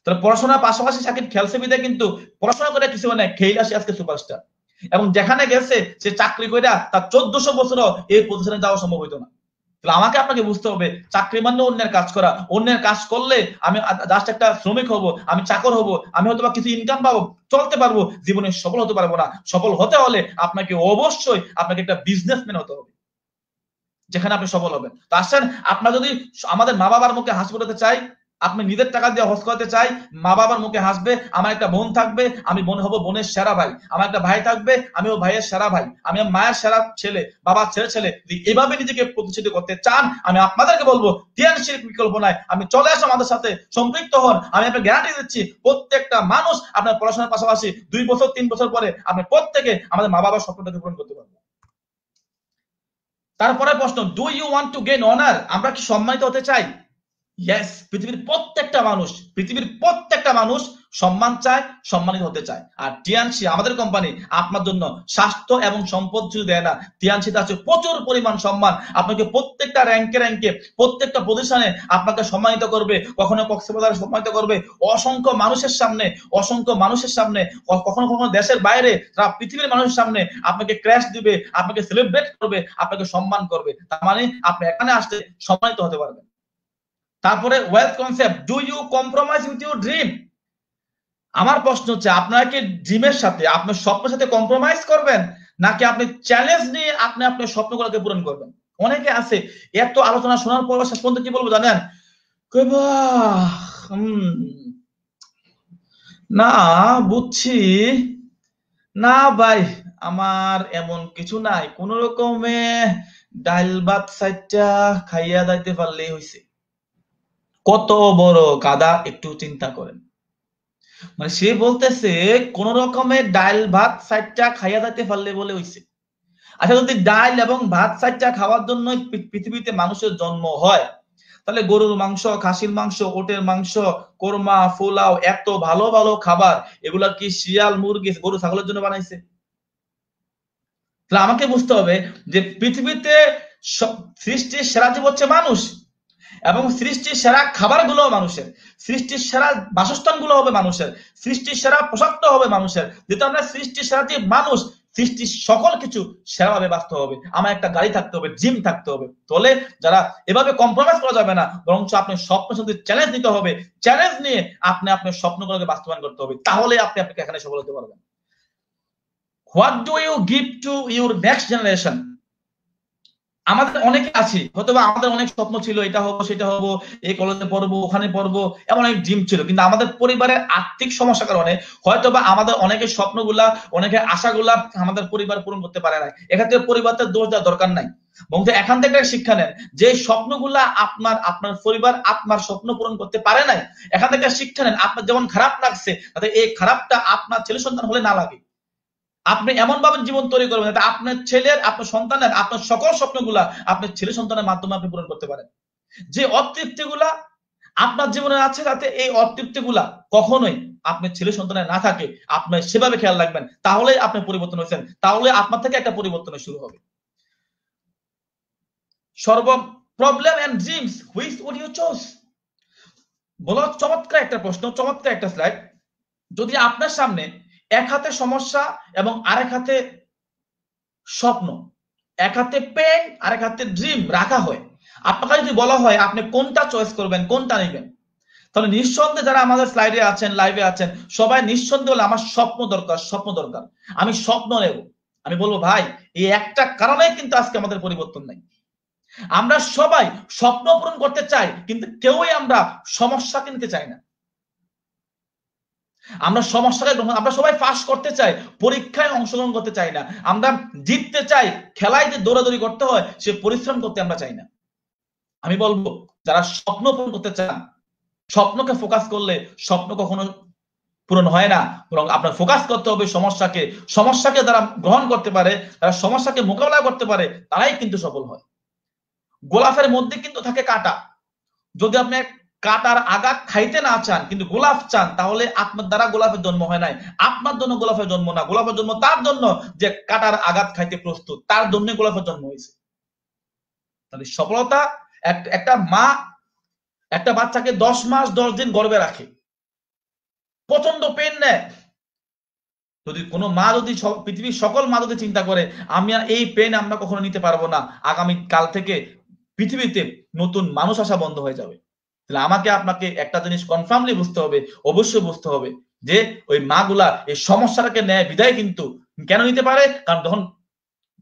তাহলে পড়াশোনার পাশাপাশি সাকিব খেলছে বিদায় কিন্তু পড়াশোনা করে কিছু মানে খেলে আসে আজকে সুপারস্টার এবং যেখানে গেছে সে চাকরি করে তার চোদ্দশো বছর এই পজিশনে যাওয়া সম্ভব হইতো না তাহলে আমাকে আপনাকে বুঝতে হবে চাকরি মানে অন্যের কাজ করা অন্যের কাজ করলে আমি জাস্ট একটা শ্রমিক হব আমি চাকর হব আমি হয়তো কিছু ইনকাম পাবো চলতে পারবো জীবনে সফল হতে পারবো না সফল হতে হলে আপনাকে অবশ্যই আপনাকে একটা বিজনেসম্যান হতে হবে যেখানে আপনি সফল হবেন তো আসেন আপনার যদি আমাদের মা বাবার মুখে হাসি ফোটাতে চাই আপনি নিজের টাকা দিয়ে হস করতে চাই মা বাবার মুখে হাসবে আমার একটা বোন থাকবে আমি বোন হব বোনের সেরা ভাই আমার একটা ভাই থাকবে আমি ও ভাইয়ের সেরা ভাই আমি মায়ের সেরা ছেলে বাবার ছেলে ছেলে এভাবে নিজেকে প্রতিষ্ঠিত করতে চান আমি আপনাদেরকে বলবো তিয়ান বিকল্প নাই আমি চলে আসো আমাদের সাথে সম্পৃক্ত হন আমি আপনার গ্যারান্টি দিচ্ছি প্রত্যেকটা মানুষ আপনার পড়াশোনার পাশাপাশি দুই বছর তিন বছর পরে আপনি প্রত্যেকে আমাদের মা বাবার স্বপ্নটাকে পূরণ করতে পারবেন তারপরে প্রশ্ন do you want to gain honour আমরা কি সম্মানিত হতে চাই ইয়েস পৃথিবীর প্রত্যেকটা মানুষ পৃথিবীর প্রত্যেকটা মানুষ সম্মান চায় সম্মানিত হতে চায় আর টিয়ানসি আমাদের কোম্পানি আপনার জন্য স্বাস্থ্য এবং সম্পদ শুধু দেয় না টিয়ানসিতে আছে প্রচুর পরিমাণ সম্মান আপনাকে প্রত্যেকটা র্যাঙ্কে র্যাঙ্কে প্রত্যেকটা প্রতিষ্ঠানে আপনাকে সম্মানিত করবে কখনো কক্সবাজারে সম্মানিত করবে অসংখ্য মানুষের সামনে অসংখ্য মানুষের সামনে কখনো কখনো দেশের বাইরে তারা পৃথিবীর মানুষের সামনে আপনাকে ক্র্যাশ দিবে আপনাকে সেলিব্রেট করবে আপনাকে সম্মান করবে তার মানে আপনি এখানে আসতে সম্মানিত হতে পারবেন তারপরে wealth concept do you compromise with your dream আমার প্রশ্ন হচ্ছে আপনারা কি ড্রিমের সাথে আপনার স্বপ্নের সাথে কম্প্রোমাইজ করবেন নাকি আপনি চ্যালেঞ্জ নিয়ে আপনি আপনার স্বপ্নগুলোকে পূরণ করবেন অনেকে আছে এত আলোচনা শোনার পর শেষ পর্যন্ত কি বলবো জানেন না বুঝছি না ভাই আমার এমন কিছু নাই কোন রকমে ডাইল ভাত সাইটটা খাইয়া যাইতে পারলেই হইছে কত বড় গাদা একটু চিন্তা করেন মানে সে বলতেছে কোন রকমের ডাল ভাত সাইডটা খাইয়া যাইতে পারলে বলে হইছে আচ্ছা যদি ডাল এবং ভাত সাইডটা খাওয়ার জন্য পৃথিবীতে মানুষের জন্ম হয় তাহলে গরুর মাংস খাসির মাংস ওটের মাংস কোরমা ফোলাও এত ভালো ভালো খাবার এগুলা কি শিয়াল মুরগি গরু ছাগলের জন্য বানাইছে তাহলে আমাকে বুঝতে হবে যে পৃথিবীতে সৃষ্টির সেরা জীব হচ্ছে মানুষ এবং সৃষ্টির সেরা খাবারগুলো মানুষের সৃষ্টির সেরা বাসস্থানগুলো হবে মানুষের সৃষ্টির সেরা পোশাক হবে মানুষের যেহেতু আমরা সৃষ্টির সেরা যে মানুষ সৃষ্টির সকল কিছু সেরাভাবে বাঁচতে হবে আমার একটা গাড়ি থাকতে হবে জিম থাকতে হবে তাহলে যারা এভাবে কম্প্রোমাইজ করা যাবে না বরঞ্চ আপনি স্বপ্ন সাথে চ্যালেঞ্জ নিতে হবে চ্যালেঞ্জ নিয়ে আপনি আপনার স্বপ্নগুলোকে বাস্তবায়ন করতে হবে তাহলে আপনি আপনাকে এখানে সফল হতে পারবেন what do you give to your next generation আমাদের অনেকে আছে হয়তো বা আমাদের অনেক স্বপ্ন ছিল এটা হবো সেটা হবো এই কলেজে পড়বো ওখানে পড়বো এমন অনেক ড্রিম ছিল কিন্তু আমাদের পরিবারের আর্থিক সমস্যার কারণে হয়তো বা আমাদের অনেকের স্বপ্নগুলা অনেকের আশাগুলা আমাদের পরিবার পূরণ করতে পারে না এক্ষেত্রে পরিবারের দোষ দেওয়ার দরকার নাই বন্ধু এখান থেকে একটা শিক্ষা নেন যে স্বপ্নগুলা আপনার আপনার পরিবার আপনার স্বপ্ন পূরণ করতে পারে নাই এখান থেকে শিক্ষা নেন আপনার যেমন খারাপ লাগছে তাতে এই খারাপটা আপনার ছেলে সন্তান হলে না লাগে আপনি এমন ভাবে জীবন তৈরি করবেন যাতে আপনার ছেলের আপনার সন্তানের আপনার সকল স্বপ্নগুলা আপনার ছেলে সন্তানের মাধ্যমে আপনি পূরণ করতে পারেন যে অতৃপ্তিগুলা আপনার জীবনে আছে যাতে এই অতৃপ্তিগুলা কখনোই আপনার ছেলে সন্তানের না থাকে আপনার সেভাবে খেয়াল রাখবেন তাহলে আপনি পরিবর্তন হয়েছেন তাহলে আপনার থেকে একটা পরিবর্তন শুরু হবে সর্ব problem and dreams which would you choose বলো চমৎকার একটা প্রশ্ন চমৎকার একটা স্লাইড যদি আপনার সামনে এক হাতে সমস্যা এবং আরেক হাতে স্বপ্ন এক হাতে পেন আরেক হাতে ড্রিম রাখা হয় আপনাকে যদি বলা হয় আপনি কোনটা চয়েস করবেন কোনটা নেবেন তাহলে নিঃসন্দেহে যারা আমাদের স্লাইডে আছেন লাইভে আছেন সবাই নিঃসন্দেহ হলে আমার স্বপ্ন দরকার স্বপ্ন দরকার আমি স্বপ্ন নেব আমি বলবো ভাই এই একটা কারণে কিন্তু আজকে আমাদের পরিবর্তন নাই আমরা সবাই স্বপ্ন পূরণ করতে চাই কিন্তু কেউই আমরা সমস্যা কিনতে চাই না আমরা সমস্যাকে গ্রহণ আমরা সবাই পাস করতে চাই পরীক্ষায় অংশগ্রহণ করতে চাই না আমরা জিততে চাই খেলায় যে দৌড়াদৌড়ি করতে হয় সে পরিশ্রম করতে আমরা চাই না আমি বলবো যারা স্বপ্ন পূরণ করতে চান স্বপ্নকে ফোকাস করলে স্বপ্ন কখনো পূরণ হয় না বরং আপনার ফোকাস করতে হবে সমস্যাকে সমস্যাকে যারা গ্রহণ করতে পারে তারা সমস্যাকে মোকাবেলা করতে পারে তারাই কিন্তু সফল হয় গোলাফের মধ্যে কিন্তু থাকে কাটা যদি আপনি কাটার আগা খাইতে না চান কিন্তু গোলাপ চান তাহলে আপনার দ্বারা গোলাপের জন্ম হয় নাই আপনার জন্য গোলাপের জন্ম না গোলাপের জন্ম তার জন্য যে কাটার আঘাত খাইতে প্রস্তুত তার জন্য গোলাপের জন্ম হয়েছে তাহলে সফলতা একটা মা একটা বাচ্চাকে দশ মাস দশ দিন গর্বে রাখে প্রচন্ড পেন নেয় যদি কোনো মা যদি পৃথিবীর সকল মা যদি চিন্তা করে আমি এই পেন আমরা কখনো নিতে পারবো না আগামী কাল থেকে পৃথিবীতে নতুন মানুষ আসা বন্ধ হয়ে যাবে তাহলে আমাকে আপনাকে একটা জিনিস কনফার্মলি বুঝতে হবে অবশ্যই বুঝতে হবে যে ওই মা গুলা এই সমস্যাটাকে নেয় বিদায় কিন্তু কেন নিতে পারে কারণ তখন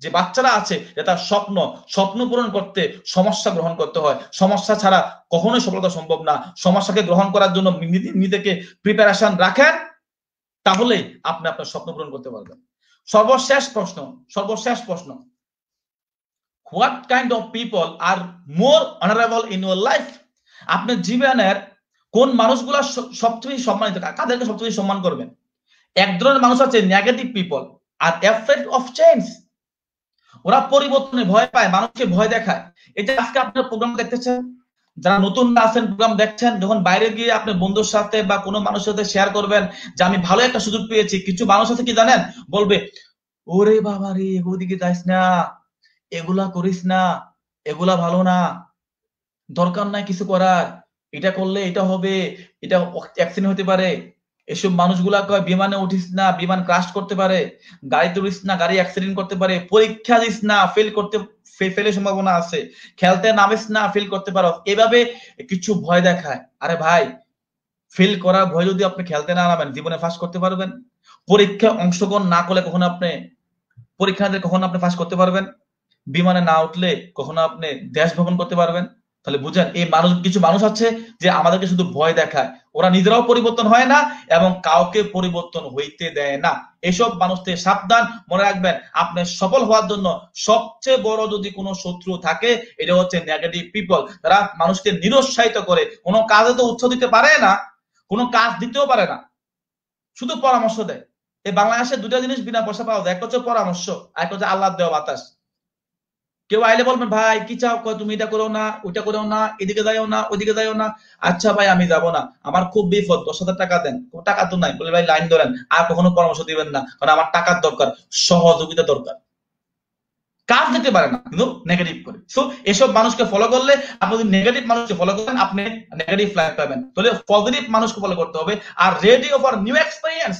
যে বাচ্চারা আছে তার স্বপ্ন স্বপ্ন পূরণ করতে সমস্যা গ্রহণ করতে হয় সমস্যা ছাড়া কখনোই সফলতা সম্ভব না সমস্যাকে গ্রহণ করার জন্য নিজেকে প্রিপারেশন রাখেন তাহলেই আপনি আপনার স্বপ্ন পূরণ করতে পারবেন সর্বশেষ প্রশ্ন সর্বশেষ প্রশ্ন what kind of people are more honourable in your life আপনি জীবনের কোন মানুষগুলা সবচেয়ে সম্মানিত কাদেরকে সবচেয়ে সম্মান করবেন এক ধরনের মানুষ আছে negative people are effect of change ওরা পরিবর্তনে ভয় পায় মানুষকে ভয় দেখায় এটা আজকে আপনার প্রোগ্রাম দেখতেছেন যারা নতুন আসেন প্রোগ্রাম দেখছেন যখন বাইরে গিয়ে আপনি বন্ধুর সাথে বা কোনো মানুষের সাথে শেয়ার করবেন যে আমি ভালো একটা সুযোগ পেয়েছি কিছু মানুষ আছে কি জানেন বলবে ওরে বাবা রে ওদিকে যাইস না এগুলা করিস না এগুলা ভালো না দরকার নাই কিছু করার এটা করলে এটা হবে এটা অ্যাক্সিডেন্ট হতে পারে এসব মানুষগুলা কয় বিমানে উঠিস না বিমান ক্রাশ করতে পারে গাড়ি তুলিস না গাড়ি অ্যাক্সিডেন্ট করতে পারে পরীক্ষা দিস না ফেল করতে ফেলের সম্ভাবনা আছে খেলতে নামিস না ফেল করতে পারো এভাবে কিছু ভয় দেখায় আরে ভাই ফেল করার ভয় যদি আপনি খেলতে না নামেন জীবনে ফাঁস করতে পারবেন পরীক্ষা অংশগ্রহণ না করলে কখনো আপনি পরীক্ষা কখনো আপনি ফাঁস করতে পারবেন বিমানে না উঠলে কখনো আপনি দেশ ভ্রমণ করতে পারবেন তাহলে বুঝেন এই মানুষ কিছু মানুষ আছে যে আমাদেরকে শুধু ভয় দেখায় ওরা নিজেরাও পরিবর্তন হয় না এবং কাউকে পরিবর্তন হইতে দেয় না এসব মানুষকে সাবধান মনে রাখবেন আপনি সফল হওয়ার জন্য সবচেয়ে বড় যদি কোনো শত্রু থাকে এটা হচ্ছে নেগেটিভ পিপল তারা মানুষকে নিরুৎসাহিত করে কোনো কাজে তো উৎস দিতে পারে না কোনো কাজ দিতেও পারে না শুধু পরামর্শ দেয় এই বাংলাদেশে দুটা জিনিস বিনা পয়সা পাওয়া যায় এক হচ্ছে পরামর্শ এক হচ্ছে আল্লাহ দেওয়া বাতাস কেউ আইলে বলবেন ভাই কি চাও তুমি এটা করো না ওইটা করো না এদিকে যাইও না ওইদিকে যাইও না আচ্ছা ভাই আমি যাব না আমার খুব বিপদ দশ হাজার টাকা দেন টাকা তো নাই বলে ভাই লাইন ধরেন আর কখনো পরামর্শ দিবেন না কারণ আমার টাকার দরকার সহযোগিতা দরকার কাজ দিতে পারে না কিন্তু নেগেটিভ করে সো এসব মানুষকে ফলো করলে আপনি যদি নেগেটিভ মানুষকে ফলো করেন আপনি নেগেটিভ লাইফ পাবেন তাহলে পজিটিভ মানুষকে ফলো করতে হবে আর রেডি ফর নিউ এক্সপিরিয়েন্স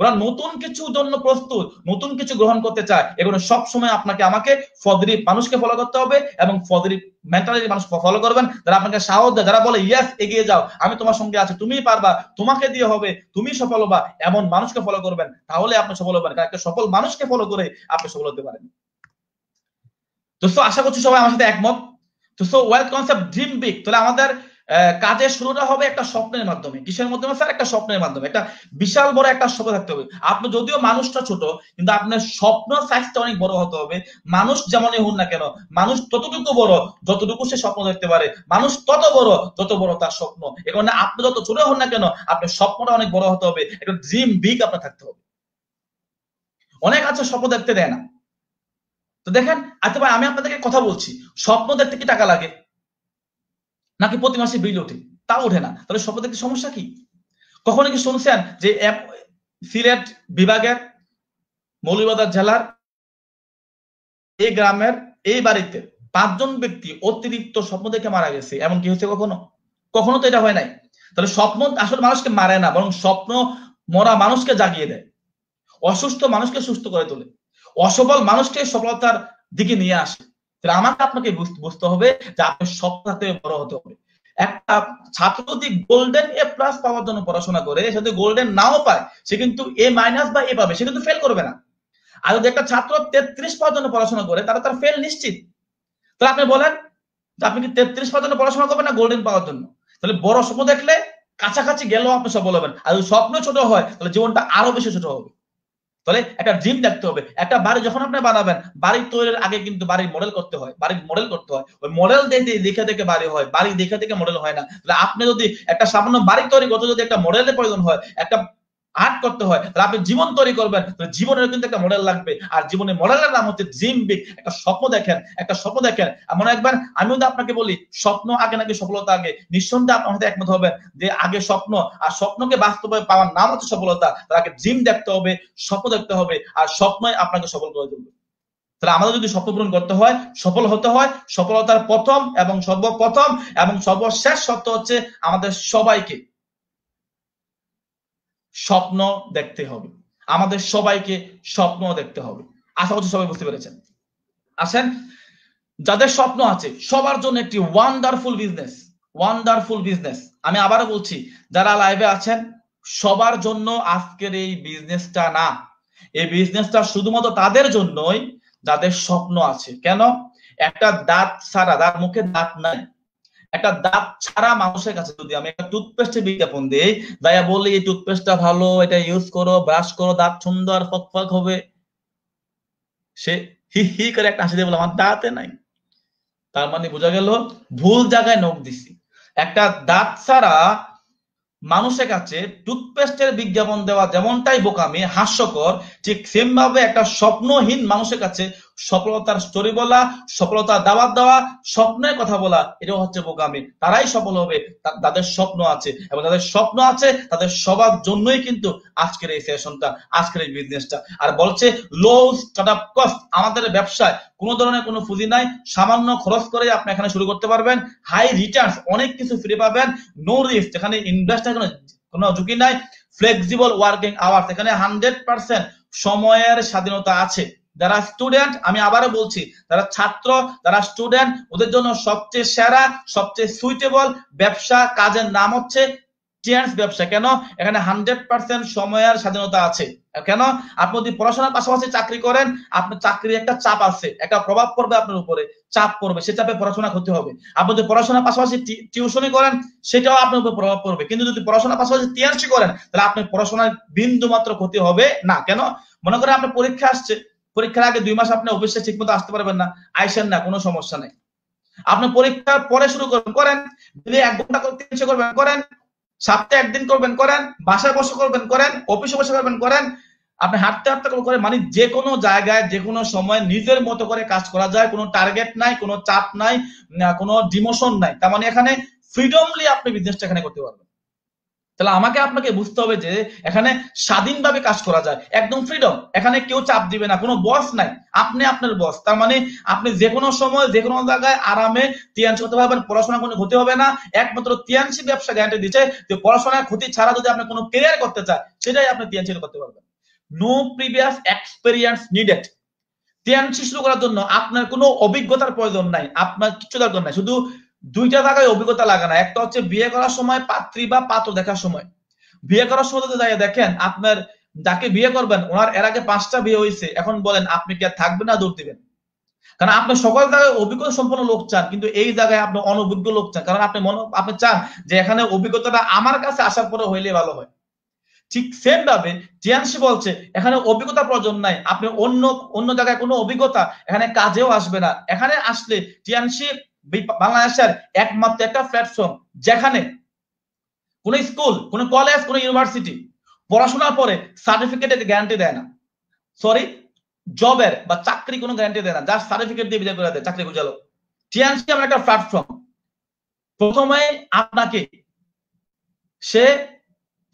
ওরা নতুন কিছু জন্য প্রস্তুত নতুন কিছু গ্রহণ করতে চায় এগুলো সময় আপনাকে আমাকে ফদরি মানুষকে ফলো করতে হবে এবং ফদরি মেন্টালিটি মানুষ ফলো করবেন যারা আপনাকে সাহস দেয় যারা বলে ইয়াস এগিয়ে যাও আমি তোমার সঙ্গে আছি তুমি পারবা তোমাকে দিয়ে হবে তুমি সফল হবা এমন মানুষকে ফলো করবেন তাহলে আপনি সফল হবেন কারণ একটা সফল মানুষকে ফলো করে আপনি সফল হতে পারেন দোস্ত আশা করছি সবাই আমার সাথে একমত তো so wealth concept dream big তাহলে আমাদের কাজের শুরুটা হবে একটা স্বপ্নের মাধ্যমে কিসের মাধ্যমে স্যার একটা স্বপ্নের মাধ্যমে একটা বিশাল বড় একটা স্বপ্ন থাকতে হবে আপনি যদিও মানুষটা ছোট কিন্তু আপনার স্বপ্ন সাইজটা অনেক বড় হতে হবে মানুষ যেমনই হন না কেন মানুষ ততটুকু বড় যতটুকু সে স্বপ্ন দেখতে পারে মানুষ তত বড় তত বড় তার স্বপ্ন এ কারণে আপনি যত ছোট হন না কেন আপনার স্বপ্নটা অনেক বড় হতে হবে একটা ড্রিম বিগ আপনার থাকতে হবে অনেক আছে স্বপ্ন দেখতে দেয় না তো দেখেন আচ্ছা ভাই আমি আপনাদেরকে কথা বলছি স্বপ্ন দেখতে কি টাকা লাগে নাকি প্রতি মাসে বিল ওঠে তা ওঠে না তাহলে সব থেকে সমস্যা কি কখনো কি শুনছেন যে সিলেট বিভাগের মৌলবাজার জেলার এই গ্রামের এই বাড়িতে পাঁচজন ব্যক্তি অতিরিক্ত স্বপ্ন দেখে মারা গেছে এমন কি হয়েছে কখনো কখনো তো এটা হয় নাই তাহলে স্বপ্ন আসলে মানুষকে মারে না বরং স্বপ্ন মরা মানুষকে জাগিয়ে দেয় অসুস্থ মানুষকে সুস্থ করে তোলে অসফল মানুষকে সফলতার দিকে নিয়ে আসে তাহলে আমাকে আপনাকে বুঝতে হবে যে আপনি সবটাতে বড় হতে হবে একটা ছাত্র যদি গোল্ডেন এ প্লাস পাওয়ার জন্য পড়াশোনা করে যদি গোল্ডেন নাও পায় সে কিন্তু এ মাইনাস বা এ পাবে সে কিন্তু ফেল করবে না আর যদি একটা ছাত্র তেত্রিশ পাওয়ার জন্য পড়াশোনা করে তাহলে তার ফেল নিশ্চিত তাহলে আপনি বলেন যে আপনি কি তেত্রিশ পাওয়ার জন্য পড়াশোনা করবেন না গোল্ডেন পাওয়ার জন্য তাহলে বড় স্বপ্ন দেখলে কাছাকাছি গেলেও আপনি সফল হবেন আর যদি স্বপ্ন ছোট হয় তাহলে জীবনটা আরো বেশি ছোট হবে তাহলে একটা জিম দেখতে হবে একটা বাড়ি যখন আপনি বানাবেন বাড়ি তৈরির আগে কিন্তু বাড়ির মডেল করতে হয় বাড়ির মডেল করতে হয় ওই মডেল দেখে দেখে বাড়ি হয় বাড়ি দেখে দেখে মডেল হয় না তাহলে আপনি যদি একটা সামান্য বাড়ি তৈরি করতে যদি একটা মডেলের প্রয়োজন হয় একটা আর্ট করতে হয় তাহলে আপনি জীবন তৈরি করবেন তাহলে জীবনের কিন্তু একটা মডেল লাগবে আর জীবনের মডেলের নাম হচ্ছে জিম বিগ একটা স্বপ্ন দেখেন একটা স্বপ্ন দেখেন মনে একবার আমি তো আপনাকে বলি স্বপ্ন আগে নাকি সফলতা আগে নিঃসন্দেহে আপনার সাথে একমত হবেন যে আগে স্বপ্ন আর স্বপ্নকে বাস্তবে পাওয়ার নাম হচ্ছে সফলতা তার আগে জিম দেখতে হবে স্বপ্ন দেখতে হবে আর স্বপ্নই আপনাকে সফল করে তুলবে তাহলে আমাদের যদি স্বপ্ন পূরণ করতে হয় সফল হতে হয় সফলতার প্রথম এবং সর্বপ্রথম এবং সর্বশেষ সত্য হচ্ছে আমাদের সবাইকে স্বপ্ন দেখতে হবে আমাদের সবাইকে স্বপ্ন দেখতে হবে আশা করছি সবাই বুঝতে পেরেছেন আসেন যাদের স্বপ্ন আছে সবার জন্য একটি ওয়ান্ডারফুল বিজনেস ওয়ান্ডারফুল বিজনেস আমি আবারও বলছি যারা লাইভে আছেন সবার জন্য আজকের এই বিজনেসটা না এই বিজনেসটা শুধুমাত্র তাদের জন্যই যাদের স্বপ্ন আছে কেন একটা দাঁত ছাড়া দাঁত মুখে দাঁত নাই একটা দাঁত ছাড়া মানুষের কাছে যদি আমি একটা টুথপেস্টের বিজ্ঞাপন দিই যাইয়া বলি এই টুথপেস্টটা ভালো এটা ইউজ করো ব্রাশ করো দাঁত সুন্দর ফকফক হবে সে হি হি করে একটা হাসি দিয়ে বলে আমার দাঁতে নাই তার মানে বোঝা গেল ভুল জায়গায় নখ দিছি একটা দাঁত ছাড়া মানুষের কাছে টুথপেস্টের বিজ্ঞাপন দেওয়া যেমনটাই বোকামি হাস্যকর ঠিক সেম ভাবে একটা স্বপ্নহীন মানুষের কাছে সফলতার স্টোরি বলা সফলতা দাওয়াত দেওয়া স্বপ্নের কথা বলা এটা হচ্ছে বোকামি তারাই সফল হবে তাদের স্বপ্ন আছে এবং তাদের স্বপ্ন আছে তাদের সবার জন্যই কিন্তু আজকের এই সেশনটা আজকের এই বিজনেসটা আর বলছে লো স্টার্ট আপ কস্ট আমাদের ব্যবসায় কোনো ধরনের কোনো পুঁজি নাই সামান্য খরচ করে আপনি এখানে শুরু করতে পারবেন হাই রিটার্ন অনেক কিছু ফিরে পাবেন নো রিস্ক এখানে ইনভেস্ট কোনো কোনো ঝুঁকি নাই ফ্লেক্সিবল ওয়ার্কিং আওয়ার্স এখানে হান্ড্রেড পার্সেন্ট সময়ের স্বাধীনতা আছে যারা স্টুডেন্ট আমি আবারও বলছি যারা ছাত্র যারা স্টুডেন্ট ওদের জন্য সবচেয়ে সেরা সবচেয়ে সুইটেবল ব্যবসা কাজের নাম হচ্ছে চেঞ্জ ব্যবসা কেন এখানে হান্ড্রেড পার্সেন্ট সময়ের স্বাধীনতা আছে কেন আপনি যদি পড়াশোনার পাশাপাশি চাকরি করেন আপনার চাকরির একটা চাপ আছে একটা প্রভাব পড়বে আপনার উপরে চাপ পড়বে সে চাপে পড়াশোনা করতে হবে আপনি যদি পড়াশোনার পাশাপাশি টিউশনই করেন সেটাও আপনার উপর প্রভাব পড়বে কিন্তু যদি পড়াশোনার পাশাপাশি টিএনসি করেন তাহলে আপনার পড়াশোনার বিন্দু মাত্র ক্ষতি হবে না কেন মনে করেন আপনার পরীক্ষা আসছে পরীক্ষার আগে দুই মাস আপনি অফিসে ঠিক মতো আসতে পারবেন না আইসেন না কোনো সমস্যা নেই আপনি পরীক্ষার পরে শুরু করবেন করেন যদি এক ঘন্টা তিনশো করবেন করেন সপ্তাহে একদিন করবেন করেন বাসায় বসে করবেন করেন অফিসে বসে করবেন করেন আপনি হাঁটতে হাঁটতে করবেন করেন মানে যে কোনো জায়গায় যে কোনো সময় নিজের মতো করে কাজ করা যায় কোনো টার্গেট নাই কোনো চাপ নাই কোনো ডিমোশন নাই তার মানে এখানে ফ্রিডমলি আপনি বিজনেসটা এখানে করতে পারবেন তাহলে আমাকে আপনাকে বুঝতে হবে যে এখানে স্বাধীনভাবে কাজ করা যায় একদম ফ্রিডম এখানে কেউ চাপ দিবে না কোনো বস নাই আপনি আপনার বস তার মানে আপনি যে কোনো সময় যে কোনো জায়গায় আরামে তিয়ানসি হতে পারবেন পড়াশোনা কোনো ক্ষতি হবে না একমাত্র তিয়ানসি ব্যবসা গ্যারান্টি দিচ্ছে যে পড়াশোনার ক্ষতি ছাড়া যদি আপনি কোনো কেরিয়ার করতে চান সেটাই আপনি তিয়ানসি করতে পারবেন no previous experience needed Tianshi শুরু করার জন্য আপনার কোনো অভিজ্ঞতার প্রয়োজন নাই আপনার কিছু দরকার নাই শুধু দুইটা জায়গায় অভিজ্ঞতা লাগে না একটা হচ্ছে বিয়ে করার সময় পাত্রী বা পাত্র দেখার সময় বিয়ে করার সময় যদি দেখেন আপনার যাকে বিয়ে করবেন ওনার এর আগে পাঁচটা বিয়ে হয়েছে এখন বলেন আপনি কি আর থাকবেন না দৌড় দিবেন কারণ আপনি সকল জায়গায় অভিজ্ঞতা সম্পন্ন লোক চান কিন্তু এই জায়গায় আপনি অনভিজ্ঞ লোক চান কারণ আপনি মনে আপনি চান যে এখানে অভিজ্ঞতাটা আমার কাছে আসার পরে হইলে ভালো হয় ঠিক সেম ভাবে জিয়ানসি বলছে এখানে অভিজ্ঞতা প্রয়োজন নাই আপনি অন্য অন্য জায়গায় কোনো অভিজ্ঞতা এখানে কাজেও আসবে না এখানে আসলে টিয়ানসি বাংলাদেশের একমাত্র একটা প্ল্যাটফর্ম যেখানে কোন স্কুল কোন কলেজ কোন ইউনিভার্সিটি পড়াশোনার পরে সার্টিফিকেট গ্যারান্টি দেয় না সরি জবের বা চাকরি কোনো গ্যারান্টি দেয় না যার সার্টিফিকেট দিয়ে বিচার করে দেয় চাকরি বুঝালো টিএনসি আমার একটা প্ল্যাটফর্ম প্রথমে আপনাকে সে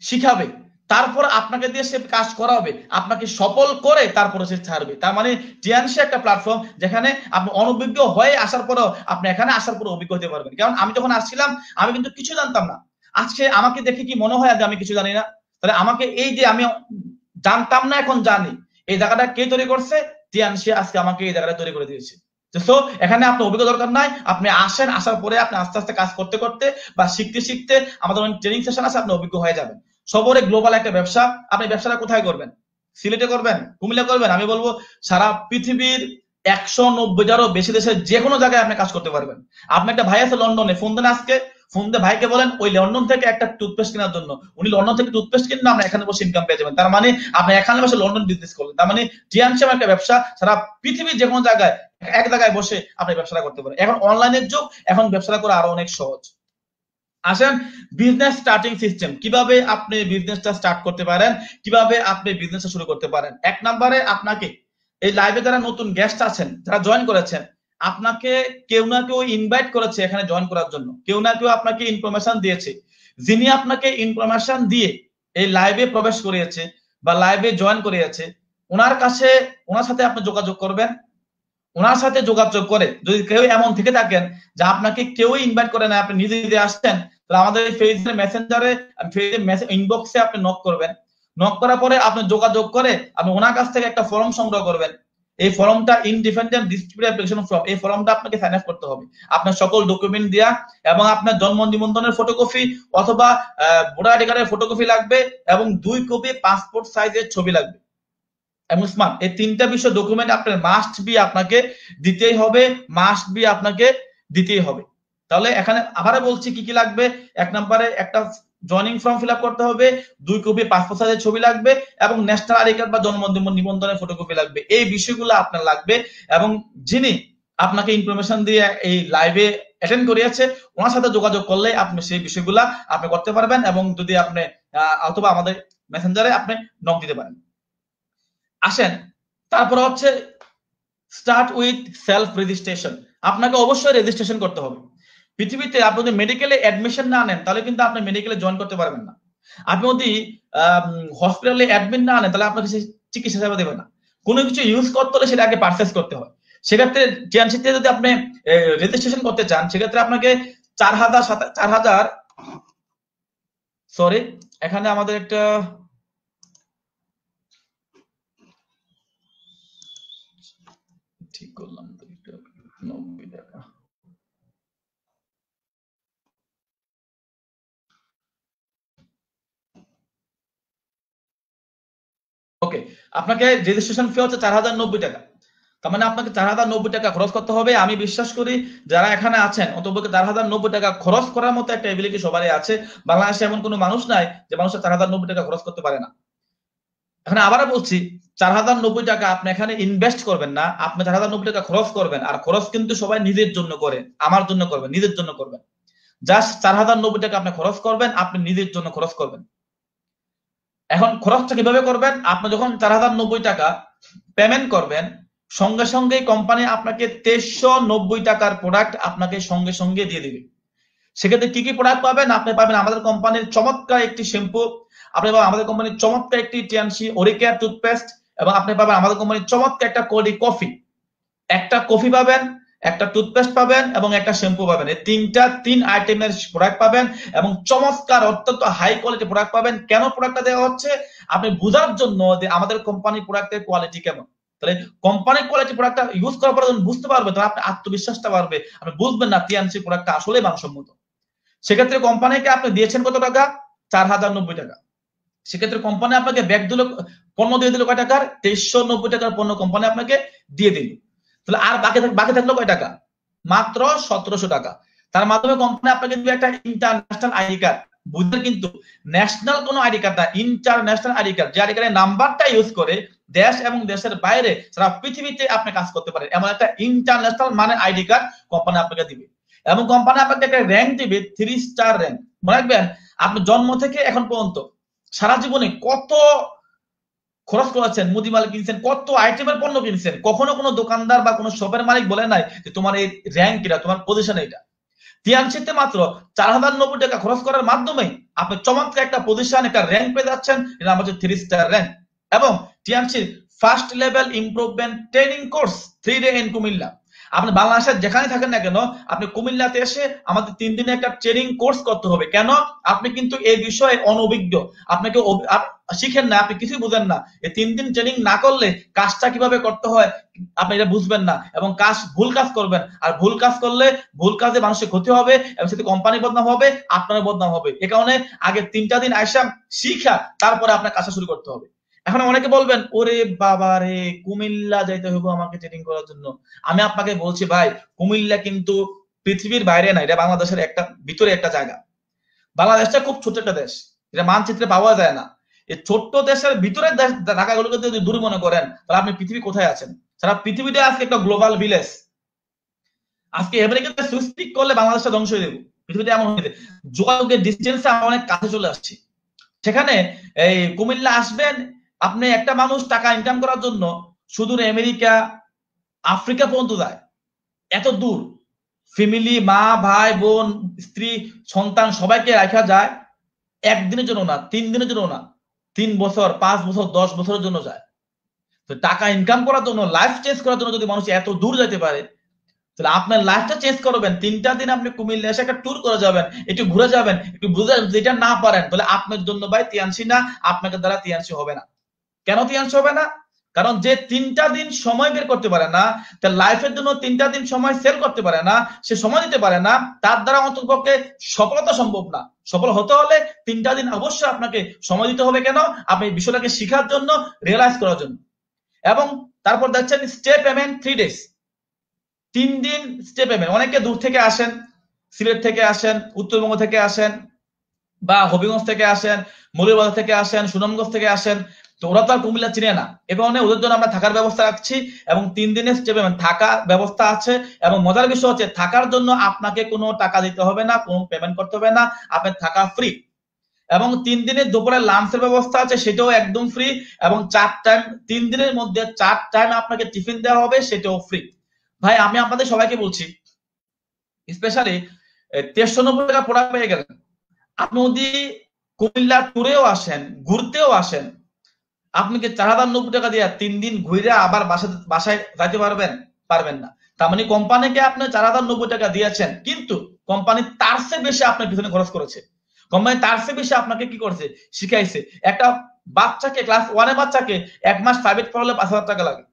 শিখাবে তারপর আপনাকে দিয়ে সে কাজ করা হবে আপনাকে সফল করে তারপরে সে ছাড়বে তার মানে জিয়ানসি একটা প্ল্যাটফর্ম যেখানে আপনি অনভিজ্ঞ হয়ে আসার পরে আপনি এখানে আসার পরে অভিজ্ঞ হতে পারবেন কারণ আমি যখন আসছিলাম আমি কিন্তু কিছু জানতাম না আজকে আমাকে দেখে কি মনে হয় আমি কিছু জানি না তাহলে আমাকে এই যে আমি জানতাম না এখন জানি এই জায়গাটা কে তৈরি করছে তিয়ানসি আজকে আমাকে এই জায়গাটা তৈরি করে দিয়েছে সো এখানে আপনার অভিজ্ঞতা দরকার নাই আপনি আসেন আসার পরে আপনি আস্তে আস্তে কাজ করতে করতে বা শিখতে শিখতে আমাদের ট্রেনিং সেশন আছে আপনি অভিজ্ঞ হয়ে যাবেন সবরে গ্লোবাল একটা ব্যবসা আপনি ব্যবসাটা কোথায় করবেন সিলেটে করবেন কুমিল্লা করবেন আমি বলবো সারা পৃথিবীর একশো নব্বইটারও বেশি দেশের যে কোনো জায়গায় আপনি কাজ করতে পারবেন আপনি একটা ভাই আছে লন্ডনে ফোন দেন আজকে ফোন দিয়ে ভাইকে বলেন ওই লন্ডন থেকে একটা টুথপেস্ট কেনার জন্য উনি লন্ডন থেকে টুথপেস্ট কিনলে আমরা এখানে বসে ইনকাম পেয়ে যাবেন তার মানে আপনি এখানে বসে লন্ডন বিজনেস করলেন তার মানে আমার একটা ব্যবসা সারা পৃথিবীর যে কোনো জায়গায় এক জায়গায় বসে আপনি ব্যবসাটা করতে পারেন এখন অনলাইনের যুগ এখন ব্যবসাটা করা আরো অনেক সহজ আসেন বিজনেস স্টার্টিং সিস্টেম কিভাবে আপনি বিজনেসটা স্টার্ট করতে পারেন কিভাবে আপনি বিজনেসটা শুরু করতে পারেন এক নম্বরে আপনাকে এই লাইভে যারা নতুন গেস্ট আছেন যারা জয়েন করেছেন আপনাকে কেউ না কেউ ইনভাইট করেছে এখানে জয়েন করার জন্য কেউ না কেউ আপনাকে ইনফরমেশন দিয়েছে যিনি আপনাকে ইনফরমেশন দিয়ে এই লাইভে প্রবেশ করিয়েছে বা লাইভে জয়েন করিয়েছে ওনার কাছে ওনার সাথে আপনি যোগাযোগ করবেন ওনার সাথে যোগাযোগ করে যদি কেউ এমন থেকে থাকেন যে আপনাকে কেউ ইনভাইট করে না আপনি নিজে নিজে আসছেন তাহলে আমাদের ফেসের মেসেঞ্জারে ইনবক্সে আপনি নক করবেন নক করার পরে আপনি যোগাযোগ করে আপনি ওনার কাছ থেকে একটা ফর্ম সংগ্রহ করবেন এই ফর্মটা ইনডিপেন্ডেন্ট ডিস্ট্রিবিউট অ্যাপ্লিকেশন ফর্ম এই ফর্মটা আপনাকে সাইন আপ করতে হবে আপনার সকল ডকুমেন্ট দেওয়া এবং আপনার জন্ম নিবন্ধনের ফটোকপি অথবা ভোটার আইডি কার্ডের ফটোকপি লাগবে এবং দুই কপি পাসপোর্ট সাইজের ছবি লাগবে এবং স্মার্ট এই তিনটা বিষয় ডকুমেন্ট আপনার মাস্ট বি আপনাকে দিতেই হবে মাস্ট বি আপনাকে দিতেই হবে তাহলে এখানে আবার বলছি কি কি লাগবে এক নম্বরে একটা জয়নিং ফর্ম ফিল করতে হবে দুই কপি পাসপোর্ট সাইজের ছবি লাগবে এবং ন্যাশনাল আইডি কার্ড বা জন্ম নিবন্ধনের ফটোকপি লাগবে এই বিষয়গুলো আপনার লাগবে এবং যিনি আপনাকে ইনফরমেশন দিয়ে এই লাইভে অ্যাটেন্ড করিয়েছে ওনার সাথে যোগাযোগ করলে আপনি সেই বিষয়গুলা আপনি করতে পারবেন এবং যদি আপনি অথবা আমাদের মেসেঞ্জারে আপনি নক দিতে পারেন আসেন তারপর হচ্ছে স্টার্ট উইথ সেলফ রেজিস্ট্রেশন আপনাকে অবশ্যই রেজিস্ট্রেশন করতে হবে পৃথিবীতে আপনি যদি মেডিকেলে অ্যাডমিশন না নেন তাহলে কিন্তু আপনি মেডিকেলে জয়েন করতে পারবেন না আপনি যদি হসপিটালে অ্যাডমিট না নেন তাহলে আপনাকে চিকিৎসা সেবা দেবে না কোনো কিছু ইউজ করতে হলে সেটা আগে পারচেস করতে হয় সেক্ষেত্রে টিএনসিতে যদি আপনি রেজিস্ট্রেশন করতে চান সেক্ষেত্রে আপনাকে চার হাজার চার হাজার সরি এখানে আমাদের একটা ওকে আপনাকে রেজিস্ট্রেশন ফি হচ্ছে চার হাজার নব্বই টাকা তার মানে আপনাকে চার হাজার নব্বই টাকা খরচ করতে হবে আমি বিশ্বাস করি যারা এখানে আছেন অন্তপক্ষে চার হাজার নব্বই টাকা খরচ করার মতো একটা এবিলিটি সবারই আছে বাংলাদেশে এমন কোনো মানুষ নাই যে মানুষের চার হাজার নব্বই টাকা খরচ করতে পারে না এখানে আবারও বলছি চার হাজার নব্বই টাকা আপনি এখানে ইনভেস্ট করবেন না আপনি চার হাজার নব্বই টাকা খরচ করবেন আর খরচ কিন্তু সবাই নিজের জন্য করে আমার জন্য করবেন নিজের জন্য করবেন জাস্ট চার হাজার নব্বই টাকা আপনি খরচ করবেন আপনি নিজের জন্য খরচ করবেন এখন খরচটা কিভাবে করবেন আপনি যখন চার হাজার নব্বই টাকা পেমেন্ট করবেন সঙ্গে সঙ্গে কোম্পানি আপনাকে তেইশশো নব্বই টাকার প্রোডাক্ট আপনাকে সঙ্গে সঙ্গে দিয়ে দেবে সেক্ষেত্রে কি কি প্রোডাক্ট পাবেন আপনি পাবেন আমাদের কোম্পানির চমৎকার একটি শ্যাম্পু আপনি পাবেন আমাদের কোম্পানির চমৎকার একটি টিএনসি ওরিকেয়ার টুথপেস্ট এবং আপনি পাবেন আমাদের কোম্পানির চমৎকার একটা কোল্ড কফি একটা কফি পাবেন একটা টুথপেস্ট পাবেন এবং একটা শ্যাম্পু পাবেন এই তিনটা তিন আইটেমের প্রোডাক্ট পাবেন এবং চমৎকার অত্যন্ত হাই কোয়ালিটি প্রোডাক্ট পাবেন কেন প্রোডাক্টটা দেওয়া হচ্ছে আপনি বোঝার জন্য যে আমাদের কোম্পানির প্রোডাক্টের কোয়ালিটি কেমন তাহলে কোম্পানির কোয়ালিটি প্রোডাক্টটা ইউজ করার পরে যখন বুঝতে পারবে তখন আপনার আত্মবিশ্বাসটা বাড়বে আপনি বুঝবেন না টিএনসি প্রোডাক্টটা আসলে মানসম্মত সেক্ষেত্রে কোম্পানিকে আপনি দিয়েছেন কত টাকা চার হাজার নব্বই টাকা সেক্ষেত্রে কোম্পানি আপনাকে ব্যাগ দিল পণ্য দিয়ে দিল কয় টাকার তেইশশো নব্বই টাকার পণ্য কোম্পানি আপনাকে দিয়ে দিল তাহলে আর বাকি বাকি থাকলো কয় টাকা মাত্র সতেরোশো টাকা তার মাধ্যমে কোম্পানি আপনাকে দিবে একটা ইন্টারন্যাশনাল আইডি কার্ড বুঝলেন কিন্তু ন্যাশনাল কোনো আইডি কার্ড না ইন্টারন্যাশনাল আইডি কার্ড যে আইডি কার্ডের নাম্বারটা ইউজ করে দেশ এবং দেশের বাইরে সারা পৃথিবীতে আপনি কাজ করতে পারেন এমন একটা ইন্টারন্যাশনাল মানে আইডি কার্ড কোম্পানি আপনাকে দিবে এবং কোম্পানি আপনাকে একটা র্যাঙ্ক দিবে থ্রি স্টার র্যাঙ্ক মনে রাখবেন আপনি জন্ম থেকে এখন পর্যন্ত সারা জীবনে কত খরচ করেছেন মুদিমাল কিনছেন কত আইটেমের পণ্য কিনছেন কখনো কোনো দোকানদার বা কোনো শপের মালিক বলে নাই যে তোমার এই র্যাঙ্ক এটা তোমার পজিশন এটা তিয়ানশিতে মাত্র চার হাজার নব্বই টাকা খরচ করার মাধ্যমে আপনি চমৎকার একটা পজিশন একটা র্যাঙ্ক পেয়ে যাচ্ছেন এটা আমার হচ্ছে থ্রি স্টার র্যাঙ্ক এবং টিয়ানসির first level improvement training course three day in Comilla আপনি বাংলাদেশের যেখানে থাকেন না কেন আপনি কুমিল্লাতে এসে আমাদের তিন দিনে একটা ট্রেনিং কোর্স করতে হবে কেন আপনি কিন্তু এই বিষয়ে অনভিজ্ঞ আপনাকে শিখেন না আপনি কিছুই বুঝেন না এই তিন দিন ট্রেনিং না করলে কাজটা কিভাবে করতে হয় আপনি এটা বুঝবেন না এবং কাজ ভুল কাজ করবেন আর ভুল কাজ করলে ভুল কাজে মানুষের ক্ষতি হবে এবং সেটা কোম্পানি বদনাম হবে আপনার বদনাম হবে এ কারণে আগে তিনটা দিন আইসা শিখা তারপরে আপনার কাজটা শুরু করতে হবে এখন অনেকে বলবেন ওরে বাবা রে কুমিল্লা যাইতে হইব আমাকে ট্রেনিং করার জন্য আমি আপনাকে বলছি ভাই কুমিল্লা কিন্তু পৃথিবীর বাইরে না এটা বাংলাদেশের একটা ভিতরে একটা জায়গা বাংলাদেশটা খুব ছোট একটা দেশ এটা মানচিত্রে পাওয়া যায় না এই ছোট্ট দেশের ভিতরে ঢাকাগুলোকে যদি দূর মনে করেন তাহলে আপনি পৃথিবী কোথায় আছেন সারা পৃথিবীতে আজকে একটা গ্লোবাল ভিলেজ আজকে আমেরিকাতে সুইস্পিক করলে বাংলাদেশটা ধ্বংস হয়ে দেবো পৃথিবীতে এমন হয়ে যোগাযোগের ডিস্টেন্সে আমরা অনেক কাছে চলে আসছি সেখানে এই কুমিল্লা আসবেন আপনি একটা মানুষ টাকা ইনকাম করার জন্য সুদূর আমেরিকা আফ্রিকা পর্যন্ত যায় এত দূর ফ্যামিলি মা ভাই বোন স্ত্রী সন্তান সবাইকে রাখা যায় একদিনের জন্য না তিন দিনের জন্য না তিন বছর পাঁচ বছর দশ বছরের জন্য যায় তো টাকা ইনকাম করার জন্য লাইফ চেঞ্জ করার জন্য যদি মানুষ এত দূর যেতে পারে তাহলে আপনার লাইফটা চেঞ্জ করবেন তিনটা দিন আপনি কুমিল্লা এসে একটা ট্যুর করে যাবেন একটু ঘুরে যাবেন একটু বুঝে যেটা না পারেন তাহলে আপনার জন্য ভাই তিয়ানসি না আপনাকে দ্বারা তিয়ানসি হবে না কেন তিয়াংশ হবে না কারণ যে তিনটা দিন সময় বের করতে পারে না তার লাইফের জন্য তিনটা দিন সময় সেল করতে পারে না সে সময় দিতে পারে না তার দ্বারা অন্তপক্ষে সফলতা সম্ভব না সফল হতে হলে তিনটা দিন অবশ্যই আপনাকে সময় দিতে হবে কেন আপনি বিষয়টাকে শেখার জন্য রিয়েলাইজ করার জন্য এবং তারপর দেখছেন স্টে পেমেন্ট থ্রি ডেজ তিন দিন স্টে পেমেন্ট অনেকে দূর থেকে আসেন সিলেট থেকে আসেন উত্তরবঙ্গ থেকে আসেন বা হবিগঞ্জ থেকে আসেন মৌলবাজার থেকে আসেন সুনামগঞ্জ থেকে আসেন তো ওরা তো আর কুমিল্লা চিনে না এ কারণে ওদের জন্য আমরা থাকার ব্যবস্থা রাখছি এবং তিন দিনের যে থাকা ব্যবস্থা আছে এবং মজার বিষয় হচ্ছে থাকার জন্য আপনাকে কোনো টাকা দিতে হবে না কোনো পেমেন্ট করতে হবে না আপনার থাকা ফ্রি এবং তিন দিনের দুপুরে লাঞ্চের ব্যবস্থা আছে সেটাও একদম ফ্রি এবং চার টাইম তিন দিনের মধ্যে চার টাইম আপনাকে টিফিন দেওয়া হবে সেটাও ফ্রি ভাই আমি আপনাদের সবাইকে বলছি স্পেশালি তেরোশো নব্বই টাকা পড়া পেয়ে গেলেন আপনি যদি কুমিল্লা টুরেও আসেন ঘুরতেও আসেন আপনি কি চার হাজার নব্বই টাকা দিয়ে তিন দিন ঘুরে আবার বাসা বাসায় যাইতে পারবেন পারবেন না তার মানে কোম্পানিকে আপনি চার হাজার নব্বই টাকা দিয়েছেন কিন্তু কোম্পানি তার চেয়ে বেশি আপনার পিছনে খরচ করেছে কোম্পানি তার চেয়ে বেশি আপনাকে কি করছে শিখাইছে একটা বাচ্চাকে ক্লাস ওয়ানের বাচ্চাকে এক মাস প্রাইভেট পড়ালে পাঁচ হাজার টাকা লাগে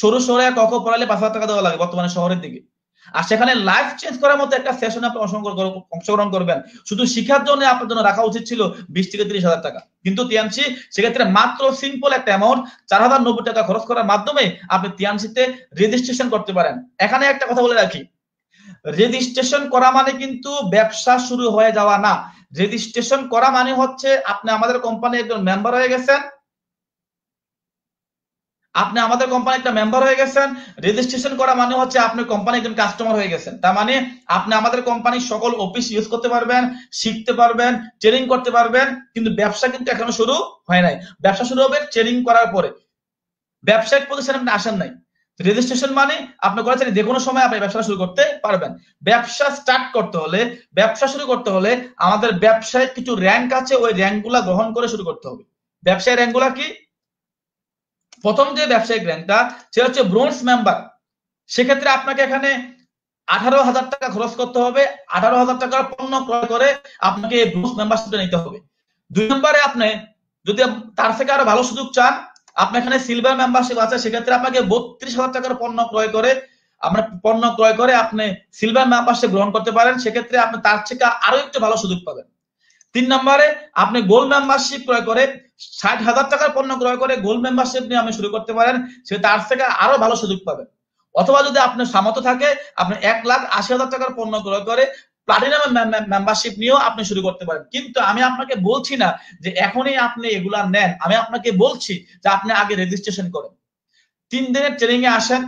সরু সরে এক পড়ালে পাঁচ হাজার টাকা দেওয়া লাগে বর্তমানে শহরের দিকে আর সেখানে লাইফ চেঞ্জ করার মতো একটা সেশন আপনি অংশগ্রহণ করবেন শুধু শিখার জন্য আপনার জন্য রাখা উচিত ছিল বিশ থেকে তিরিশ হাজার টাকা কিন্তু তিয়ানসি সেক্ষেত্রে মাত্র সিম্পল একটা অ্যামাউন্ট চার হাজার নব্বই টাকা খরচ করার মাধ্যমে আপনি তিয়ানসিতে রেজিস্ট্রেশন করতে পারেন এখানে একটা কথা বলে রাখি রেজিস্ট্রেশন করা মানে কিন্তু ব্যবসা শুরু হয়ে যাওয়া না রেজিস্ট্রেশন করা মানে হচ্ছে আপনি আমাদের কোম্পানির একজন মেম্বার হয়ে গেছেন আপনি আমাদের কোম্পানি একটা মেম্বার হয়ে গেছেন রেজিস্ট্রেশন করা মানে হচ্ছে আপনি কোম্পানি একজন কাস্টমার হয়ে গেছেন তার মানে আপনি আমাদের কোম্পানির সকল অফিস ইউজ করতে পারবেন শিখতে পারবেন ট্রেনিং করতে পারবেন কিন্তু ব্যবসা কিন্তু এখনো শুরু হয় নাই ব্যবসা শুরু হবে ট্রেনিং করার পরে ব্যবসায়িক প্রতিষ্ঠানে আপনি আসেন নাই রেজিস্ট্রেশন মানে আপনি করেছেন যে কোনো সময় আপনি ব্যবসা শুরু করতে পারবেন ব্যবসা স্টার্ট করতে হলে ব্যবসা শুরু করতে হলে আমাদের ব্যবসায় কিছু র্যাঙ্ক আছে ওই গুলা গ্রহণ করে শুরু করতে হবে ব্যবসায় গুলা কি প্রথম যে ব্যবসায়িক র্যাঙ্কটা সেটা হচ্ছে ব্রোঞ্জ মেম্বার সেক্ষেত্রে আপনাকে এখানে আঠারো হাজার টাকা খরচ করতে হবে আঠারো হাজার টাকার পণ্য ক্রয় করে আপনাকে ব্রোঞ্জ মেম্বারশিপটা নিতে হবে দুই নম্বরে আপনি যদি তার থেকে আরো ভালো সুযোগ চান আপনার এখানে সিলভার মেম্বারশিপ আছে সেক্ষেত্রে আপনাকে বত্রিশ হাজার টাকার পণ্য ক্রয় করে আমরা পণ্য ক্রয় করে আপনি সিলভার মেম্বারশিপ গ্রহণ করতে পারেন সেক্ষেত্রে আপনি তার থেকে আরো একটু ভালো সুযোগ পাবেন তিন নম্বরে আপনি গোল্ড মেম্বারশিপ ক্রয় করে ষাট হাজার টাকার পণ্য ক্রয় করে গোল্ড মেম্বারশিপ নিয়ে আপনি শুরু করতে পারেন সে তার থেকে আরো ভালো সুযোগ পাবেন অথবা যদি আপনার সামর্থ্য থাকে আপনি এক লাখ আশি হাজার টাকার পণ্য ক্রয় করে প্লাটিনাম মেম্বারশিপ নিয়েও আপনি শুরু করতে পারেন কিন্তু আমি আপনাকে বলছি না যে এখনই আপনি এগুলা নেন আমি আপনাকে বলছি যে আপনি আগে রেজিস্ট্রেশন করেন তিন দিনের ট্রেনিং এ আসেন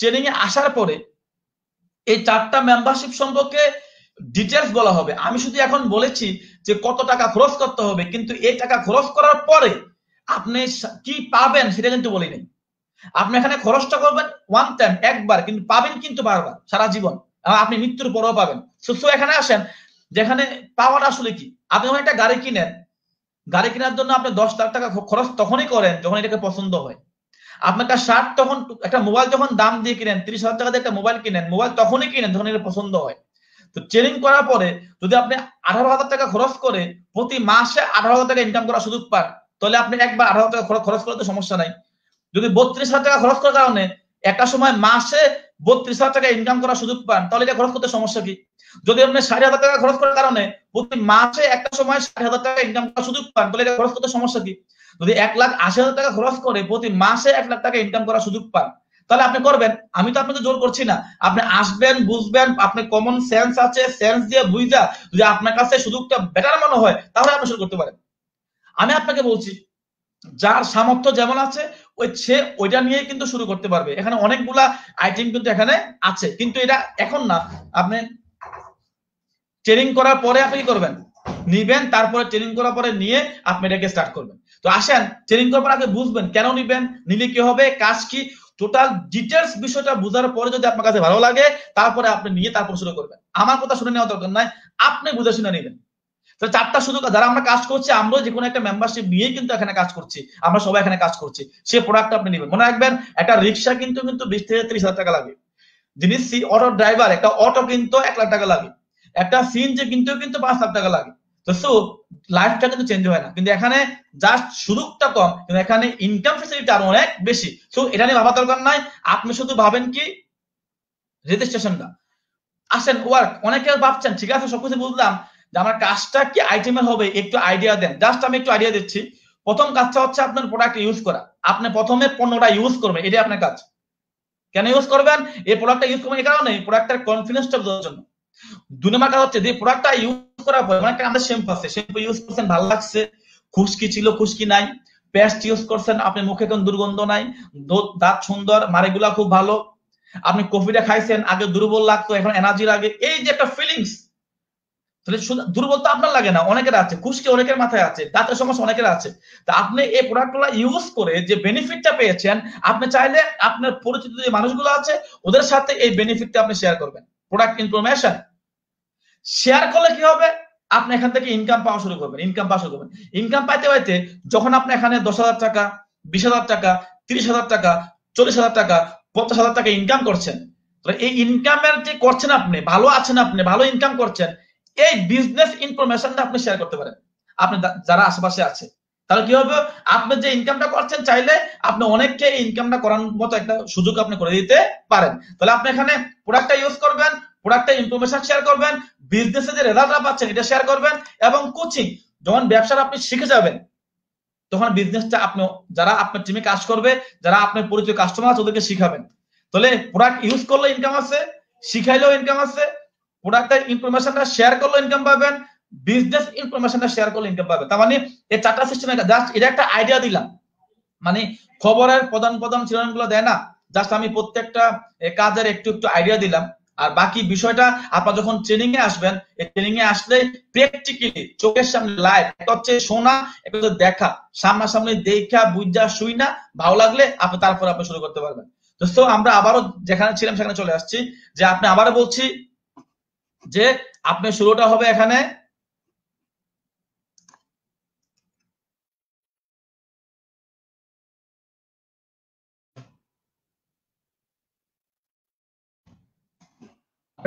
ট্রেনিং এ আসার পরে এই চারটা মেম্বারশিপ সম্পর্কে ডিটেলস বলা হবে আমি শুধু এখন বলেছি যে কত টাকা খরচ করতে হবে কিন্তু এই টাকা খরচ করার পরে আপনি কি পাবেন সেটা কিন্তু বলি নাই আপনি এখানে খরচটা করবেন ওয়ান টাইম একবার কিন্তু পাবেন কিন্তু বারবার সারা জীবন আপনি মৃত্যুর পরেও পাবেন সুস্থ এখানে আসেন যেখানে পাওয়াটা আসলে কি আপনি যখন একটা গাড়ি কিনেন গাড়ি কেনার জন্য আপনি দশ লাখ টাকা খরচ তখনই করেন যখন এটাকে পছন্দ হয় আপনি একটা শার্ট তখন একটা মোবাইল যখন দাম দিয়ে কিনেন তিরিশ হাজার টাকা দিয়ে একটা মোবাইল কিনেন মোবাইল তখনই কিনেন যখন এটা পছন্দ হয় তো ট্রেনিং করার পরে যদি আপনি আঠারো হাজার টাকা খরচ করে প্রতি মাসে আঠারো হাজার টাকা ইনকাম করার সুযোগ পান তাহলে আপনি একবার আঠারো টাকা খরচ করলে তো সমস্যা নাই যদি বত্রিশ হাজার টাকা খরচ করার কারণে একটা সময় মাসে বত্রিশ হাজার টাকা ইনকাম করার সুযোগ পান তাহলে এটা খরচ করতে সমস্যা কি যদি আপনি ষাট হাজার টাকা খরচ করার কারণে প্রতি মাসে একটা সময় ষাট হাজার টাকা ইনকাম করার সুযোগ পান তাহলে এটা খরচ করতে সমস্যা কি যদি এক লাখ আশি হাজার টাকা খরচ করে প্রতি মাসে এক লাখ টাকা ইনকাম করার সুযোগ পান তাহলে আপনি করবেন আমি তো আপনাকে জোর করছি না আপনি আসবেন বুঝবেন আপনি কমন সেন্স আছে সেন্স দিয়ে বুঝা যদি আপনার কাছে সুযোগটা বেটার মনে হয় তাহলে আপনি শুরু করতে পারেন আমি আপনাকে বলছি যার সামর্থ্য যেমন আছে ওই সে ওইটা নিয়ে কিন্তু শুরু করতে পারবে এখানে অনেকগুলা আইটেম কিন্তু এখানে আছে কিন্তু এটা এখন না আপনি ট্রেনিং করার পরে আপনি করবেন নিবেন তারপরে ট্রেনিং করার পরে নিয়ে আপনি এটাকে স্টার্ট করবেন তো আসেন ট্রেনিং করার পর আগে বুঝবেন কেন নিবেন নিলে কি হবে কাজ কি টোটাল ডিটেলস বিষয়টা বোঝার পরে যদি আপনার কাছে ভালো লাগে তারপরে আপনি নিয়ে তারপর শুরু করবেন আমার কথা শুনে নেওয়া দরকার নাই আপনি বুঝে শুনে নিবেন তো চারটা সুযোগ যারা আমরা কাজ করছি আমরা যে কোনো একটা মেম্বারশিপ নিয়ে কিন্তু এখানে কাজ করছি আমরা সবাই এখানে কাজ করছি সে প্রোডাক্ট আপনি নেবেন মনে রাখবেন একটা রিক্সা কিন্তু কিন্তু বিশ থেকে ত্রিশ হাজার টাকা লাগে জিনিস সি অটো ড্রাইভার একটা অটো কিন্তু এক লাখ টাকা লাগে একটা সিএনজি কিন্তু কিন্তু পাঁচ লাখ টাকা লাগে সো লাইফটা কিন্তু চেঞ্জ হয় না কিন্তু এখানে জাস্ট সুযোগটা কম কিন্তু এখানে ইনকাম ফেসিলিটি আরো অনেক বেশি সো এটা নিয়ে ভাবা দরকার নাই আপনি শুধু ভাবেন কি রেজিস্ট্রেশনটা আসেন ওয়ার্ক অনেকে ভাবছেন ঠিক আছে সবকিছু বুঝলাম যে আমার কাজটা কি হবে একটু আইডিয়া দেন জাস্ট আমি একটু আইডিয়া দিচ্ছি প্রথম কাজটা হচ্ছে আপনার প্রোডাক্ট ইউজ করা আপনি প্রথমে পণ্যটা ইউজ করবেন এটাই আপনার কাজ কেন ইউজ করবেন এই প্রোডাক্টটা ইউজ করবেন এই কারণে প্রোডাক্টের কনফিডেন্সটা বোঝার জন্য দুই নম্বর কাজ হচ্ছে যে প্রোডাক্টটা ইউজ করার পরে মানে একটা আমাদের শ্যাম্পু আছে শ্যাম্পু ইউজ করছেন ভালো লাগছে খুশকি ছিল খুশকি নাই পেস্ট ইউজ করছেন আপনি মুখে কোন দুর্গন্ধ নাই দাঁত সুন্দর মারেগুলা খুব ভালো আপনি কফিটা খাইছেন আগে দুর্বল লাগতো এখন এনার্জি লাগে এই যে একটা ফিলিংস তাহলে দুর্বল তো আপনার লাগে না অনেকের আছে খুশকি অনেকের মাথায় আছে দাঁতের সমস্যা অনেকের আছে তা আপনি এই প্রোডাক্টগুলো ইউজ করে যে বেনিফিটটা পেয়েছেন আপনি চাইলে আপনার পরিচিত যে মানুষগুলো আছে ওদের সাথে এই বেনিফিটটা আপনি শেয়ার করবেন প্রোডাক্ট ইনফরমেশন শেয়ার করলে কি হবে আপনি এখান থেকে ইনকাম পাওয়া শুরু করবেন ইনকাম পাওয়া শুরু করবেন ইনকাম পাইতে পাইতে যখন আপনি এখানে দশ হাজার টাকা বিশ হাজার টাকা তিরিশ হাজার টাকা চল্লিশ হাজার টাকা পঞ্চাশ হাজার টাকা ইনকাম করছেন এই ইনকামের যে করছেন আপনি ভালো আছেন আপনি ভালো ইনকাম করছেন এই বিজনেস ইনফরমেশনটা আপনি শেয়ার করতে পারেন আপনি যারা আশেপাশে আছে তাহলে কি হবে আপনি যে ইনকামটা করছেন চাইলে আপনি অনেককে ইনকামটা করার মতো একটা সুযোগ আপনি করে দিতে পারেন তাহলে আপনি এখানে প্রোডাক্টটা ইউজ করবেন প্রোডাক্টটা ইনফরমেশন শেয়ার করবেন বিজনেসে যে রেজাল্টটা পাচ্ছেন এটা শেয়ার করবেন এবং কোচিং যখন ব্যবসার আপনি শিখে যাবেন তখন বিজনেসটা আপনি যারা আপনার টিমে কাজ করবে যারা আপনার পরিচিত কাস্টমার আছে ওদেরকে শিখাবেন তাহলে প্রোডাক্ট ইউজ করলে ইনকাম আছে শিখাইলেও ইনকাম আছে প্রোডাক্টের ইনফরমেশনটা শেয়ার করলে ইনকাম পাবেন বিজনেস ইনফরমেশনটা শেয়ার করলে ইনকাম পাবে তার মানে এই চারটা সিস্টেম এটা জাস্ট এটা একটা আইডিয়া দিলাম মানে খবরের প্রধান প্রধান শিরোনামগুলো দেয় না জাস্ট আমি প্রত্যেকটা কাজের একটু একটু আইডিয়া দিলাম আর বাকি বিষয়টা আপনার যখন ট্রেনিং এ আসবেন এই ট্রেনিং এ আসলে প্র্যাকটিক্যালি চোখের সামনে লাইভ একটা হচ্ছে শোনা একটা হচ্ছে দেখা সামনাসামনি দেখা বুঝা শুই না ভালো লাগলে আপনি তারপর আপনি শুরু করতে পারবেন দোস্ত আমরা আবারও যেখানে ছিলাম সেখানে চলে আসছি যে আপনি আবারও বলছি যে আপনি শুরুটা হবে এখানে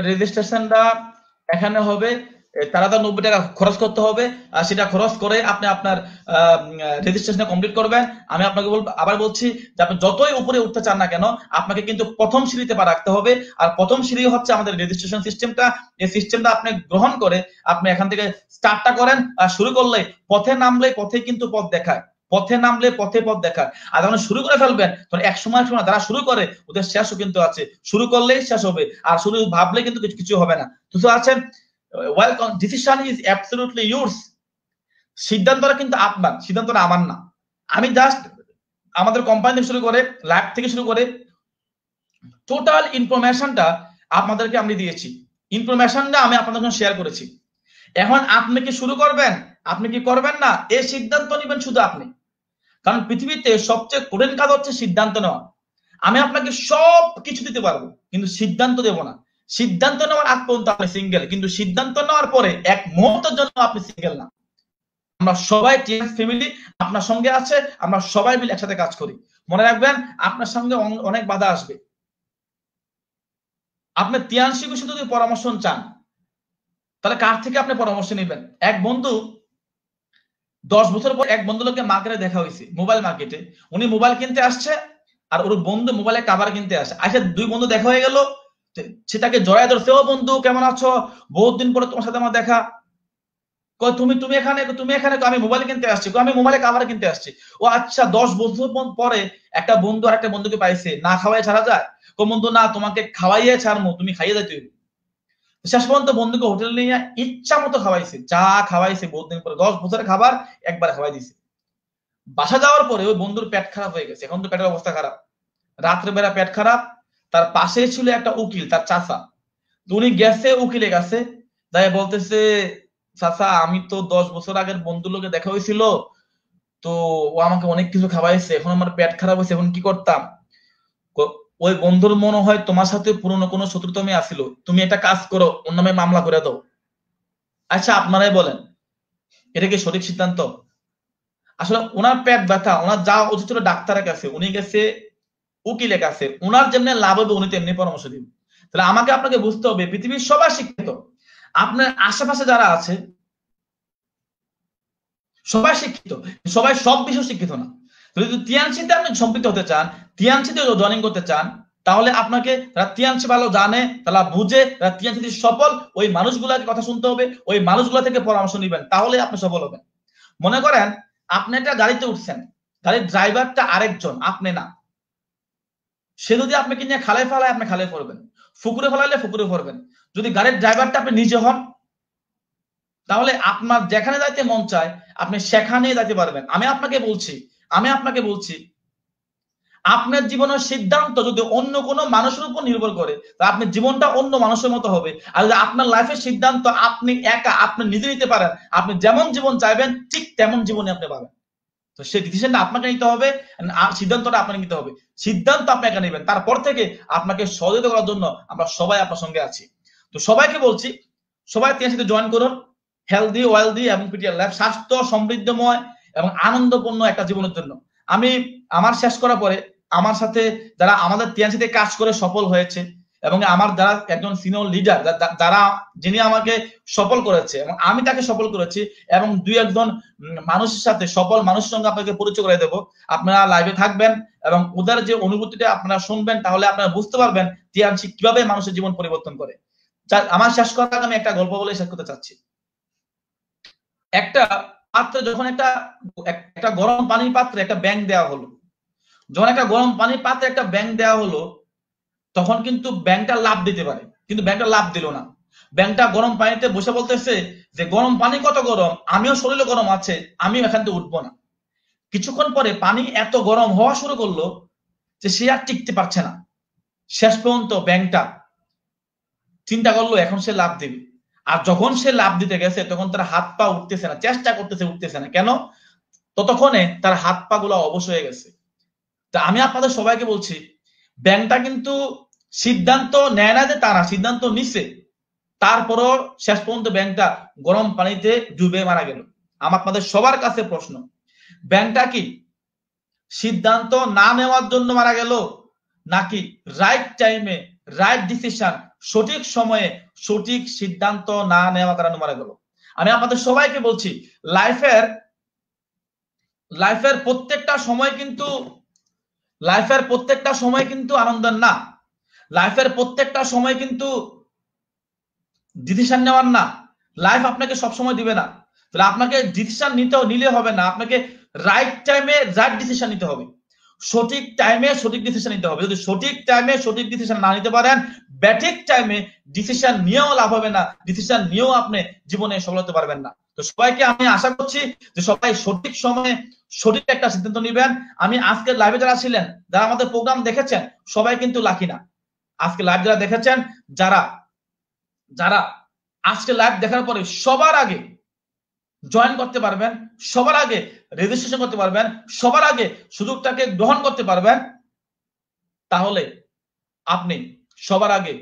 রেজিস্ট্রেশনটা এখানে হবে তারা তার নব্বই টাকা খরচ করতে হবে আর সেটা খরচ করে আপনি আপনার রেজিস্ট্রেশন কমপ্লিট করবেন আমি আপনাকে বলবো আবার বলছি যে আপনি যতই উপরে উঠতে চান না কেন আপনাকে কিন্তু প্রথম সিঁড়িতে পা রাখতে হবে আর প্রথম সিঁড়ি হচ্ছে আমাদের রেজিস্ট্রেশন সিস্টেমটা এই সিস্টেমটা আপনি গ্রহণ করে আপনি এখান থেকে স্টার্টটা করেন আর শুরু করলে পথে নামলে পথে কিন্তু পথ দেখায় পথে নামলে পথে পথ দেখার আর যখন শুরু করে ফেলবেন তখন এক সময় সময় যারা শুরু করে ওদের শেষও কিন্তু আছে শুরু করলেই শেষ হবে আর শুরু ভাবলে কিন্তু কিছু কিছু হবে না তো আছেন welcome decision is absolutely yours সিদ্ধান্তটা কিন্তু আপনার সিদ্ধান্তটা আমার না আমি জাস্ট আমাদের কোম্পানি থেকে শুরু করে ল্যাব থেকে শুরু করে টোটাল ইনফরমেশনটা আপনাদেরকে আমি দিয়েছি ইনফরমেশনটা আমি আপনাদের সঙ্গে শেয়ার করেছি এখন আপনি কি শুরু করবেন আপনি কি করবেন না এই সিদ্ধান্ত নেবেন শুধু আপনি কারণ পৃথিবীতে সবচেয়ে কঠিন কাজ হচ্ছে সিদ্ধান্ত নেওয়া আমি আপনাকে সব কিছু দিতে পারবো কিন্তু সিদ্ধান্ত দেব না সিদ্ধান্ত নেওয়ার আগ পর্যন্ত আপনি সিঙ্গেল কিন্তু সিদ্ধান্ত নেওয়ার পরে এক মুহূর্তের জন্য আপনি সিঙ্গেল না আমরা সবাই টিএস ফ্যামিলি আপনার সঙ্গে আছে আমরা সবাই মিলে একসাথে কাজ করি মনে রাখবেন আপনার সঙ্গে অনেক বাধা আসবে আপনি তিয়ানশি সাথে যদি পরামর্শ চান তাহলে কার থেকে আপনি পরামর্শ নেবেন এক বন্ধু দশ বছর পর এক বন্ধু লোককে মার্কেটে দেখা হয়েছে মোবাইল মার্কেটে উনি মোবাইল কিনতে আসছে আর ওর বন্ধু মোবাইলে কাভার কিনতে আসে আচ্ছা দুই বন্ধু দেখা হয়ে গেল সে তাকে জড়ায় ধরছে ও বন্ধু কেমন আছো বহুত দিন পরে তোমার সাথে আমার দেখা তুমি তুমি এখানে তুমি এখানে আমি মোবাইল কিনতে আসছি আমি মোবাইলে কাভার কিনতে আসছি ও আচ্ছা দশ বছর পরে একটা বন্ধু আর একটা বন্ধুকে পাইছে না খাওয়াই ছাড়া যায় কো বন্ধু না তোমাকে খাওয়াইয়ে ছাড়মো তুমি খাইয়ে যাইতে হইবে শেষ পর্যন্ত বন্ধুকে হোটেল নিয়ে ইচ্ছা মতো খাওয়াইছে যা খাওয়াইছে বহুদিন পরে দশ বছরের খাবার একবার খাওয়াই দিছে বাসা যাওয়ার পরে ওই বন্ধুর পেট খারাপ হয়ে গেছে এখন তো পেটের অবস্থা খারাপ রাত্রে বেলা পেট খারাপ তার পাশে ছিল একটা উকিল তার চাচা উনি গেছে উকিলে গেছে তাই বলতেছে চাষা আমি তো দশ বছর আগের বন্ধু লোকে দেখা হয়েছিল তো ও আমাকে অনেক কিছু খাওয়াইছে এখন আমার পেট খারাপ হয়েছে এখন কি করতাম ওই বন্ধুর মনে হয় তোমার সাথে পুরনো কোনো শত্রুতা মেয়ে আসিল তুমি একটা কাজ করো ওর নামে মামলা করে দাও আচ্ছা আপনারাই বলেন এটা কি সঠিক সিদ্ধান্ত আসলে ওনার পেট ব্যথা ওনার যা উচিত ছিল ডাক্তারের কাছে উনি গেছে উকিলের কাছে ওনার যেমনি লাভ হবে উনি তেমনি পরামর্শ দিন তাহলে আমাকে আপনাকে বুঝতে হবে পৃথিবীর সবাই শিক্ষিত আপনার আশেপাশে যারা আছে সবাই শিক্ষিত সবাই সব বিষয় শিক্ষিত না যদি তিয়ানসিতে আপনি সম্পৃক্ত হতে চান তিয়ানসিতে যদি জয়েনিং করতে চান তাহলে আপনাকে তিয়াংশি ভালো জানে তারা বুঝে রাতিয়াংশ সফল ওই মানুষগুলাকে কথা শুনতে হবে ওই মানুষগুলা থেকে পরামর্শ নেবেন তাহলে আপনি সফল হবেন মনে করেন আপনি একটা গাড়িতে উঠছেন গাড়ির ড্রাইভারটা আরেকজন আপনি না সে যদি আপনাকে নিয়ে খালে ফেলায় আপনি খালে পড়বেন ফুকুরে ফেলাইলে ফুকুরে পড়বেন যদি গাড়ির ড্রাইভারটা আপনি নিজে হন তাহলে আপনার যেখানে যাইতে মন চায় আপনি সেখানে যাইতে পারবেন আমি আপনাকে বলছি আমি আপনাকে বলছি আপনার জীবনের সিদ্ধান্ত যদি অন্য কোনো মানুষের উপর নির্ভর করে তাহলে আপনার জীবনটা অন্য মানুষের মতো হবে আর যদি আপনার লাইফের সিদ্ধান্ত আপনি একা আপনি নিজে নিতে পারেন আপনি যেমন জীবন চাইবেন ঠিক তেমন জীবনে আপনি পাবেন তো সেই ডিসিশনটা আপনাকে নিতে হবে সিদ্ধান্তটা আপনাকে নিতে হবে সিদ্ধান্ত আপনি একা নেবেন তারপর থেকে আপনাকে সহযোগিতা করার জন্য আমরা সবাই আপনার সঙ্গে আছি তো সবাইকে বলছি সবাই তিনের সাথে জয়েন করুন হেলদি ওয়েলদি এবং পিটিআর লাইফ স্বাস্থ্য সমৃদ্ধময় এবং আনন্দপূর্ণ একটা জীবনের জন্য আমি আমার শেষ করার পরে আমার সাথে যারা আমাদের টিএনসিতে কাজ করে সফল হয়েছে এবং আমার দ্বারা একজন সিনিয়র লিডার যারা যিনি আমাকে সফল করেছে এবং আমি তাকে সফল করেছি এবং দুই একজন মানুষের সাথে সফল মানুষের সঙ্গে আপনাকে পরিচয় করে দেবো আপনারা লাইভে থাকবেন এবং ওদের যে অনুভূতিটা আপনারা শুনবেন তাহলে আপনারা বুঝতে পারবেন টিএনসি কিভাবে মানুষের জীবন পরিবর্তন করে আমার শেষ করার আমি একটা গল্প বলে শেষ করতে চাচ্ছি একটা পাত্রে যখন একটা একটা গরম পানির পাত্রে একটা ব্যাংক দেওয়া হলো যখন একটা গরম পানি পাত্রে একটা ব্যাংক দেওয়া হলো তখন কিন্তু ব্যাংকটা লাভ দিতে পারে কিন্তু ব্যাংকটা লাভ দিল না ব্যাংকটা গরম পানিতে বসে বলতেছে যে গরম পানি কত গরম আমিও শরীরে গরম আছে আমিও এখান থেকে উঠবো না কিছুক্ষণ পরে পানি এত গরম হওয়া শুরু করলো যে সে আর টিকতে পারছে না শেষ পর্যন্ত ব্যাংকটা চিন্তা করলো এখন সে লাভ দেবে আর যখন সে লাভ দিতে গেছে তখন তার হাত পা উঠতেছে না চেষ্টা করতেছে উঠতেছে না কেন ততক্ষণে তার হাত পা গুলা অবশ হয়ে গেছে তা আমি আপনাদের সবাইকে বলছি ব্যাংকটা কিন্তু সিদ্ধান্ত নেয় না যে তারা সিদ্ধান্ত নিছে তারপরও শেষ পর্যন্ত ব্যাংকটা গরম পানিতে ডুবে মারা গেল আমার আপনাদের সবার কাছে প্রশ্ন ব্যাংকটা কি সিদ্ধান্ত না নেওয়ার জন্য মারা গেল নাকি রাইট টাইমে রাইট ডিসিশন সঠিক সময়ে সঠিক সিদ্ধান্ত না নেওয়া কারণে মারা গেল আমি আপনাদের সবাইকে বলছি লাইফের লাইফের প্রত্যেকটা সময় কিন্তু লাইফের প্রত্যেকটা সময় কিন্তু আনন্দের না লাইফের প্রত্যেকটা সময় কিন্তু ডিসিশন নেওয়ার না লাইফ আপনাকে সবসময় দিবে না তাহলে আপনাকে ডিসিশন নিতেও নিলে হবে না আপনাকে রাইট টাইমে রাইট ডিসিশন নিতে হবে সঠিক টাইমে সঠিক ডিসিশন নিতে হবে যদি সঠিক টাইমে সঠিক ডিসিশন না নিতে পারেন ব্যাটিক টাইমে ডিসিশন নিয়েও লাভ হবে না ডিসিশন নিয়েও আপনি জীবনে সফল হতে পারবেন না তো সবাইকে আমি আশা করছি যে সবাই সঠিক সময়ে সঠিক একটা সিদ্ধান্ত নিবেন আমি আজকের লাইভে যারা ছিলেন যারা আমাদের প্রোগ্রাম দেখেছেন সবাই কিন্তু লাকি না আজকে লাইভ যারা দেখেছেন যারা যারা আজকে লাইভ দেখার পরে সবার আগে জয়েন করতে পারবেন সবার আগে রেজিস্ট্রেশন করতে পারবেন সবার আগে সুযোগটাকে গ্রহণ করতে পারবেন তাহলে আপনি সবার আগে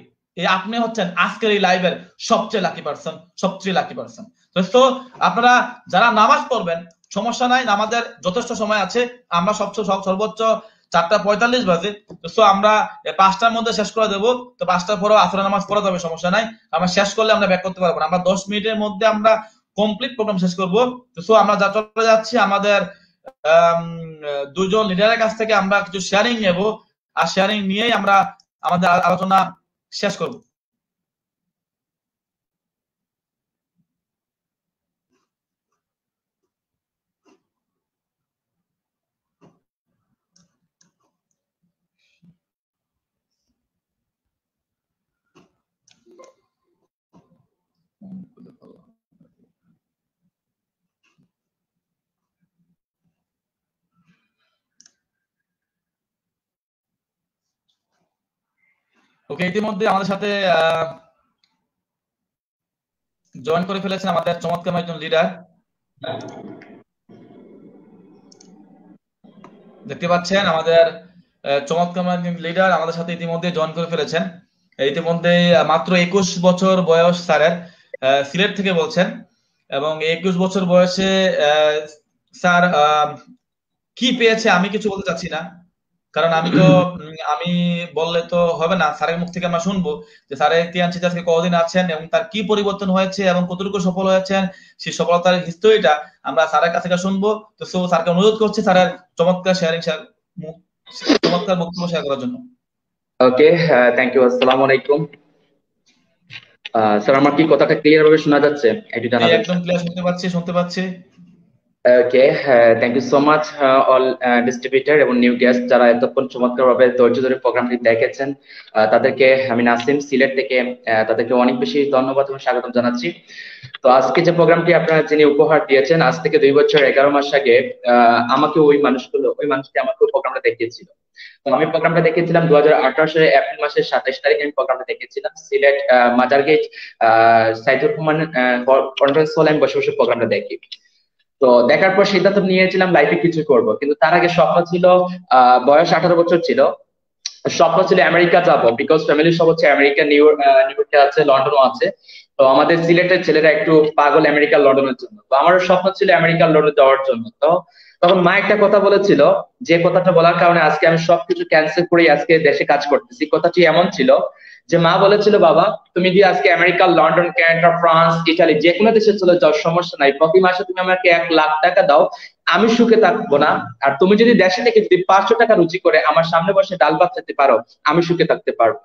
এই আপনি হচ্ছেন আজকের এই লাইভের সবচেয়ে লাকি পার্সন সবচেয়ে লাকি পার্সন তো আপনারা যারা নামাজ পড়বেন সমস্যা নাই আমাদের যথেষ্ট সময় আছে আমরা সবচেয়ে সব সর্বোচ্চ চারটা পঁয়তাল্লিশ বাজে তো আমরা পাঁচটার মধ্যে শেষ করে দেবো তো পাঁচটার পরেও আসরা নামাজ পড়া যাবে সমস্যা নাই আমরা শেষ করলে আমরা ব্যাক করতে পারবো না আমরা দশ মিনিটের মধ্যে আমরা কমপ্লিট প্রোগ্রাম শেষ করব তো সো আমরা যা চলে যাচ্ছি আমাদের দুজন লিডারের কাছ থেকে আমরা কিছু শেয়ারিং নেব আর শেয়ারিং নিয়েই আমরা আমাদের আলোচনা শেষ করবো ওকে ইতিমধ্যে আমাদের সাথে জয়েন করে ফেলেছেন আমাদের চমৎকার একজন লিডার দেখতে পাচ্ছেন আমাদের চমৎকার লিডার আমাদের সাথে ইতিমধ্যে জয়েন করে ফেলেছেন ইতিমধ্যে মাত্র একুশ বছর বয়স স্যারের সিলেট থেকে বলছেন এবং একুশ বছর বয়সে স্যার কি পেয়েছে আমি কিছু বলতে চাচ্ছি না কারণ আমি তো আমি বললে তো হবে না স্যারের মুখ থেকে আমরা শুনবো যে স্যারের তিয়ানশিদ আজকে কদিন আছেন এবং তার কি পরিবর্তন হয়েছে এবং কতটুকু সফল হয়েছেন সেই সফলতার হিস্টোরিটা আমরা স্যারের কাছে শুনবো তো সো স্যারকে অনুরোধ করছি স্যারের চমৎকার শেয়ারিং চমৎকার বক্তব্য শেয়ার করার জন্য ওকে থ্যাংক ইউ আসসালামু আলাইকুম স্যার আমার কি কথাটা ক্লিয়ার ভাবে শোনা যাচ্ছে একটু জানাবেন একদম ক্লিয়ার শুনতে পাচ্ছি শুনতে পাচ্ছি okay thank you so much all distributor এবং নিউ গেস্ট যারা এতক্ষণ চমৎকার ভাবে ধৈর্য ধরে প্রোগ্রামটি দেখেছেন তাদেরকে আমি নাসিম সিলেট থেকে তাদেরকে অনেক বেশি ধন্যবাদ এবং স্বাগতম জানাচ্ছি তো আজকে যে প্রোগ্রামটি আপনারা যিনি উপহার দিয়েছেন আজ থেকে দুই বছর এগারো মাস আগে আমাকে ওই মানুষগুলো ওই মানুষটি আমাকে প্রোগ্রামটা দেখিয়েছিল তো আমি প্রোগ্রামটা দেখেছিলাম দু হাজার আঠারো সালে এপ্রিল মাসের সাতাইশ তারিখে আমি প্রোগ্রামটা দেখেছিলাম সিলেট মাজারগেট সাইদুর রহমান কনফারেন্স হলে আমি বসে বসে প্রোগ্রামটা দেখি তো দেখার পর সিদ্ধান্ত নিয়েছিলাম লাইফে কিছু করব কিন্তু তার আগে স্বপ্ন ছিল বয়স আঠারো বছর ছিল স্বপ্ন ছিল আমেরিকা যাব বিকজ ফ্যামিলি সব হচ্ছে আমেরিকা নিউ ইয়র্ক আছে লন্ডনও আছে তো আমাদের সিলেটের ছেলেরা একটু পাগল আমেরিকা লন্ডনের জন্য তো আমারও স্বপ্ন ছিল আমেরিকা লন্ডন যাওয়ার জন্য তো তখন মা একটা কথা বলেছিল যে কথাটা বলার কারণে আজকে আমি সবকিছু ক্যান্সেল করে আজকে দেশে কাজ করতেছি কথাটি এমন ছিল যে মা বলেছিল বাবা তুমি যদি আজকে America London Canada France Italy যে কোনো দেশে চলে যাও সমস্যা নাই প্রতি মাসে তুমি আমাকে এক লাখ টাকা দাও আমি সুখে থাকবো না আর তুমি যদি দেশে থেকে যদি পাঁচশো টাকা রুচি করে আমার সামনে বসে ডাল ভাত খেতে পারো আমি সুখে থাকতে পারবো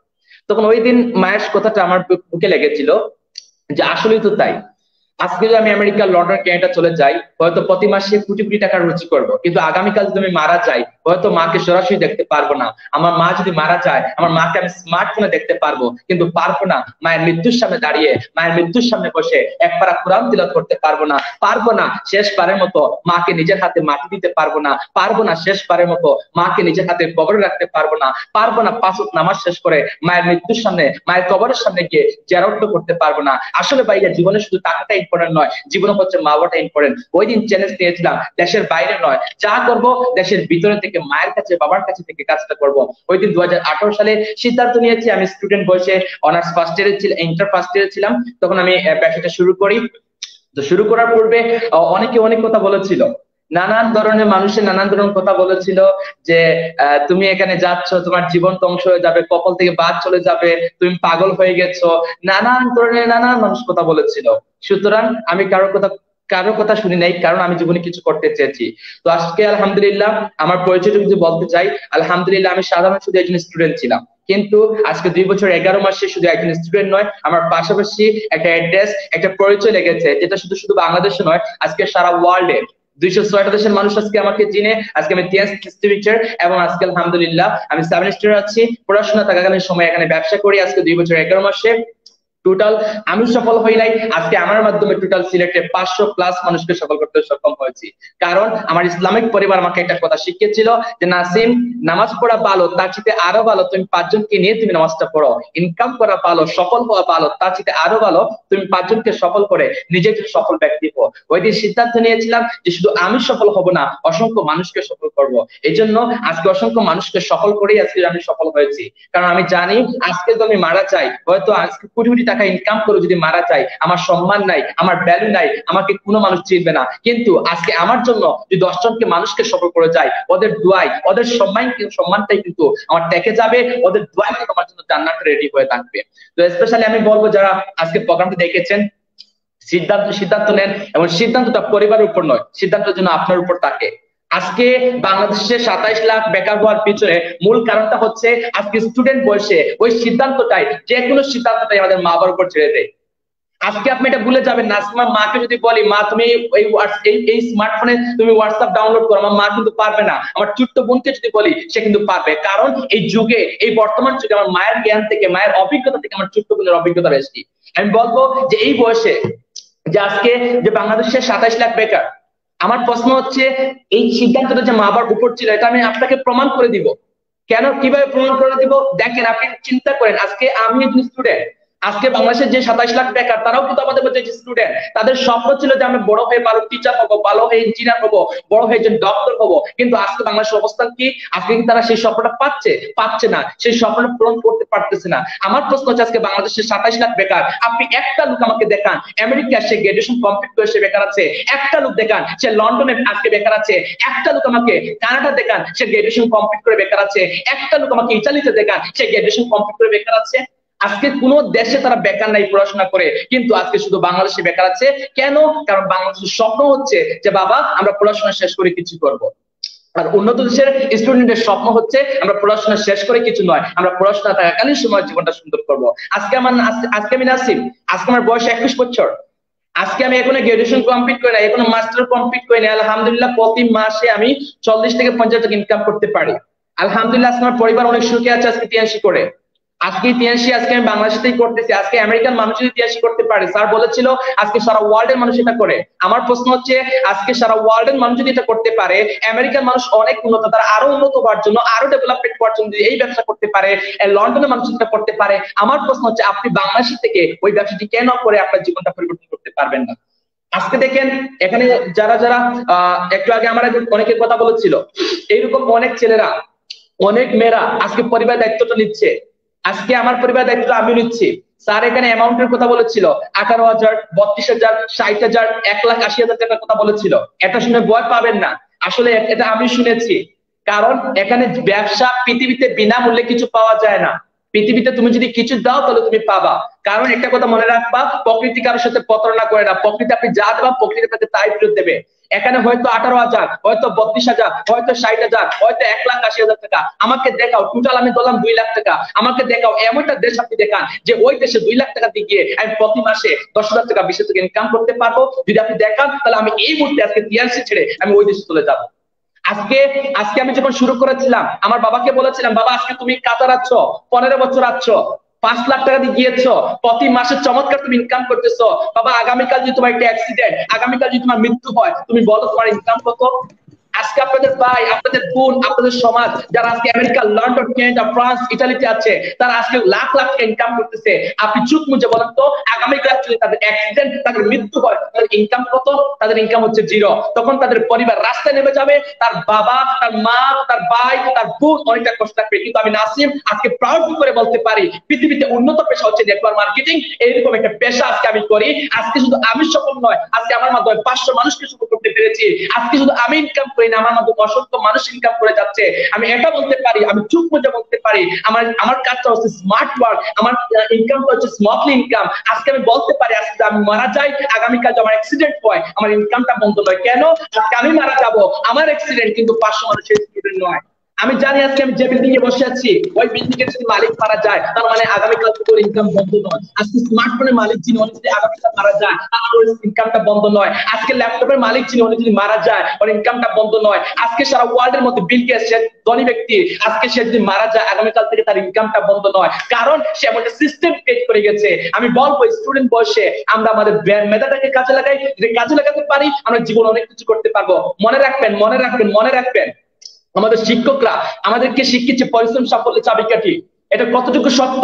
তখন ওই দিন মায়ের কথাটা আমার বুকে লেগেছিল যে আসলেই তো তাই আজকে যদি আমি আমেরিকার লন্ডন ক্যানাডা চলে যাই হয়তো প্রতি মাসে কোটি কোটি টাকা রুচি করবো কিন্তু আগামীকাল যদি আমি মারা যাই হয়তো মাকে সরাসরি দেখতে পারবো না আমার মা যদি মারা যায় আমার মাকে আমি স্মার্টফোনে দেখতে পারবো কিন্তু পারবো না মায়ের মৃত্যুর সামনে দাঁড়িয়ে মায়ের মৃত্যুর সামনে বসে এক পারা কোরআন তিলত করতে পারবো না পারবো না শেষ পারের মতো মাকে নিজের হাতে মাটি দিতে পারবো না পারবো না শেষ পারের মতো মাকে নিজের হাতে কবরে রাখতে পারবো না পারবো না পাঁচ নামাজ শেষ করে মায়ের মৃত্যুর সামনে মায়ের কবরের সামনে গিয়ে জেরাউট করতে পারবো না আসলে ভাইয়া জীবনে শুধু টাকাটাই ইম্পর্টেন্ট নয় জীবনে হচ্ছে মা বাবাটা ইম্পর্টেন্ট ওই দিন চ্যালেঞ্জ নিয়েছিলাম দেশের বাইরে নয় যা করব দেশের ভিতরে থেকে মায়ের কাছে বাবার কাছে থেকে কাজটা করব ওই দিন দু সালে সিদ্ধান্ত নিয়েছি আমি স্টুডেন্ট বয়সে অনার্স ফার্স্ট ইয়ারে ছিলাম ইন্টার ফার্স্ট ইয়ারে ছিলাম তখন আমি ব্যবসাটা শুরু করি তো শুরু করার পূর্বে অনেকে অনেক কথা বলেছিল নানান ধরনের মানুষের নানান ধরনের কথা বলেছিল যে তুমি এখানে যাচ্ছ তোমার জীবন ধ্বংস হয়ে যাবে কপাল থেকে বাদ চলে যাবে তুমি পাগল হয়ে গেছো নানান ধরনের নানান মানুষ কথা বলেছিল সুতরাং আমি কারোর কথা কারো কথা শুনি নাই কারণ আমি জীবনে কিছু করতে চেয়েছি তো আজকে আলহামদুলিল্লাহ আমার পরিচয় যদি বলতে চাই আলহামদুলিল্লাহ আমি সাধারণ শুধু একজন স্টুডেন্ট ছিলাম কিন্তু আজকে দুই বছর এগারো মাসে শুধু একজন স্টুডেন্ট নয় আমার পাশাপাশি একটা অ্যাড্রেস একটা পরিচয় লেগেছে যেটা শুধু শুধু বাংলাদেশে নয় আজকে সারা ওয়ার্ল্ডে দুইশো ছয়টা দেশের মানুষ আজকে আমাকে চিনে আজকে আমি তিয়াস টিচার এবং আজকে আলহামদুলিল্লাহ আমি সেমিস্টারে আছি পড়াশোনা থাকাকালীন সময় এখানে ব্যবসা করি আজকে দুই বছর এগারো মাসে টোটাল আমি সফল হই নাই আজকে আমার মাধ্যমে টোটাল সিলেটে পাঁচশো প্লাস মানুষকে সফল করতে সক্ষম হয়েছি কারণ আমার ইসলামিক পরিবার আমাকে একটা কথা শিখিয়েছিল যে নাসিম নামাজ পড়া ভালো তার চেয়ে আরো ভালো তুমি পাঁচজনকে নিয়ে তুমি নামাজটা পড়ো ইনকাম করা ভালো সফল হওয়া ভালো তার চেয়ে আরো ভালো তুমি পাঁচজনকে সফল করে নিজের সফল ব্যক্তি হো ওই দিন সিদ্ধান্ত নিয়েছিলাম যে শুধু আমি সফল হব না অসংখ্য মানুষকে সফল করব এই জন্য আজকে অসংখ্য মানুষকে সফল করেই আজকে আমি সফল হয়েছি কারণ আমি জানি আজকে তো আমি মারা চাই হয়তো আজকে কুড়ি কোটি টাকা ইনকাম করে যদি মারা যায় আমার সম্মান নাই আমার ভ্যালু নাই আমাকে কোনো মানুষ চিনবে না কিন্তু আজকে আমার জন্য যদি দশজনকে মানুষকে সফল করে যায় ওদের দোয়াই ওদের সম্মান সম্মানটাই কিন্তু আমার টেকে যাবে ওদের দোয়াই কিন্তু আমার জন্য জান্নাত রেডি হয়ে থাকবে তো স্পেশালি আমি বলবো যারা আজকে প্রোগ্রামটি দেখেছেন সিদ্ধান্ত সিদ্ধান্ত নেন এবং সিদ্ধান্তটা পরিবারের উপর নয় সিদ্ধান্ত যেন আপনার উপর থাকে আজকে বাংলাদেশে সাতাইশ লাখ বেকার হওয়ার পিছনে মূল কারণটা হচ্ছে আজকে স্টুডেন্ট বয়সে ওই সিদ্ধান্তটাই যে কোনো সিদ্ধান্তটাই আমাদের মা বাবার উপর ছেড়ে দেয় আজকে আপনি এটা ভুলে যাবেন না আমার মাকে যদি বলি মা তুমি এই এই স্মার্টফোনে তুমি হোয়াটসঅ্যাপ ডাউনলোড করো আমার মা কিন্তু পারবে না আমার ছোট্ট বোনকে যদি বলি সে কিন্তু পারবে কারণ এই যুগে এই বর্তমান যুগে আমার মায়ের জ্ঞান থেকে মায়ের অভিজ্ঞতা থেকে আমার ছোট্ট বোনের অভিজ্ঞতা বেশি আমি বলবো যে এই বয়সে যে আজকে যে বাংলাদেশের সাতাইশ লাখ বেকার আমার প্রশ্ন হচ্ছে এই সিদ্ধান্তটা যে বাবার উপর ছিল এটা আমি আপনাকে প্রমাণ করে দিব কেন কিভাবে প্রমাণ করে দিব দেখেন আপনি চিন্তা করেন আজকে আমি একজন স্টুডেন্ট আজকে বাংলাদেশের যে সাতাইশ লাখ বেকার তারাও কিন্তু আমাদের মধ্যে যে স্টুডেন্ট তাদের স্বপ্ন ছিল যে আমি বড় হয়ে ভালো টিচার হবো ভালো হয়ে ইঞ্জিনিয়ার হবো বড় হয়ে একজন ডক্টর হবো কিন্তু আজকে বাংলাদেশের অবস্থান কি আজকে কিন্তু তারা সেই স্বপ্নটা পাচ্ছে পাচ্ছে না সেই স্বপ্নটা পূরণ করতে পারতেছে না আমার প্রশ্ন হচ্ছে আজকে বাংলাদেশের সাতাইশ লাখ বেকার আপনি একটা লোক আমাকে দেখান আমেরিকা সে গ্রাজুয়েশন কমপ্লিট করে সে বেকার আছে একটা লোক দেখান সে লন্ডনে আজকে বেকার আছে একটা লোক আমাকে কানাডা দেখান সে গ্রাজুয়েশন কমপ্লিট করে বেকার আছে একটা লোক আমাকে ইটালিতে দেখান সে গ্রাজুয়েশন কমপ্লিট করে বেকার আছে আজকে কোনো দেশে তারা বেকার নাই পড়াশোনা করে কিন্তু আজকে শুধু বাংলাদেশে বেকার আছে কেন কারণ বাংলাদেশের স্বপ্ন হচ্ছে যে বাবা আমরা পড়াশোনা শেষ করে কিছু করব। আর উন্নত দেশের স্টুডেন্টের স্বপ্ন হচ্ছে আমরা পড়াশোনা শেষ করে কিছু নয় আমরা পড়াশোনা থাকাকালীন সময় জীবনটা সুন্দর করব আজকে আমার আজকে আমি নাসিম আজকে আমার বয়স একুশ বছর আজকে আমি এখনো গ্রাজুয়েশন কমপ্লিট করি না এখনো মাস্টার কমপ্লিট করি না আলহামদুলিল্লাহ প্রতি মাসে আমি চল্লিশ থেকে পঞ্চাশ টাকা ইনকাম করতে পারি আলহামদুলিল্লাহ আজকে আমার পরিবার অনেক সুখে আছে আজকে তিয়াশি করে আজকে ইতিহাসই আজকে আমি বাংলাদেশেই করতেছি আজকে আমেরিকান মানুষের ইতিহাসই করতে পারে স্যার বলেছিল আজকে সারা ওয়ার্ল্ডের মানুষ এটা করে আমার প্রশ্ন হচ্ছে আজকে সারা ওয়ার্ল্ডের মানুষ যদি এটা করতে পারে আমেরিকান মানুষ অনেক উন্নত তারা আরো উন্নত হওয়ার জন্য আরো ডেভেলপমেন্ট হওয়ার জন্য এই ব্যবসা করতে পারে লন্ডনের মানুষ এটা করতে পারে আমার প্রশ্ন হচ্ছে আপনি বাংলাদেশ থেকে ওই ব্যবসাটি কেন করে আপনার জীবনটা পরিবর্তন করতে পারবেন না আজকে দেখেন এখানে যারা যারা একটু আগে আমরা অনেকের কথা বলেছিল এইরকম অনেক ছেলেরা অনেক মেয়েরা আজকে পরিবার দায়িত্বটা নিচ্ছে আজকে আমার পরিবার দায়িত্ব আমি নিচ্ছি স্যার এখানে অ্যামাউন্টের কথা বলেছিল আঠারো হাজার বত্রিশ হাজার ষাট হাজার এক লাখ আশি হাজার টাকার কথা বলেছিল এটা শুনে ভয় পাবেন না আসলে এটা আমি শুনেছি কারণ এখানে ব্যবসা পৃথিবীতে বিনামূল্যে কিছু পাওয়া যায় না পৃথিবীতে তুমি যদি কিছু দাও তাহলে তুমি পাবা কারণ একটা কথা মনে রাখবা প্রকৃতি কারোর সাথে প্রতারণা করে না প্রকৃতি আপনি যা দেবা প্রকৃতি তাই ফেরত দেবে এখানে হয়তো আঠারো হাজার হয়তো বত্রিশ হাজার হয়তো ষাট হাজার হয়তো এক লাখ আশি হাজার টাকা আমাকে দেখাও টোটাল আমি ধরলাম দুই লাখ টাকা আমাকে দেখাও এমনটা দেশ আপনি দেখান যে ওই দেশে দুই লাখ টাকা দিয়ে আমি প্রতি মাসে দশ হাজার টাকা বিশ টাকা ইনকাম করতে পারবো যদি আপনি দেখান তাহলে আমি এই মুহূর্তে আজকে টিআরসি ছেড়ে আমি ওই দেশে চলে যাবো আজকে আজকে আমি যখন শুরু করেছিলাম আমার বাবাকে বলেছিলাম বাবা আজকে তুমি কাতার আছো পনেরো বছর আছো পাঁচ লাখ টাকা দিয়ে গিয়েছ প্রতি মাসে চমৎকার তুমি ইনকাম করতেছ বাবা আগামীকাল যদি তোমার একটা অ্যাক্সিডেন্ট আগামীকাল যদি তোমার মৃত্যু হয় তুমি বলো তোমার ইনকাম কত আজকে আপনাদের ভাই আপনাদের বোন আপনাদের সমাজ যারা আজকে আমেরিকা লন্ডন কানাডা ফ্রান্স ইটালিতে আছে তারা আজকে লাখ লাখ ইনকাম করতেছে আপনি চুপ মুজে বলেন তো আগামী রাত্রে তাদের অ্যাক্সিডেন্ট তাদের মৃত্যু হয় তাদের ইনকাম কত তাদের ইনকাম হচ্ছে জিরো তখন তাদের পরিবার রাস্তায় নেমে যাবে তার বাবা তার মা তার ভাই তার বোন অনেকটা কষ্ট থাকবে কিন্তু আমি নাসিম আজকে প্রাউড করে বলতে পারি পৃথিবীতে উন্নত পেশা হচ্ছে নেটওয়ার্ক মার্কেটিং এইরকম একটা পেশা আজকে আমি করি আজকে শুধু আমি সফল নয় আজকে আমার মাধ্যমে পাঁচশো মানুষকে সফল করতে পেরেছি আজকে শুধু আমি ইনকাম করি করি না আমার মতো অসংখ্য মানুষ ইনকাম করে যাচ্ছে আমি এটা বলতে পারি আমি চুপ মজা বলতে পারি আমার আমার কাজটা হচ্ছে স্মার্ট ওয়ার্ক আমার ইনকামটা হচ্ছে স্মার্টলি ইনকাম আজকে আমি বলতে পারি আজকে আমি মারা যাই আগামীকাল আমার অ্যাক্সিডেন্ট হয় আমার ইনকামটা বন্ধ নয় কেন আজকে আমি মারা যাব আমার অ্যাক্সিডেন্ট কিন্তু পাঁচশো মানুষের নয় আমি জানি আজকে আমি যে বিল্ডিং এ বসে আছি ওই বিল্ডিং এর যদি মালিক মারা যায় তার মানে আগামীকাল তোর ইনকাম বন্ধ নয় আজকে স্মার্টফোনের মালিক যিনি উনি যদি আগামীকাল মারা যায় তার মানে ওই ইনকামটা বন্ধ নয় আজকে ল্যাপটপের মালিক যিনি উনি যদি মারা যায় ওর ইনকামটা বন্ধ নয় আজকে সারা ওয়ার্ল্ড এর মধ্যে বিল গেটস ধনী ব্যক্তি আজকে সে যদি মারা যায় আগামীকাল থেকে তার ইনকামটা বন্ধ নয় কারণ সে এমন একটা সিস্টেম ক্রিয়েট করে গেছে আমি বলবো স্টুডেন্ট বয়সে আমরা আমাদের মেধাটাকে কাজে লাগাই যদি কাজে লাগাতে পারি আমরা জীবন অনেক কিছু করতে পারবো মনে রাখবেন মনে রাখবেন মনে রাখবেন আমাদের শিক্ষকরা আমাদেরকে শিখিয়েছে পরিশ্রম সাফল্যের চাবিকাঠি এটা কতটুকু সত্য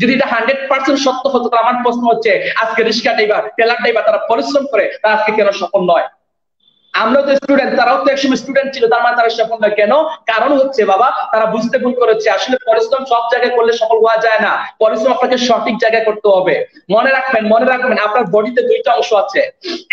যদি এটা হান্ড্রেড পার্সেন্ট সত্য হতো তাহলে আমার প্রশ্ন হচ্ছে আজকে রিক্সা ড্রাইভার টেলার ড্রাইভার তারা পরিশ্রম করে তারা আজকে কেন সফল নয় আমরা তো স্টুডেন্ট তারাও তো একসময় স্টুডেন্ট ছিল তার মানে তারা সফল না কেন কারণ হচ্ছে বাবা তারা বুঝতে ভুল করেছে আসলে পরিশ্রম সব জায়গায় করলে সফল হওয়া যায় না পরিশ্রম আপনাকে সঠিক জায়গায় করতে হবে মনে রাখবেন মনে রাখবেন আপনার বডিতে দুইটা অংশ আছে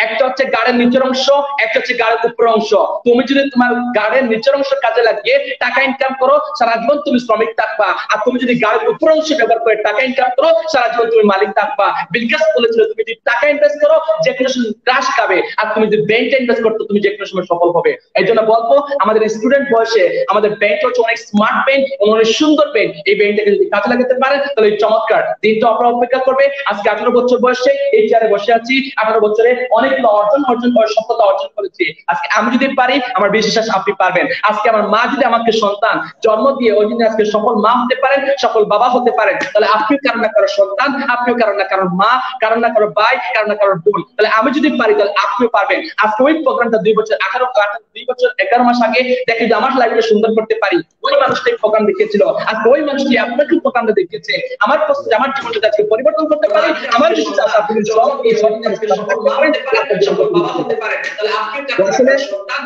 একটা হচ্ছে গাড়ের নিচের অংশ একটা হচ্ছে গাড়ের উপরের অংশ তুমি যদি তোমার গাড়ের নিচের অংশ কাজে লাগিয়ে টাকা ইনকাম করো সারা জীবন তুমি শ্রমিক থাকবা আর তুমি যদি গাড়ের উপর অংশ ব্যবহার করে টাকা ইনকাম করো সারা জীবন তুমি মালিক থাকবা বিলকাস বলেছিল তুমি যদি টাকা ইনভেস্ট করো যে কোনো হ্রাস খাবে আর তুমি যদি ব্যাংকে ইনভেস্ট করতো তুমি যে কোনো সময় সফল হবে এই জন্য বলবো আমাদের স্টুডেন্ট বয়সে আমাদের ব্যাংক হচ্ছে অনেক স্মার্ট ব্যাংক অনেক সুন্দর ব্যাংক এই ব্যাংকটাকে যদি কাজে লাগাতে পারে তাহলে চমৎকার দিন তো আপনারা অপেক্ষা করবে আজকে আঠারো বছর বয়সে এই চেয়ারে বসে আছি আঠারো বছরে অনেক অর্জন অর্জন করে সফলতা অর্জন করেছি আজকে আমি যদি পারি আমার বিশ্বাস আপনি পারবেন আজকে আমার মা যদি আমাকে সন্তান জন্ম দিয়ে ওই দিন আজকে সফল মা হতে পারেন সফল বাবা হতে পারেন তাহলে আপনিও কারণ না কারো সন্তান আপনিও কারণ না কারো মা কারণ না কারো ভাই কারণ না কারো বোন তাহলে আমি যদি পারি তাহলে আপনিও পারবেন আজকে ওই প্রোগ্রামটা দুই বছর আঠারো দুই বছর এগারো মাস আগে দেখে যে আমার লাইফটা সুন্দর করতে পারি ওই মানুষটাই প্রোগ্রাম দেখিয়েছিল আর ওই মানুষটি আপনাকে প্রকাণ্ড দেখিয়েছে আমার প্রস্তুতি আমার জীবনটা আজকে পরিবর্তন করতে পারি আমার আপনি সন্তান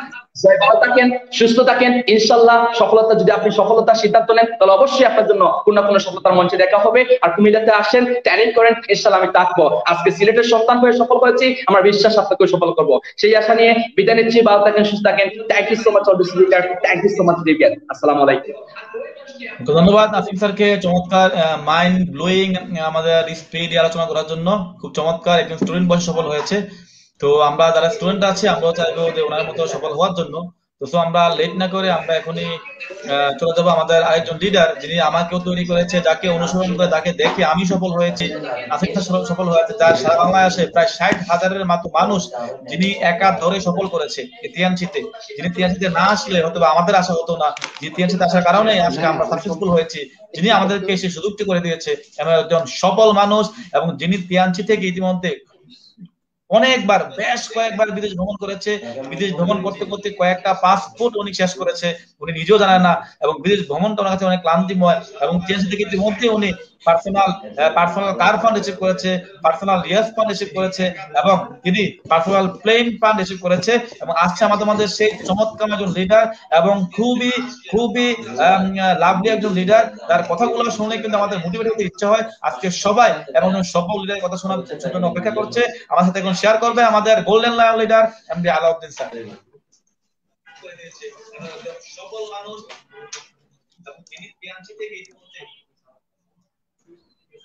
ভালো থাকেন সুস্থ থাকেন ইনশাল্লাহ সফলতা যদি আপনি সফলতা সিদ্ধান্ত নেন তাহলে অবশ্যই আপনার জন্য কোন না কোনো সফলতার মঞ্চে দেখা হবে আর কুমিল্লাতে আসেন ট্যালেন্ট করেন ইনশাল্লাহ আমি থাকবো আজকে সিলেটের সন্তান হয়ে সফল হয়েছি আমার বিশ্বাস আপনাকে সফল করব সেই আশা নিয়ে বিদায় নিচ্ছি ভালো থাকেন সুস্থ থাকেন thank you so much all this thank you so much রিভিয়ান আসসালামু আলাইকুম ধন্যবাদ আসিফ স্যারকে চমৎকার মাইন্ড ব্লোয়িং আমাদের স্পিড আলোচনা করার জন্য খুব চমৎকার একজন স্টুডেন্ট বয়স সফল হয়েছে তো আমরা যারা স্টুডেন্ট আছি আমরাও চাইবো যে ওনার মতো সফল হওয়ার জন্য তো আমরা লেট না করে আমরা এখনই চলে যাবো আমাদের আরেকজন লিডার যিনি আমাকেও তৈরি করেছে যাকে অনুসরণ করে তাকে দেখে আমি সফল হয়েছি সফল হয়েছে যার সারা বাংলায় আসে প্রায় ষাট হাজারের মতো মানুষ যিনি একা ধরে সফল করেছে তিয়ানসিতে যিনি তিয়ানসিতে না আসলে হয়তো আমাদের আশা হতো না যে তিয়ানসিতে আসার কারণে আজকে আমরা সাকসেসফুল হয়েছি যিনি আমাদেরকে সেই সুযোগটি করে দিয়েছে এমন একজন সফল মানুষ এবং যিনি তিয়ানসি থেকে ইতিমধ্যে অনেকবার আচ্ছা। বেশ কয়েকবার বিদেশ ভ্রমণ করেছে বিদেশ ভ্রমণ করতে করতে কয়েকটা পাসপোর্ট উনি শেষ করেছে উনি নিজেও জানেন না এবং বিদেশ ভ্রমণটা ওনার কাছে অনেক ক্লান্তিময় এবং চেঞ্জ থেকে ইতিমধ্যে উনি personal personal car fund receive করেছে পার্সোনাল রিয়াস ফান্ড রিসিভ করেছে এবং তিনি পার্সোনাল প্লেন ফান্ড রিসিভ করেছে এবং আজকে আমাদের মধ্যে সেই চমৎকার একজন লিডার এবং খুবই খুবই লাভলি um, একজন লিডার তার কথাগুলো শুনে কিন্তু আমাদের মোটিভেট হতে ইচ্ছে হয় আজকে সবাই এবং সকল লিডার কথা শোনার জন্য অপেক্ষা করছে আমার সাথে এখন শেয়ার করবে আমাদের golden lion leader MD Alauddin sir সকল মানুষ এবং তিনি থেকে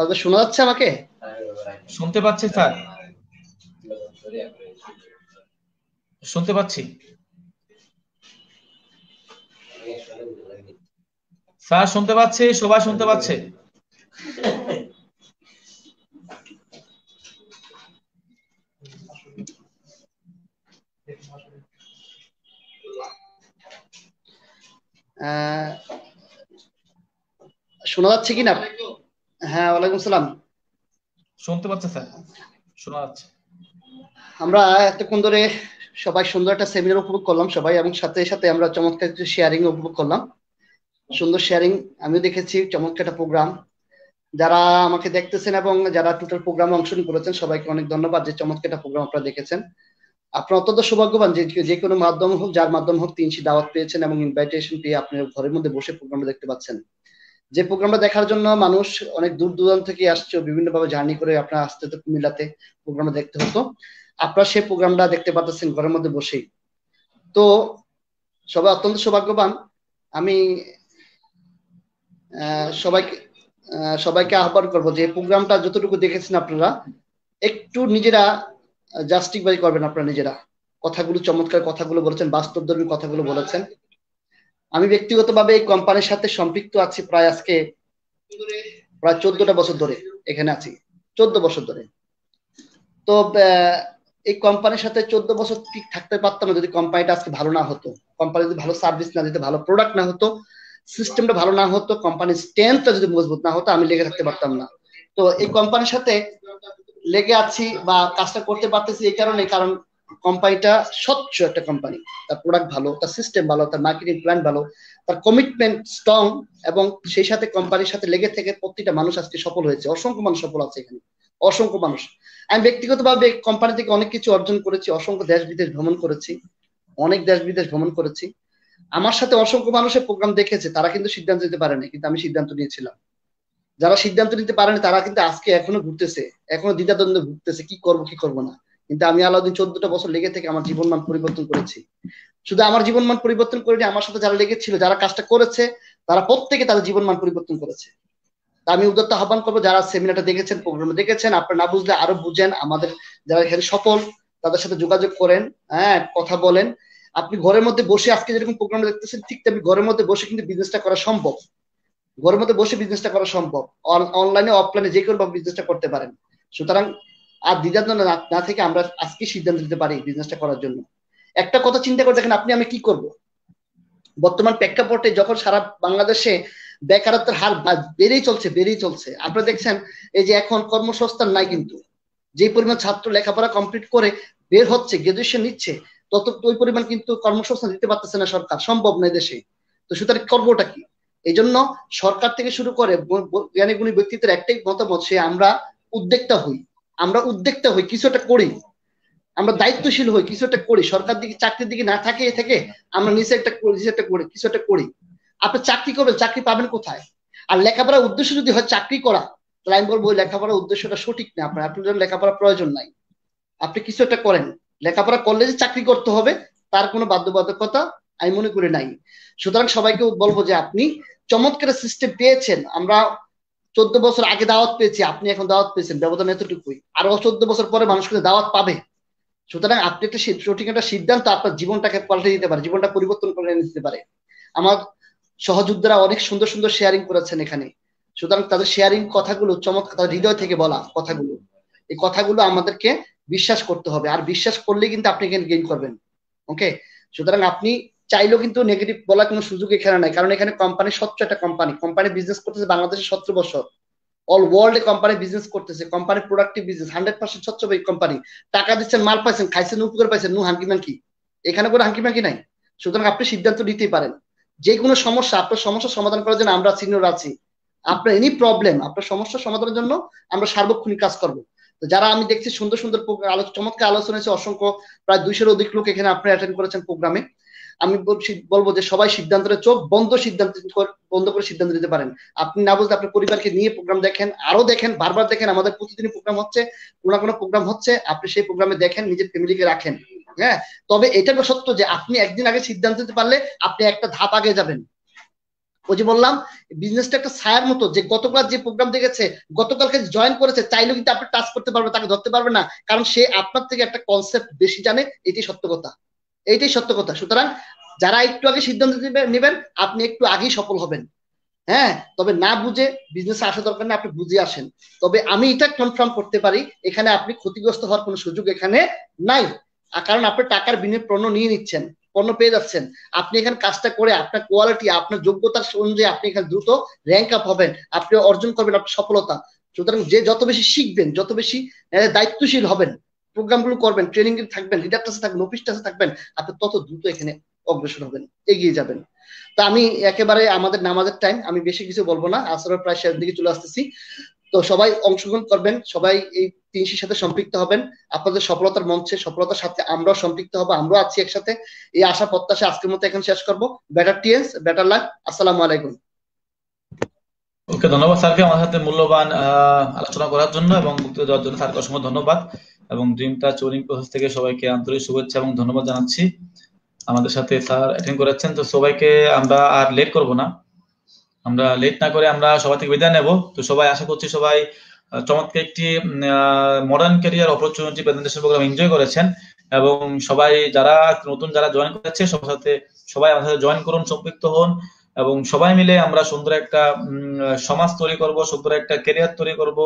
তাদের শোনা যাচ্ছে আমাকে শুনতে পাচ্ছি স্যার শুনতে পাচ্ছি স্যার শুনতে পাচ্ছি সবাই শুনতে পাচ্ছে শোনা যাচ্ছে কিনা হ্যাঁ ওয়ালাইকুম সালাম শুনতে পাচ্ছেন স্যার শোনা যাচ্ছে আমরা এতক্ষণ ধরে সবাই সুন্দর একটা সেমিনার উপভোগ করলাম সবাই এবং সাথে সাথে আমরা চমৎকার কিছু শেয়ারিং উপভোগ করলাম সুন্দর শেয়ারিং আমিও দেখেছি চমৎকার একটা প্রোগ্রাম যারা আমাকে দেখতেছেন এবং যারা টোটাল প্রোগ্রামে অংশগ্রহণ করেছেন সবাইকে অনেক ধন্যবাদ যে চমৎকার একটা প্রোগ্রাম আপনারা দেখেছেন আপনারা অত্যন্ত সৌভাগ্যবান যে যে কোনো মাধ্যম হোক যার মাধ্যম হোক তিনশি দাওয়াত পেয়েছেন এবং ইনভাইটেশন পেয়ে আপনার ঘরের মধ্যে বসে প্রোগ্রামটা দেখতে পাচ্ছেন যে প্রোগ্রামটা দেখার জন্য মানুষ অনেক দূর দূরান্ত থেকে আসছে বিভিন্নভাবে জার্নি করে আপনার আসতে তো কুমিল্লাতে প্রোগ্রামটা দেখতে হতো আপনারা সেই প্রোগ্রামটা দেখতে পাচ্ছেন ঘরের মধ্যে বসেই তো সবাই অত্যন্ত সৌভাগ্যবান আমি সবাইকে সবাইকে আহ্বান করব যে প্রোগ্রামটা যতটুকু দেখেছেন আপনারা একটু নিজেরা জাস্টিফাই করবেন আপনারা নিজেরা কথাগুলো চমৎকার কথাগুলো বলেছেন বাস্তবধর্মী কথাগুলো বলেছেন আমি ব্যক্তিগতভাবে এই কোম্পানির সাথে সম্পৃক্ত আছি প্রায় আজকে প্রায় চোদ্দটা বছর ধরে এখানে আছি চোদ্দ বছর ধরে তো এই কোম্পানির সাথে চোদ্দ বছর ঠিক থাকতে পারতাম না যদি কোম্পানিটা আজকে ভালো না হতো কোম্পানি যদি ভালো সার্ভিস না দিতে ভালো প্রোডাক্ট না হতো সিস্টেমটা ভালো না হতো কোম্পানির স্ট্রেংথটা যদি মজবুত না হতো আমি লেগে থাকতে পারতাম না তো এই কোম্পানির সাথে লেগে আছি বা কাজটা করতে পারতেছি এই কারণে কারণ কোম্পানিটা স্বচ্ছ একটা কোম্পানি তার প্রোডাক্ট ভালো তার সিস্টেম ভালো তার মার্কেটিং প্ল্যান ভালো তার কমিটমেন্ট স্ট্রং এবং সেই সাথে কোম্পানির সাথে লেগে থেকে প্রতিটা মানুষ আজকে সফল হয়েছে অসংখ্য মানুষ সফল আছে এখানে অসংখ্য মানুষ আমি ব্যক্তিগতভাবে কোম্পানি থেকে অনেক কিছু অর্জন করেছি অসংখ্য দেশ বিদেশ ভ্রমণ করেছি অনেক দেশ বিদেশ ভ্রমণ করেছি আমার সাথে অসংখ্য মানুষের প্রোগ্রাম দেখেছে তারা কিন্তু সিদ্ধান্ত নিতে পারেনি কিন্তু আমি সিদ্ধান্ত নিয়েছিলাম যারা সিদ্ধান্ত নিতে পারেনি তারা কিন্তু আজকে এখনো ঘুরতেছে এখনো দ্বিধাদ্বন্দ্বে ঘুরতেছে কি করবো কি করবো না কিন্তু আমি আলাউদ্দিন চোদ্দটা বছর লেগে থেকে আমার জীবন মান পরিবর্তন করেছি শুধু আমার জীবন মান পরিবর্তন করেনি আমার সাথে যারা লেগেছিল যারা কাজটা করেছে তারা প্রত্যেকে তাদের জীবন মান পরিবর্তন করেছে আমি উদ্যোক্তা আহ্বান করবো যারা সেমিনারটা দেখেছেন প্রোগ্রামে দেখেছেন আপনারা না বুঝলে আরো বুঝেন আমাদের যারা এখানে সফল তাদের সাথে যোগাযোগ করেন হ্যাঁ কথা বলেন আপনি ঘরের মধ্যে বসে আজকে যেরকম প্রোগ্রাম দেখতেছেন ঠিক তেমনি ঘরের মধ্যে বসে কিন্তু বিজনেসটা করা সম্ভব ঘরের মধ্যে বসে বিজনেসটা করা সম্ভব অনলাইনে অফলাইনে যে কোনো বিজনেসটা করতে পারেন সুতরাং আর দ্বিধান্ত না থেকে আমরা আজকে সিদ্ধান্ত নিতে পারি বিজনেসটা করার জন্য একটা কথা চিন্তা করে দেখেন আপনি আমি কি করব বর্তমান প্রেক্ষাপটে যখন সারা বাংলাদেশে বেকারত্বের হার বেড়েই চলছে বেড়েই চলছে আপনারা দেখছেন এই যে এখন কর্মসংস্থান নাই কিন্তু যে পরিমাণ ছাত্র লেখাপড়া কমপ্লিট করে বের হচ্ছে গ্রাজুয়েশন নিচ্ছে তত ওই পরিমাণ কিন্তু কর্মসংস্থান দিতে পারতেছে না সরকার সম্ভব নয় দেশে তো সুতরাং কর্মটা কি এই জন্য সরকার থেকে শুরু করে জ্ঞানীগুণী ব্যক্তিত্বের একটাই মতামত সে আমরা উদ্যোক্তা হই আমরা উদ্যোক্তা হই কিছু একটা করি আমরা দায়িত্বশীল হই কিছু একটা করি সরকার দিকে চাকরির দিকে না থাকে এ থেকে আমরা নিচে একটা করি একটা করি কিছু একটা করি আপনি চাকরি করবেন চাকরি পাবেন কোথায় আর লেখাপড়ার উদ্দেশ্য যদি হয় চাকরি করা তাহলে আমি বলবো লেখাপড়ার উদ্দেশ্যটা সঠিক না আপনার আপনার জন্য লেখাপড়ার প্রয়োজন নাই আপনি কিছু একটা করেন লেখাপড়া করলে যে চাকরি করতে হবে তার কোনো বাধ্যবাধকতা আমি মনে করি নাই সুতরাং সবাইকে বলবো যে আপনি চমৎকার সিস্টেম পেয়েছেন আমরা চোদ্দ বছর আগে দাওয়াত পেয়েছি আপনি এখন দাওয়াত পেয়েছেন ব্যবধান এতটুকুই আরো চোদ্দ বছর পরে মানুষ কিন্তু দাওয়াত পাবে সুতরাং আপনি একটা সঠিক একটা সিদ্ধান্ত আপনার জীবনটাকে পাল্টে দিতে পারে জীবনটা পরিবর্তন করে নিতে পারে আমার সহযোদ্ধারা অনেক সুন্দর সুন্দর শেয়ারিং করেছেন এখানে সুতরাং তাদের শেয়ারিং কথাগুলো চমৎকার তাদের হৃদয় থেকে বলা কথাগুলো এই কথাগুলো আমাদেরকে বিশ্বাস করতে হবে আর বিশ্বাস করলে কিন্তু আপনি এখানে গেইন করবেন ওকে সুতরাং আপনি চাইলেও কিন্তু নেগেটিভ বলার কোনো সুযোগ এখানে নাই কারণ এখানে কোম্পানি স্বচ্ছ একটা কোম্পানি কোম্পানি বিজনেস করতেছে বাংলাদেশে সতেরো বছর অল ওয়ার্ল্ড এ কোম্পানি বিজনেস করতেছে company productive business hundred percent স্বচ্ছ কোম্পানি টাকা দিচ্ছেন মাল পাইছেন খাইছেন উপকার পাইছেন নু হাঙ্কি মাঙ্কি এখানে কোনো হাঙ্কি মাঙ্কি নাই সুতরাং আপনি সিদ্ধান্ত নিতেই পারেন যে কোনো সমস্যা আপনার সমস্যা সমাধান করার জন্য আমরা সিনিয়র আছি আপনার এনি প্রবলেম আপনার সমস্যা সমাধানের জন্য আমরা সার্বক্ষণিক কাজ করব তো যারা আমি দেখছি সুন্দর সুন্দর চমৎকার আলোচনা হয়েছে অসংখ্য প্রায় দুইশোর অধিক লোক এখানে আপনি অ্যাটেন্ড করেছেন প্রোগ্রামে আমি বলবো যে সবাই সিদ্ধান্ত চোখ বন্ধ সিদ্ধান্ত বন্ধ করে সিদ্ধান্ত নিতে পারেন আপনি না বুঝলে আপনার পরিবারকে নিয়ে প্রোগ্রাম দেখেন আরো দেখেন বারবার দেখেন আমাদের প্রতিদিন প্রোগ্রাম হচ্ছে কোনো কোনো প্রোগ্রাম হচ্ছে আপনি সেই প্রোগ্রামে দেখেন নিজের ফ্যামিলিকে রাখেন হ্যাঁ তবে এটা তো সত্য যে আপনি একদিন আগে সিদ্ধান্ত নিতে পারলে আপনি একটা ধাপ আগে যাবেন ওই যে বললাম বিজনেসটা একটা ছায়ার মতো যে গতকাল যে প্রোগ্রাম দেখেছে গতকালকে জয়েন করেছে চাইলেও কিন্তু আপনি টাচ করতে পারবে তাকে ধরতে পারবে না কারণ সে আপনার থেকে একটা কনসেপ্ট বেশি জানে এটি সত্য কথা এইটাই সত্য কথা সুতরাং যারা একটু আগে সিদ্ধান্ত নেবেন আপনি একটু আগেই সফল হবেন হ্যাঁ তবে না বুঝে বিজনেসে আসা দরকার না আপনি বুঝে আসেন তবে আমি এটা কনফার্ম করতে পারি এখানে আপনি ক্ষতিগ্রস্ত হওয়ার কোনো সুযোগ এখানে নাই কারণ আপনি টাকার বিনিয়োগ পণ্য নিয়ে নিচ্ছেন পণ্য পেয়ে যাচ্ছেন আপনি এখানে কাজটা করে আপনার কোয়ালিটি আপনার যোগ্যতার অনুযায়ী আপনি এখানে দ্রুত র্যাঙ্ক আপ হবেন আপনি অর্জন করবেন আপনার সফলতা সুতরাং যে যত বেশি শিখবেন যত বেশি দায়িত্বশীল হবেন প্রোগ্রামগুলো করবেন ট্রেনিং এ থাকবেন লিডার টাচে থাকবেন অফিস টাচে থাকবেন আপনি তত দ্রুত এখানে অগ্রসর হবেন এগিয়ে যাবেন তো আমি একেবারে আমাদের নামাজের টাইম আমি বেশি কিছু বলবো না আসরের প্রায় শেষ দিকে চলে আসতেছি তো সবাই অংশগ্রহণ করবেন সবাই এই তিনশির সাথে সম্পৃক্ত হবেন আপনাদের সফলতার মঞ্চে সফলতার সাথে আমরাও সম্পৃক্ত হবো আমরাও আছি একসাথে এই আশা প্রত্যাশা আজকের মতো এখন শেষ করবো বেটার টিএস বেটার লাইফ আসসালামু আলাইকুম ওকে ধন্যবাদ স্যারকে আমার সাথে মূল্যবান আলোচনা করার জন্য এবং বক্তৃতা দেওয়ার জন্য স্যারকে অসংখ্য ধন্যবাদ এবং ড্রিম টাচ উইনিং প্রসেস থেকে সবাইকে আন্তরিক শুভেচ্ছা এবং ধন্যবাদ জানাচ্ছি আমাদের সাথে স্যার অ্যাটেন্ড করেছেন তো সবাইকে আমরা আর লেট করব না আমরা লেট না করে আমরা সবাই থেকে বিদায় নেব তো সবাই আশা করছি সবাই চমৎকার একটি modern career opportunity presentation program enjoy করেছেন এবং সবাই যারা নতুন যারা জয়েন করেছে সবার সাথে সবাই আমাদের সাথে জয়েন করুন সম্পৃক্ত হন এবং সবাই মিলে আমরা সুন্দর একটা সমাজ তৈরি করব সুন্দর একটা ক্যারিয়ার তৈরি করব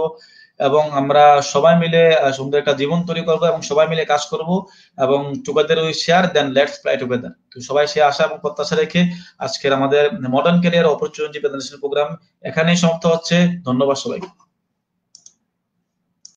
এবং আমরা সবাই মিলে সুন্দর একটা জীবন তৈরি করব এবং সবাই মিলে কাজ করব এবং together we share then let's fly together তো সবাই সে আশা এবং প্রত্যাশা রেখে আজকের আমাদের modern career opportunity presentation program এখানেই সমাপ্ত হচ্ছে ধন্যবাদ সবাইকে